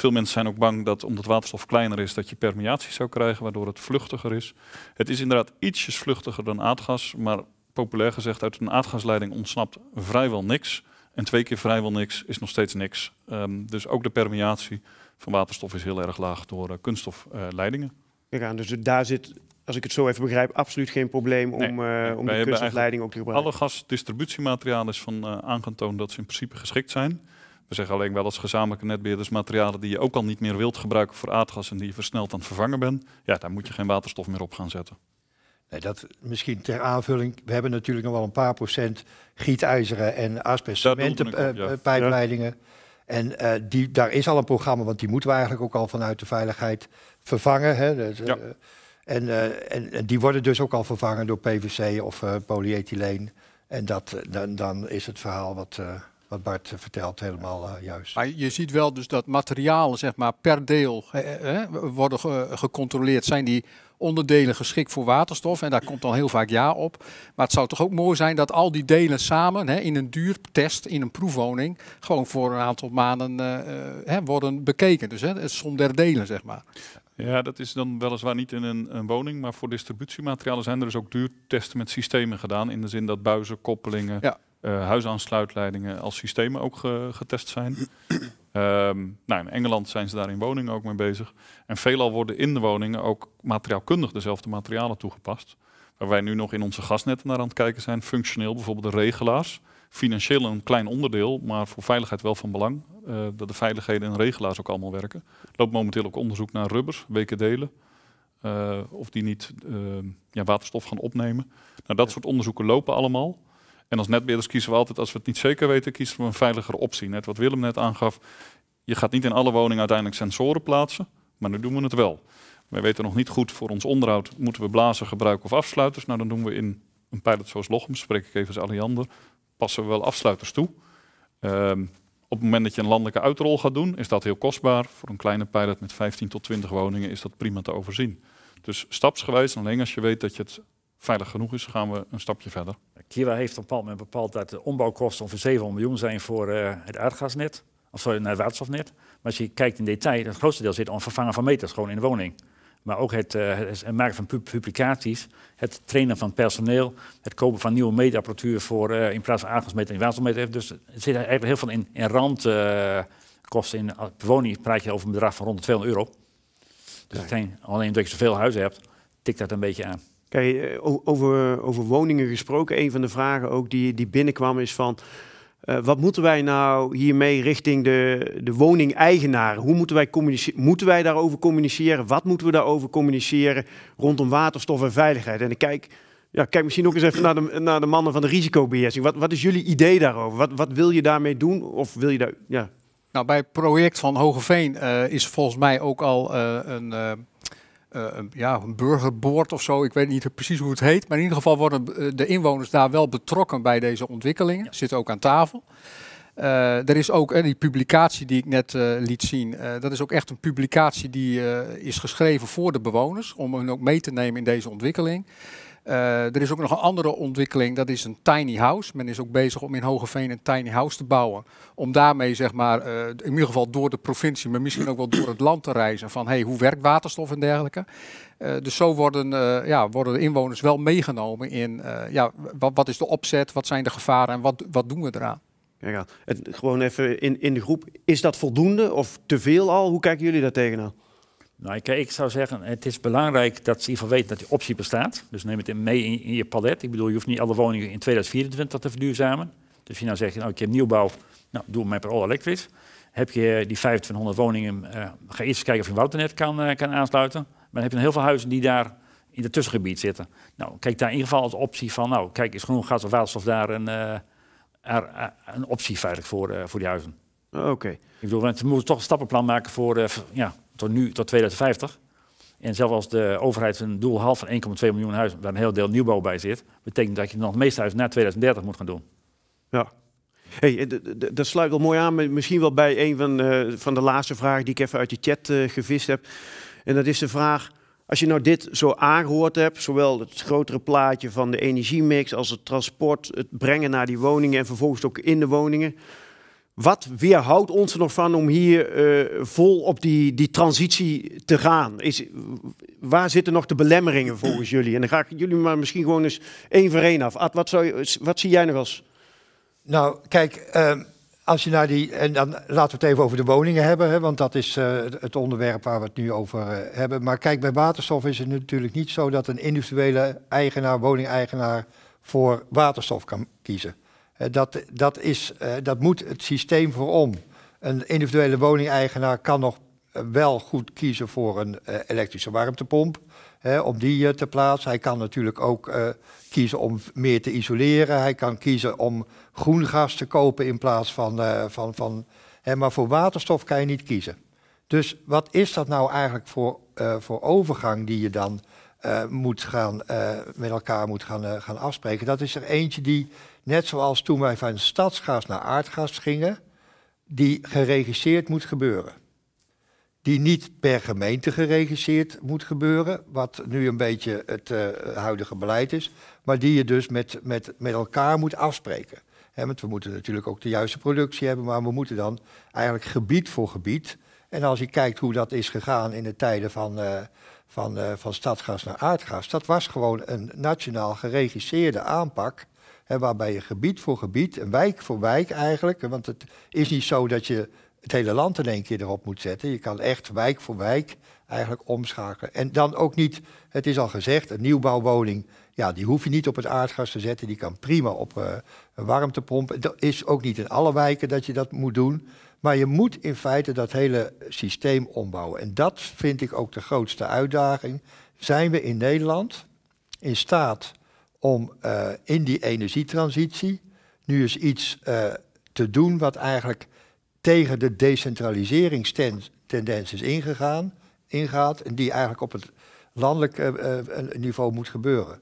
Veel mensen zijn ook bang dat omdat waterstof kleiner is, dat je permeatie zou krijgen, waardoor het vluchtiger is. Het is inderdaad ietsjes vluchtiger dan aardgas, maar populair gezegd, uit een aardgasleiding ontsnapt vrijwel niks. En twee keer vrijwel niks is nog steeds niks. Ehm, dus ook de permeatie van waterstof is heel erg laag door uh, kunststofleidingen. Uh, dus daar zit, als ik het zo even begrijp, absoluut geen probleem om, uh, om de kunststofleiding ook te gebruiken. Alle gasdistributiemateriaal is van eh, aangetoond dat ze in principe geschikt zijn. We zeggen alleen wel als gezamenlijke netbeheerders materialen die je ook al niet meer wilt gebruiken voor aardgas en die je versneld aan het vervangen bent. Ja, daar moet je geen waterstof meer op gaan zetten. Nee, dat misschien ter aanvulling. We hebben natuurlijk nog wel een paar procent gietijzeren en asbestcementenpijpleidingen. Eh, en uh, die, daar is al een programma, want die moeten we eigenlijk ook al vanuit de veiligheid vervangen. Hè? Eh, en, en, die worden dus ook al vervangen door PVC of polyethyleen. En dat, dan, dan is het verhaal wat, wat Bart vertelt helemaal eh, juist. Maar je ziet wel dus dat materialen zeg maar, per deel worden gecontroleerd. Zijn die onderdelen geschikt voor waterstof? En daar komt dan heel vaak ja op. Maar het zou toch ook mooi zijn dat al die delen samen hè, in een duurtest, in een proefwoning, gewoon voor een aantal maanden eh, eh worden bekeken. Dus hè, het som der delen, zeg maar. Ja, dat is dan weliswaar niet in een, een, woning, maar voor distributiematerialen zijn er dus ook duurtesten met systemen gedaan. In de zin dat buizen, koppelingen, ja eh, huisaansluitleidingen als systemen ook getest zijn. Ehm, nou, in Engeland zijn ze daar in woningen ook mee bezig. En veelal worden in de woningen ook materiaalkundig dezelfde materialen toegepast. Waar wij nu nog in onze gasnetten naar aan het kijken zijn, functioneel bijvoorbeeld de regelaars. Financieel een klein onderdeel, maar voor veiligheid wel van belang. Eh, dat de veiligheden en regelaars ook allemaal werken. Er loopt momenteel ook onderzoek naar rubbers, weken delen. Eh, of die niet ehm, ja, waterstof gaan opnemen. Nou, dat soort onderzoeken lopen allemaal. En als netbeheerders kiezen we altijd, als we het niet zeker weten, kiezen we een veiligere optie. Net wat Willem net aangaf, je gaat niet in alle woningen uiteindelijk sensoren plaatsen, maar nu doen we het wel. Wij weten nog niet goed voor ons onderhoud, moeten we blazen gebruiken of afsluiters? Nou, dan doen we in een pilot zoals Lochem, spreek ik even als Alliander, passen we wel afsluiters toe. Ehm, op het moment dat je een landelijke uitrol gaat doen, is dat heel kostbaar. Voor een kleine pilot met 15 tot 20 woningen is dat prima te overzien. Dus stapsgewijs, alleen als je weet dat je het veilig genoeg is, gaan we een stapje verder. Kira heeft op een bepaald moment bepaald dat de ombouwkosten ongeveer 700 miljoen zijn voor eh, het aardgasnet. Of sorry, naar het waterstofnet. Maar als je kijkt in detail, het grootste deel zit aan vervangen van meters gewoon in de woning. Maar ook het, eh, maken van publicaties, het trainen van personeel, het kopen van nieuwe meetapparatuur voor, eh, in plaats van aardgasmeter en waterstofmeter. Dus er zit eigenlijk heel veel in, in randkosten. in woning praat je over een bedrag van rond de 200 euro. Dus alleen omdat je zoveel huizen hebt, tikt dat een beetje aan. Kijk, eh, over, over woningen gesproken, een van de vragen ook die, die binnenkwam is van... Eh, wat moeten wij nou hiermee richting de, de woningeigenaar? Hoe moeten wij, communiceren? moeten wij daarover communiceren? Wat moeten we daarover communiceren rondom waterstof en veiligheid? En ik kijk, ja, kijk misschien ook eens even naar de, naar de mannen van de risicobeheersing. Wat, wat is jullie idee daarover? Wat, wat wil je daarmee doen? Of wil je daar, ja. Nou, bij het project van Hogeveen uh, is volgens mij ook al een eh, een, ja, een burgerboord of zo. Ik weet niet precies hoe het heet. Maar in ieder geval worden eh, de inwoners daar wel betrokken bij deze ontwikkelingen. Ja. Zitten ook aan tafel. Eh, er is ook die publicatie die ik net liet zien. dat is ook echt een publicatie die is geschreven voor de bewoners. Om hen ook mee te nemen in deze ontwikkeling. Eh, er is ook nog een andere ontwikkeling, dat is een tiny house. Men is ook bezig om in Hogeveen een tiny house te bouwen. Om daarmee, zeg maar, eh, in ieder geval door de provincie, maar misschien ook wel door het land te reizen. Van hey, hoe werkt waterstof en dergelijke. Eh, dus zo worden, ja, worden de inwoners wel meegenomen in ja, wat, is de opzet, wat zijn de gevaren en wat, wat doen we eraan. Kijk Het, gewoon even in, in de groep, is dat voldoende of te veel al? Hoe kijken jullie daar tegenaan? Nou, ik, ik, zou zeggen, het is belangrijk dat ze geval weten dat die optie bestaat. Dus neem het mee in, je palet. Ik bedoel, je hoeft niet alle woningen in 2024 te verduurzamen. Dus je nou zegt, nou, ik heb nieuwbouw, nou, doe maar per all elektrisch. Heb je die 2500 woningen, uh, ga eerst kijken of je een wouternet kan, eh, kan aansluiten. Maar dan heb je heel veel huizen die daar in het tussengebied zitten. Nou, kijk daar in ieder geval als optie van, nou, kijk, is groen gas of waterstof daar een, eh, een optie veilig voor, voor die huizen. Oké. Ik bedoel, we moeten toch een stappenplan maken voor, ja, tot nu, tot 2050. En zelfs als de overheid een doel haalt van 1,2 miljoen huizen, waar een heel deel nieuwbouw bij zit, betekent dat je nog het meeste huizen na 2030 moet gaan doen. Ja. Hey, dat sluit wel mooi aan, misschien wel bij een van, eh, van de laatste vragen die ik even uit de chat eh, gevist heb. En dat is de vraag, als je nou dit zo aangehoord hebt, zowel het grotere plaatje van de energiemix als het transport, het brengen naar die woningen en vervolgens ook in de woningen. Wat weerhoudt ons er nog van om hier eh, vol op die, die transitie te gaan? Is, waar zitten nog de belemmeringen volgens jullie? En dan ga ik jullie maar misschien gewoon eens één voor één af. Ad, wat, zou wat zie jij nog als? Nou, kijk, ehm, als je naar die. En dan laten we het even over de woningen hebben, hè, want dat is eh, het onderwerp waar we het nu over eh, hebben. Maar kijk, bij waterstof is het natuurlijk niet zo dat een individuele eigenaar, woningeigenaar, voor waterstof kan kiezen. Eh, dat, dat, is, eh, dat moet het systeem voor om. Een individuele woningeigenaar kan nog eh, wel goed kiezen voor een elektrische warmtepomp. Hè, om die te plaatsen. Hij kan natuurlijk ook kiezen om meer te isoleren. Hij kan kiezen om groen gas te kopen in plaats van. van, van hè, maar voor waterstof kan je niet kiezen. Dus wat is dat nou eigenlijk voor, voor overgang die je dan moet gaan, met elkaar moet gaan, gaan afspreken? Dat is er eentje die Net zoals toen wij van stadsgas naar aardgas gingen, die geregisseerd moet gebeuren. Die niet per gemeente geregisseerd moet gebeuren, wat nu een beetje het eh, huidige beleid is, maar die je dus met, met, met elkaar moet afspreken. want we moeten natuurlijk ook de juiste productie hebben, maar we moeten dan eigenlijk gebied voor gebied. En als je kijkt hoe dat is gegaan in de tijden van, uh, van, eh, van stadsgas naar aardgas, dat was gewoon een nationaal geregisseerde aanpak waarbij je gebied voor gebied, en wijk voor wijk eigenlijk. Want het is niet zo dat je het hele land in één keer erop moet zetten. Je kan echt wijk voor wijk eigenlijk omschakelen. En dan ook niet, het is al gezegd, een nieuwbouwwoning. Ja, die hoef je niet op het aardgas te zetten. Die kan prima op uh, een warmtepomp. Dat is ook niet in alle wijken dat je dat moet doen. Maar je moet in feite dat hele systeem ombouwen. En dat vind ik ook de grootste uitdaging. Zijn we in Nederland in staat om eh, in die energietransitie nu eens iets eh, te doen wat eigenlijk tegen de decentraliseringstendens is ingegaan, ingaat en die eigenlijk op het landelijk eh, niveau moet gebeuren.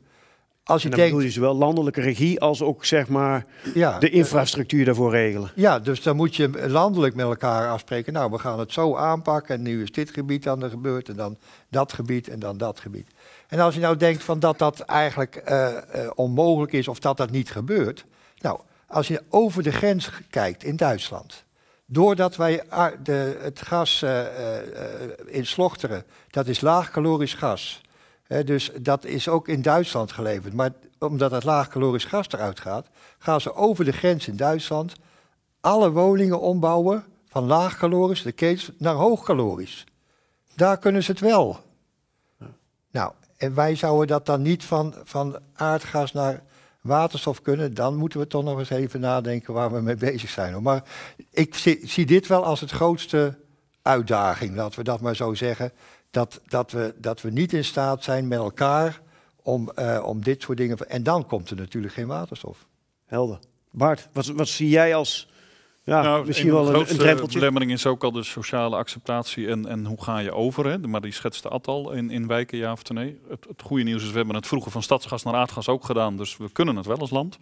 Als je en dan denkt, je zowel landelijke regie als ook zeg maar ja, de infrastructuur daarvoor regelen. Ja, dus dan moet je landelijk met elkaar afspreken. Nou, we gaan het zo aanpakken en nu is dit gebied aan de gebeurt en dan dat gebied en dan dat gebied. En als je nou denkt van dat dat eigenlijk eh, eh, onmogelijk is of dat dat niet gebeurt. Nou, als je over de grens kijkt in Duitsland. Doordat wij de, het gas uh, in Slochteren, dat is laagkalorisch gas. dus dat is ook in Duitsland geleverd. Maar omdat het laagkalorisch gas eruit gaat, gaan ze over de grens in Duitsland alle woningen ombouwen van laagkalorisch, de ketens, naar hoogkalorisch. Daar kunnen ze het wel. Nou, en wij zouden dat dan niet van, van aardgas naar waterstof kunnen, dan moeten we toch nog eens even nadenken waar we mee bezig zijn. Maar ik zie, zie, dit wel als het grootste uitdaging, laten we dat maar zo zeggen. Dat, dat, we, dat we niet in staat zijn met elkaar om, eh, om dit soort dingen. En dan komt er natuurlijk geen waterstof. Helder. Bart, wat, wat zie jij als ja, nou, misschien wel een, een drempeltje. belemmering is ook al de sociale acceptatie en, en hoe ga je over. Hè? Maar die schetste Ad al in, in wijken, ja of nee. Het, het goede nieuws is, we hebben het vroeger van stadsgas naar aardgas ook gedaan. Dus we kunnen het wel als land.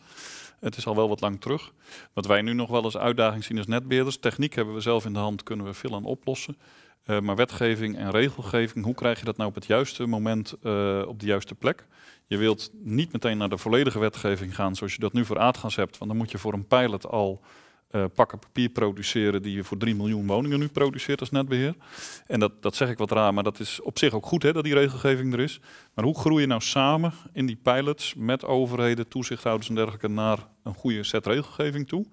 Het is al wel wat lang terug. Wat wij nu nog wel als uitdaging zien is netbeerders. Techniek hebben we zelf in de hand, kunnen we veel aan oplossen. Eh, maar wetgeving en regelgeving, hoe krijg je dat nou op het juiste moment eh, op de juiste plek? Je wilt niet meteen naar de volledige wetgeving gaan zoals je dat nu voor aardgas hebt. Want dan moet je voor een pilot al eh, pakken papier produceren die je voor 3 miljoen woningen nu produceert als netbeheer. En dat, dat zeg ik wat raar, maar dat is op zich ook goed hè, dat die regelgeving er is. Maar hoe groei je nou samen in die pilots met overheden, toezichthouders en dergelijke naar een goede set regelgeving toe?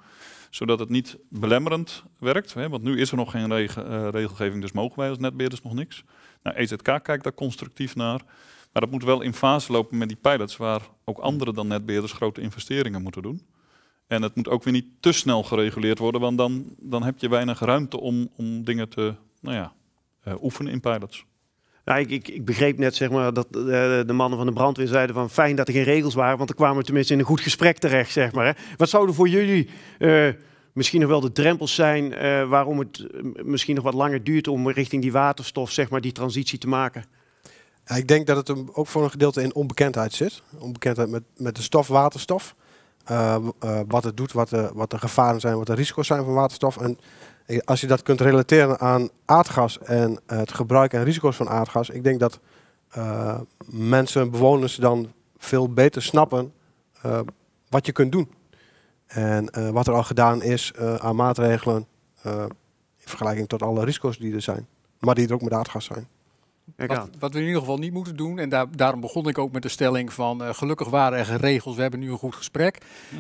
Zodat het niet belemmerend werkt, hè? want nu is er nog geen eh, regelgeving, dus mogen wij als netbeheerders nog niks. Nou, EZK kijkt daar constructief naar. Maar dat moet wel in fase lopen met die pilots, waar ook anderen dan netbeheerders grote investeringen moeten doen. En het moet ook weer niet te snel gereguleerd worden, want dan, dan heb je weinig ruimte om, om dingen te nou ja, uh, oefenen in pilots. Nou, ik, ik, ik, begreep net zeg maar, dat eh, de mannen van de brandweer zeiden van fijn dat er geen regels waren, want dan kwamen we tenminste in een goed gesprek terecht. Zeg maar, hè. Wat zouden voor jullie eh, misschien nog wel de drempels zijn waarom het misschien nog wat langer duurt om richting die waterstof zeg maar, die transitie te maken? ik denk dat het ook voor een gedeelte in onbekendheid zit. Onbekendheid met, met de stof waterstof. Eh, eh, wat het doet, wat de, wat de gevaren zijn, wat de risico's zijn van waterstof. En als je dat kunt relateren aan aardgas en eh, het gebruik en risico's van aardgas, ik denk dat mensen, bewoners dan veel beter snappen wat je kunt doen. En wat er al gedaan is aan maatregelen in vergelijking tot alle risico's die er zijn, maar die er ook met aardgas zijn. Wat, wat, we in ieder geval niet moeten doen, en daar, daarom begon ik ook met de stelling van eh, gelukkig waren er regels, we hebben nu een goed gesprek.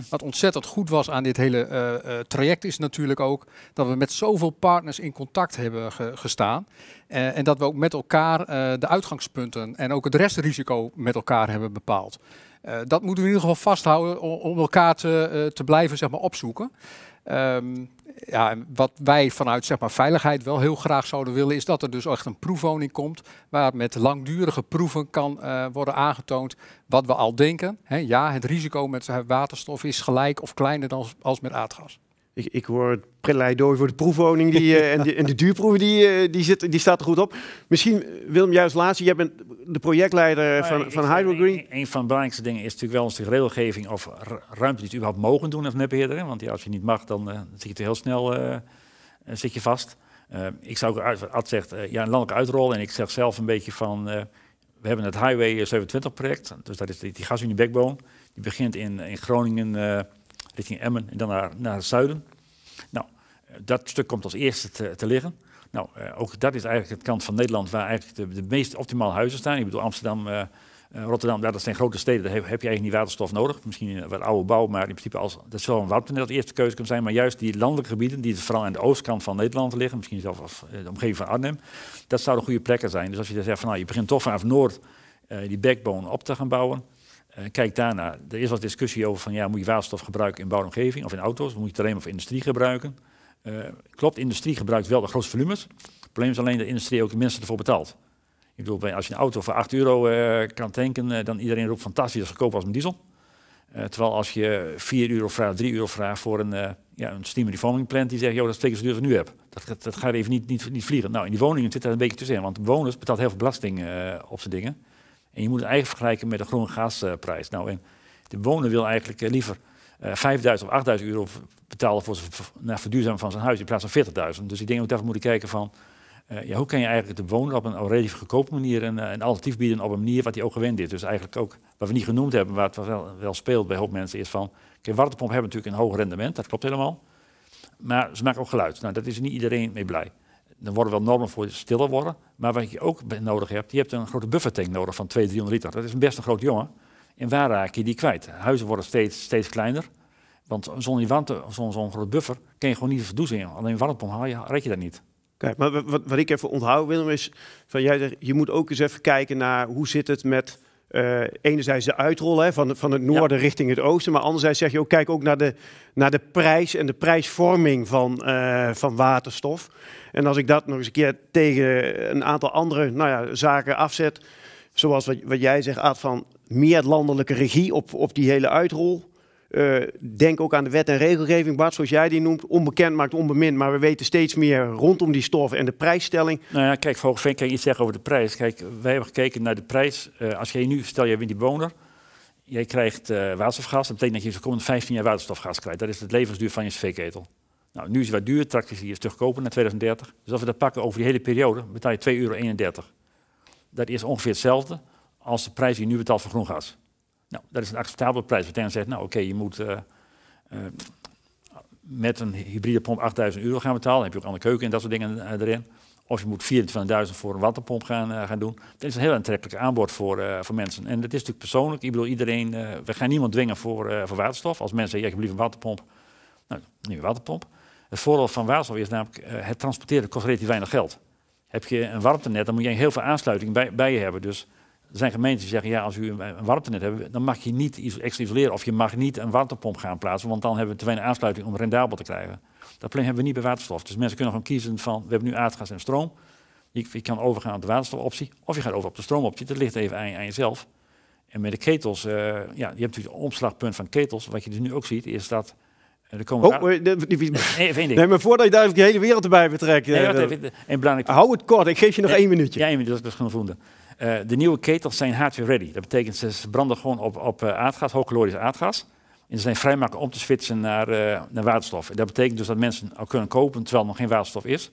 Wat ontzettend goed was aan dit hele eh, eh, traject is natuurlijk ook dat we met zoveel partners in contact hebben gestaan. en dat we ook met elkaar de uitgangspunten en ook het restrisico met elkaar hebben bepaald. Eh, dat moeten we in ieder geval vasthouden om, elkaar te, eh, te blijven zeg maar, opzoeken. Ehm, ja, wat wij vanuit zeg maar, veiligheid wel heel graag zouden willen, is dat er dus echt een proefwoning komt. Waar met langdurige proeven kan eh, worden aangetoond wat we al denken. ja, het risico met waterstof is gelijk of kleiner dan als met aardgas ik, ik hoor het pleidooi voor de proefwoning die, eh, en, de, en, duurproeven die, eh, die, zit, die staat er goed op. Misschien, Willem, juist laatste. Jij bent de projectleider van, van Green. Een, van de belangrijkste dingen is natuurlijk wel onze regelgeving of ruimte die het überhaupt mogen doen of net. Hè? Want als je niet mag, dan eh, zit je heel snel zit je vast. ik zou ook, uit, zegt, ja, een landelijke uitrol. En ik zeg zelf een beetje van, we hebben het Highway 27 project. Dus dat is die, die gasunie Backbone. Die begint in, in Groningen richting Emmen en dan naar, naar het zuiden. Nou, dat stuk komt als eerste te, te liggen. Nou, eh, ook dat is eigenlijk het kant van Nederland waar eigenlijk de, de meest optimale huizen staan. Ik bedoel, Amsterdam, eh, eh, Rotterdam, ja, dat zijn grote steden, daar heb, je eigenlijk niet waterstof nodig. Misschien wat oude bouw, maar in principe als, dat zou een warmtenet als eerste keuze kunnen zijn. Maar juist die landelijke gebieden, die vooral aan de oostkant van Nederland liggen, misschien zelfs als, de omgeving van Arnhem, dat zouden goede plekken zijn. Dus als je dan zegt van nou, je begint toch vanaf Noord die backbone op te gaan bouwen, eh, kijk daarna. Er is wat discussie over van ja, moet je waterstof gebruiken in bouwomgeving of in auto's, moet je het alleen maar voor industrie gebruiken. Eh, klopt, industrie gebruikt wel de grootste volumes. Het probleem is alleen dat de industrie ook de mensen ervoor betaalt. Ik bedoel, als je een auto voor 8 euro eh, kan tanken, dan iedereen roept fantastisch, dat is goedkoop als een diesel. terwijl als je 4 euro vraagt, 3 euro vraagt voor een, uh, ja, een steam reforming plant, die zegt, joh, dat is twee keer zo duur als ik nu heb. Dat, dat, gaat even niet, niet, niet, vliegen. Nou, in die woningen zit daar een beetje tussenin, want woners bewoners betaalt heel veel belasting op zijn dingen. En je moet het eigenlijk vergelijken met de groene gasprijs. Nou, de bewoner wil eigenlijk eh, liever 5000 eh, of 8000 euro betalen voor, zijn naar verduurzamen van zijn huis in plaats van 40.000. Dus ik denk ook dat we moeten kijken van eh, ja, hoe kan je eigenlijk de bewoner op een relatief goedkope manier een, een alternatief bieden op een manier wat hij ook gewend is. Dus eigenlijk ook wat we niet genoemd hebben, wat wel, wel speelt bij hoop mensen, is van kijk, warmtepompen hebben natuurlijk een hoog rendement, dat klopt helemaal. Maar ze maken ook geluid. Nou, dat is niet iedereen mee blij er worden wel normen voor stiller worden. Maar wat je ook nodig hebt, je hebt een grote buffertank nodig van 200, 300 liter. Dat is een best een groot jongen. En waar raak je die kwijt? Huizen worden steeds, steeds kleiner. Want zonder zo'n grote buffer kun je gewoon niet verdoezingen. Alleen warmtepomp haal je, red je dat niet. Kijk, maar wat, wat ik even onthoud, Willem, is van jij zegt, je moet ook eens even kijken naar hoe zit het met eh, enerzijds de uitrollen hè, van, van het noorden richting het oosten. Maar anderzijds zeg je ook, kijk ook naar de, naar de prijs en de prijsvorming van, eh, van waterstof. En als ik dat nog eens een keer tegen een aantal andere nou ja, zaken afzet. Zoals wat, wat jij zegt, Aad, van meer landelijke regie op, op die hele uitrol. Eh, denk ook aan de wet en regelgeving, Bart, zoals jij die noemt. Onbekend maakt onbemind, maar we weten steeds meer rondom die stof en de prijsstelling. Nou ja, kijk, mij kan je iets zeggen over de prijs. Kijk, wij hebben gekeken naar de prijs. Eh, als jij nu, stel jij wint die bewoner, jij krijgt eh, waterstofgas. Dat betekent dat je de komende 15 jaar waterstofgas krijgt. Dat is het levensduur van je cv-ketel. Nou, nu is het wat duur, tractor is terugkopen naar 2030. Dus als we dat pakken over die hele periode, betaal je 2,31 euro. Dat is ongeveer hetzelfde als de prijs die je nu betaalt voor groen gas. Nou, dat is een acceptabele prijs. Uiteindelijk zegt, nou oké, je moet eh, eh, met een hybride pomp 8000 euro gaan betalen. Dan heb je ook andere keuken en dat soort dingen eh, erin. Of je moet 24.000 voor een waterpomp gaan, gaan doen. Dat is een heel aantrekkelijk aanbod voor, voor mensen. En dat is natuurlijk persoonlijk. Ik bedoel, iedereen, uh, we gaan niemand dwingen voor, voor waterstof. Als mensen zeggen, ja, ik heb een waterpomp. Nou, een waterpomp. Het voordeel van waterstof is namelijk, het transporteren kost relatief weinig geld. Heb je een warmtenet, dan moet je heel veel aansluiting bij, bij je hebben. Dus er zijn gemeenten die zeggen, ja, als u een warmtenet hebben, dan mag je niet extra isoleren of je mag niet een warmtepomp gaan plaatsen, want dan hebben we te weinig aansluiting om rendabel te krijgen. Dat probleem hebben we niet bij waterstof. Dus mensen kunnen gewoon kiezen van, we hebben nu aardgas en stroom. Je, kan overgaan op de waterstofoptie of je gaat over op de stroomoptie. Dat ligt even aan, jezelf. En met de ketels, eh, ja, je hebt natuurlijk een omslagpunt van ketels. Wat je dus nu ook ziet, is dat eh, er komen oh, eh, nee, ding. nee, maar voordat je daar de hele wereld erbij betrekt. Nee, Hou het kort, ik geef je nog één minuutje. Ja, één minuut, dat is genoeg eh, de nieuwe ketels zijn hardware ready. Dat betekent ze branden gewoon op, eh, aardgas, hoogkalorisch aardgas. En ze zijn vrij om te switchen naar, eh, naar waterstof. En dat betekent dus dat mensen al kunnen kopen terwijl er nog geen waterstof is.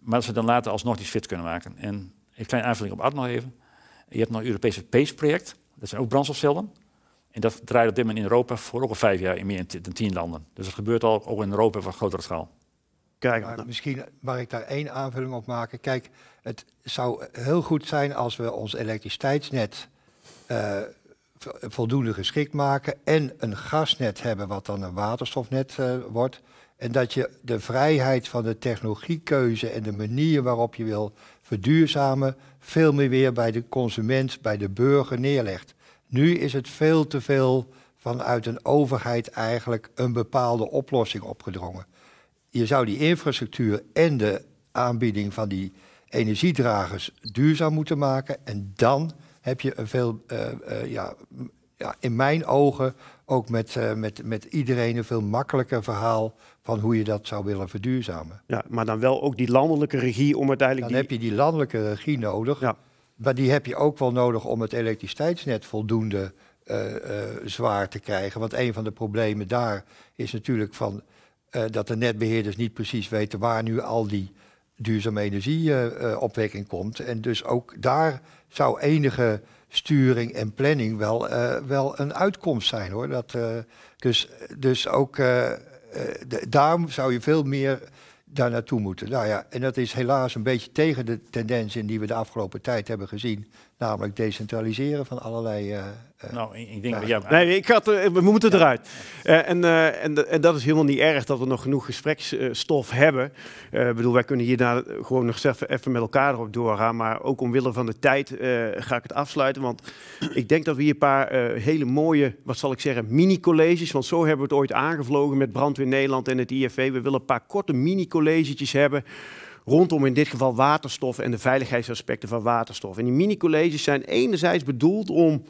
Maar dat ze dan later alsnog die switch kunnen maken. En een kleine aanvulling op Ad nog even. Je hebt nog het Europese PACE-project. Dat zijn ook brandstofcellen. En dat draait op dit moment in Europa voor ook al vijf jaar in meer dan tien landen. Dus dat gebeurt al ook in Europa van grotere schaal. Kijk, maar nou. misschien mag ik daar één aanvulling op maken. Kijk, het zou heel goed zijn als we ons elektriciteitsnet eh, voldoende geschikt maken en een gasnet hebben wat dan een waterstofnet eh, wordt. En dat je de vrijheid van de technologiekeuze en de manier waarop je wil verduurzamen veel meer weer bij de consument, bij de burger neerlegt. Nu is het veel te veel vanuit een overheid eigenlijk een bepaalde oplossing opgedrongen. Je zou die infrastructuur en de aanbieding van die energiedragers duurzaam moeten maken. En dan heb je een veel, eh, eh, ja, ja, in mijn ogen ook met, eh, met, met iedereen een veel makkelijker verhaal van hoe je dat zou willen verduurzamen. Ja, maar dan wel ook die landelijke regie om uiteindelijk. Dan heb je die landelijke regie nodig. Ja. Maar die heb je ook wel nodig om het elektriciteitsnet voldoende zwaar te krijgen. Want een van de problemen daar is natuurlijk van, dat de netbeheerders niet precies weten waar nu al die duurzame energieopwekking eh, eh, komt. En dus ook daar zou enige sturing en planning wel, eh, wel een uitkomst zijn hoor. Dat, dus, dus ook daar zou je veel meer daar naartoe moeten. Nou ja, en dat is helaas een beetje tegen de tendens in die we de afgelopen tijd hebben gezien. Namelijk decentraliseren van allerlei. Uh, nou, ik denk dat ja, Nee, ik had, eh, we moeten eruit. en, en, dat is helemaal niet erg dat we nog genoeg gespreksstof hebben. Ik bedoel, wij kunnen hierna gewoon nog even, even met elkaar erop doorgaan. Maar ook omwille van de tijd ga ik het afsluiten. Want ik denk dat we hier een paar hele mooie, wat zal ik zeggen, mini-colleges. Want zo hebben we het ooit aangevlogen met Brandweer Nederland en het IFV. We willen een paar korte mini colleges hebben rondom in dit geval waterstof en de veiligheidsaspecten van waterstof. En die mini-colleges zijn enerzijds bedoeld om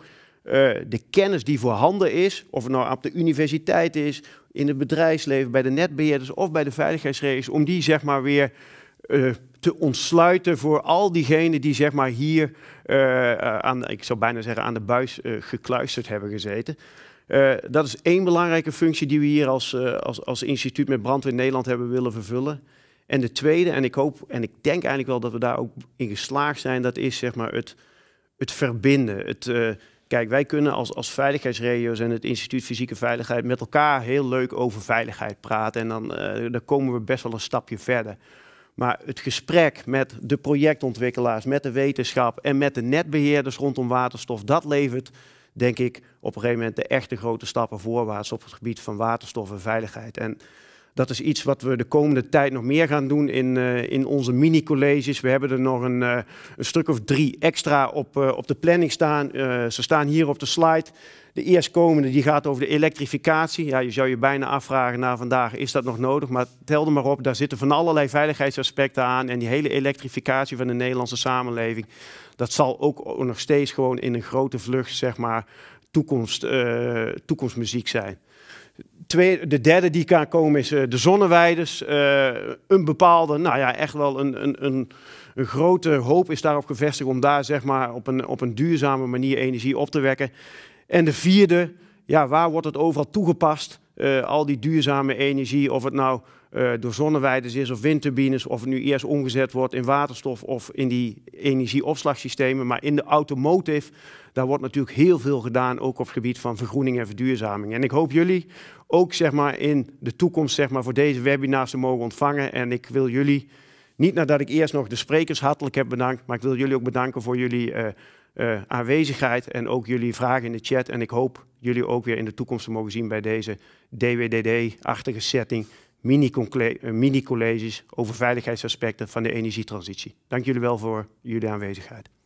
eh, de kennis die voorhanden is, of het nou op de universiteit is, in het bedrijfsleven, bij de netbeheerders of bij de veiligheidsregels, om die zeg maar weer eh, te ontsluiten voor al diegenen die zeg maar hier eh, aan, ik zou bijna zeggen, aan de buis gekluisterd hebben gezeten. dat is één belangrijke functie die we hier als, als, als instituut met brandweer Nederland hebben willen vervullen. En de tweede, en ik hoop en ik denk eigenlijk wel dat we daar ook in geslaagd zijn, dat is zeg maar het, het verbinden. Het, eh, kijk, wij kunnen als, als veiligheidsregio's en het Instituut Fysieke Veiligheid met elkaar heel leuk over veiligheid praten. En dan, eh, dan komen we best wel een stapje verder. Maar het gesprek met de projectontwikkelaars, met de wetenschap en met de netbeheerders rondom waterstof, dat levert denk ik op een gegeven moment de echte grote stappen voorwaarts op het gebied van waterstof en veiligheid. En dat is iets wat we de komende tijd nog meer gaan doen in, eh, in onze mini-colleges. We hebben er nog een, eh, een stuk of drie extra op, eh, op de planning staan. ze staan hier op de slide. De eerstkomende die gaat over de elektrificatie. Ja, je zou je bijna afvragen na vandaag, is dat nog nodig? Maar tel er maar op, daar zitten van allerlei veiligheidsaspecten aan. En die hele elektrificatie van de Nederlandse samenleving... dat zal ook nog steeds gewoon in een grote vlucht, zeg maar, toekomst, toekomstmuziek zijn de derde die kan komen is eh, de zonneweiders. Eh, een bepaalde, nou ja, echt wel een, een, een, een, grote hoop is daarop gevestigd om daar zeg maar op een, op een duurzame manier energie op te wekken. En de vierde, ja, waar wordt het overal toegepast? Eh, al die duurzame energie, of het nou door zonneweiders is of windturbines, of het nu eerst omgezet wordt in waterstof of in die energieopslagsystemen. Maar in de automotive, daar wordt natuurlijk heel veel gedaan, ook op het gebied van vergroening en verduurzaming. En ik hoop jullie ook zeg maar, in de toekomst zeg maar, voor deze webinars te mogen ontvangen. En ik wil jullie, niet nadat ik eerst nog de sprekers hartelijk heb bedankt, maar ik wil jullie ook bedanken voor jullie eh, eh, aanwezigheid en ook jullie vragen in de chat. En ik hoop jullie ook weer in de toekomst te mogen zien bij deze DWDD-achtige setting, eh, mini-colleges over veiligheidsaspecten van de energietransitie. Dank jullie wel voor jullie aanwezigheid.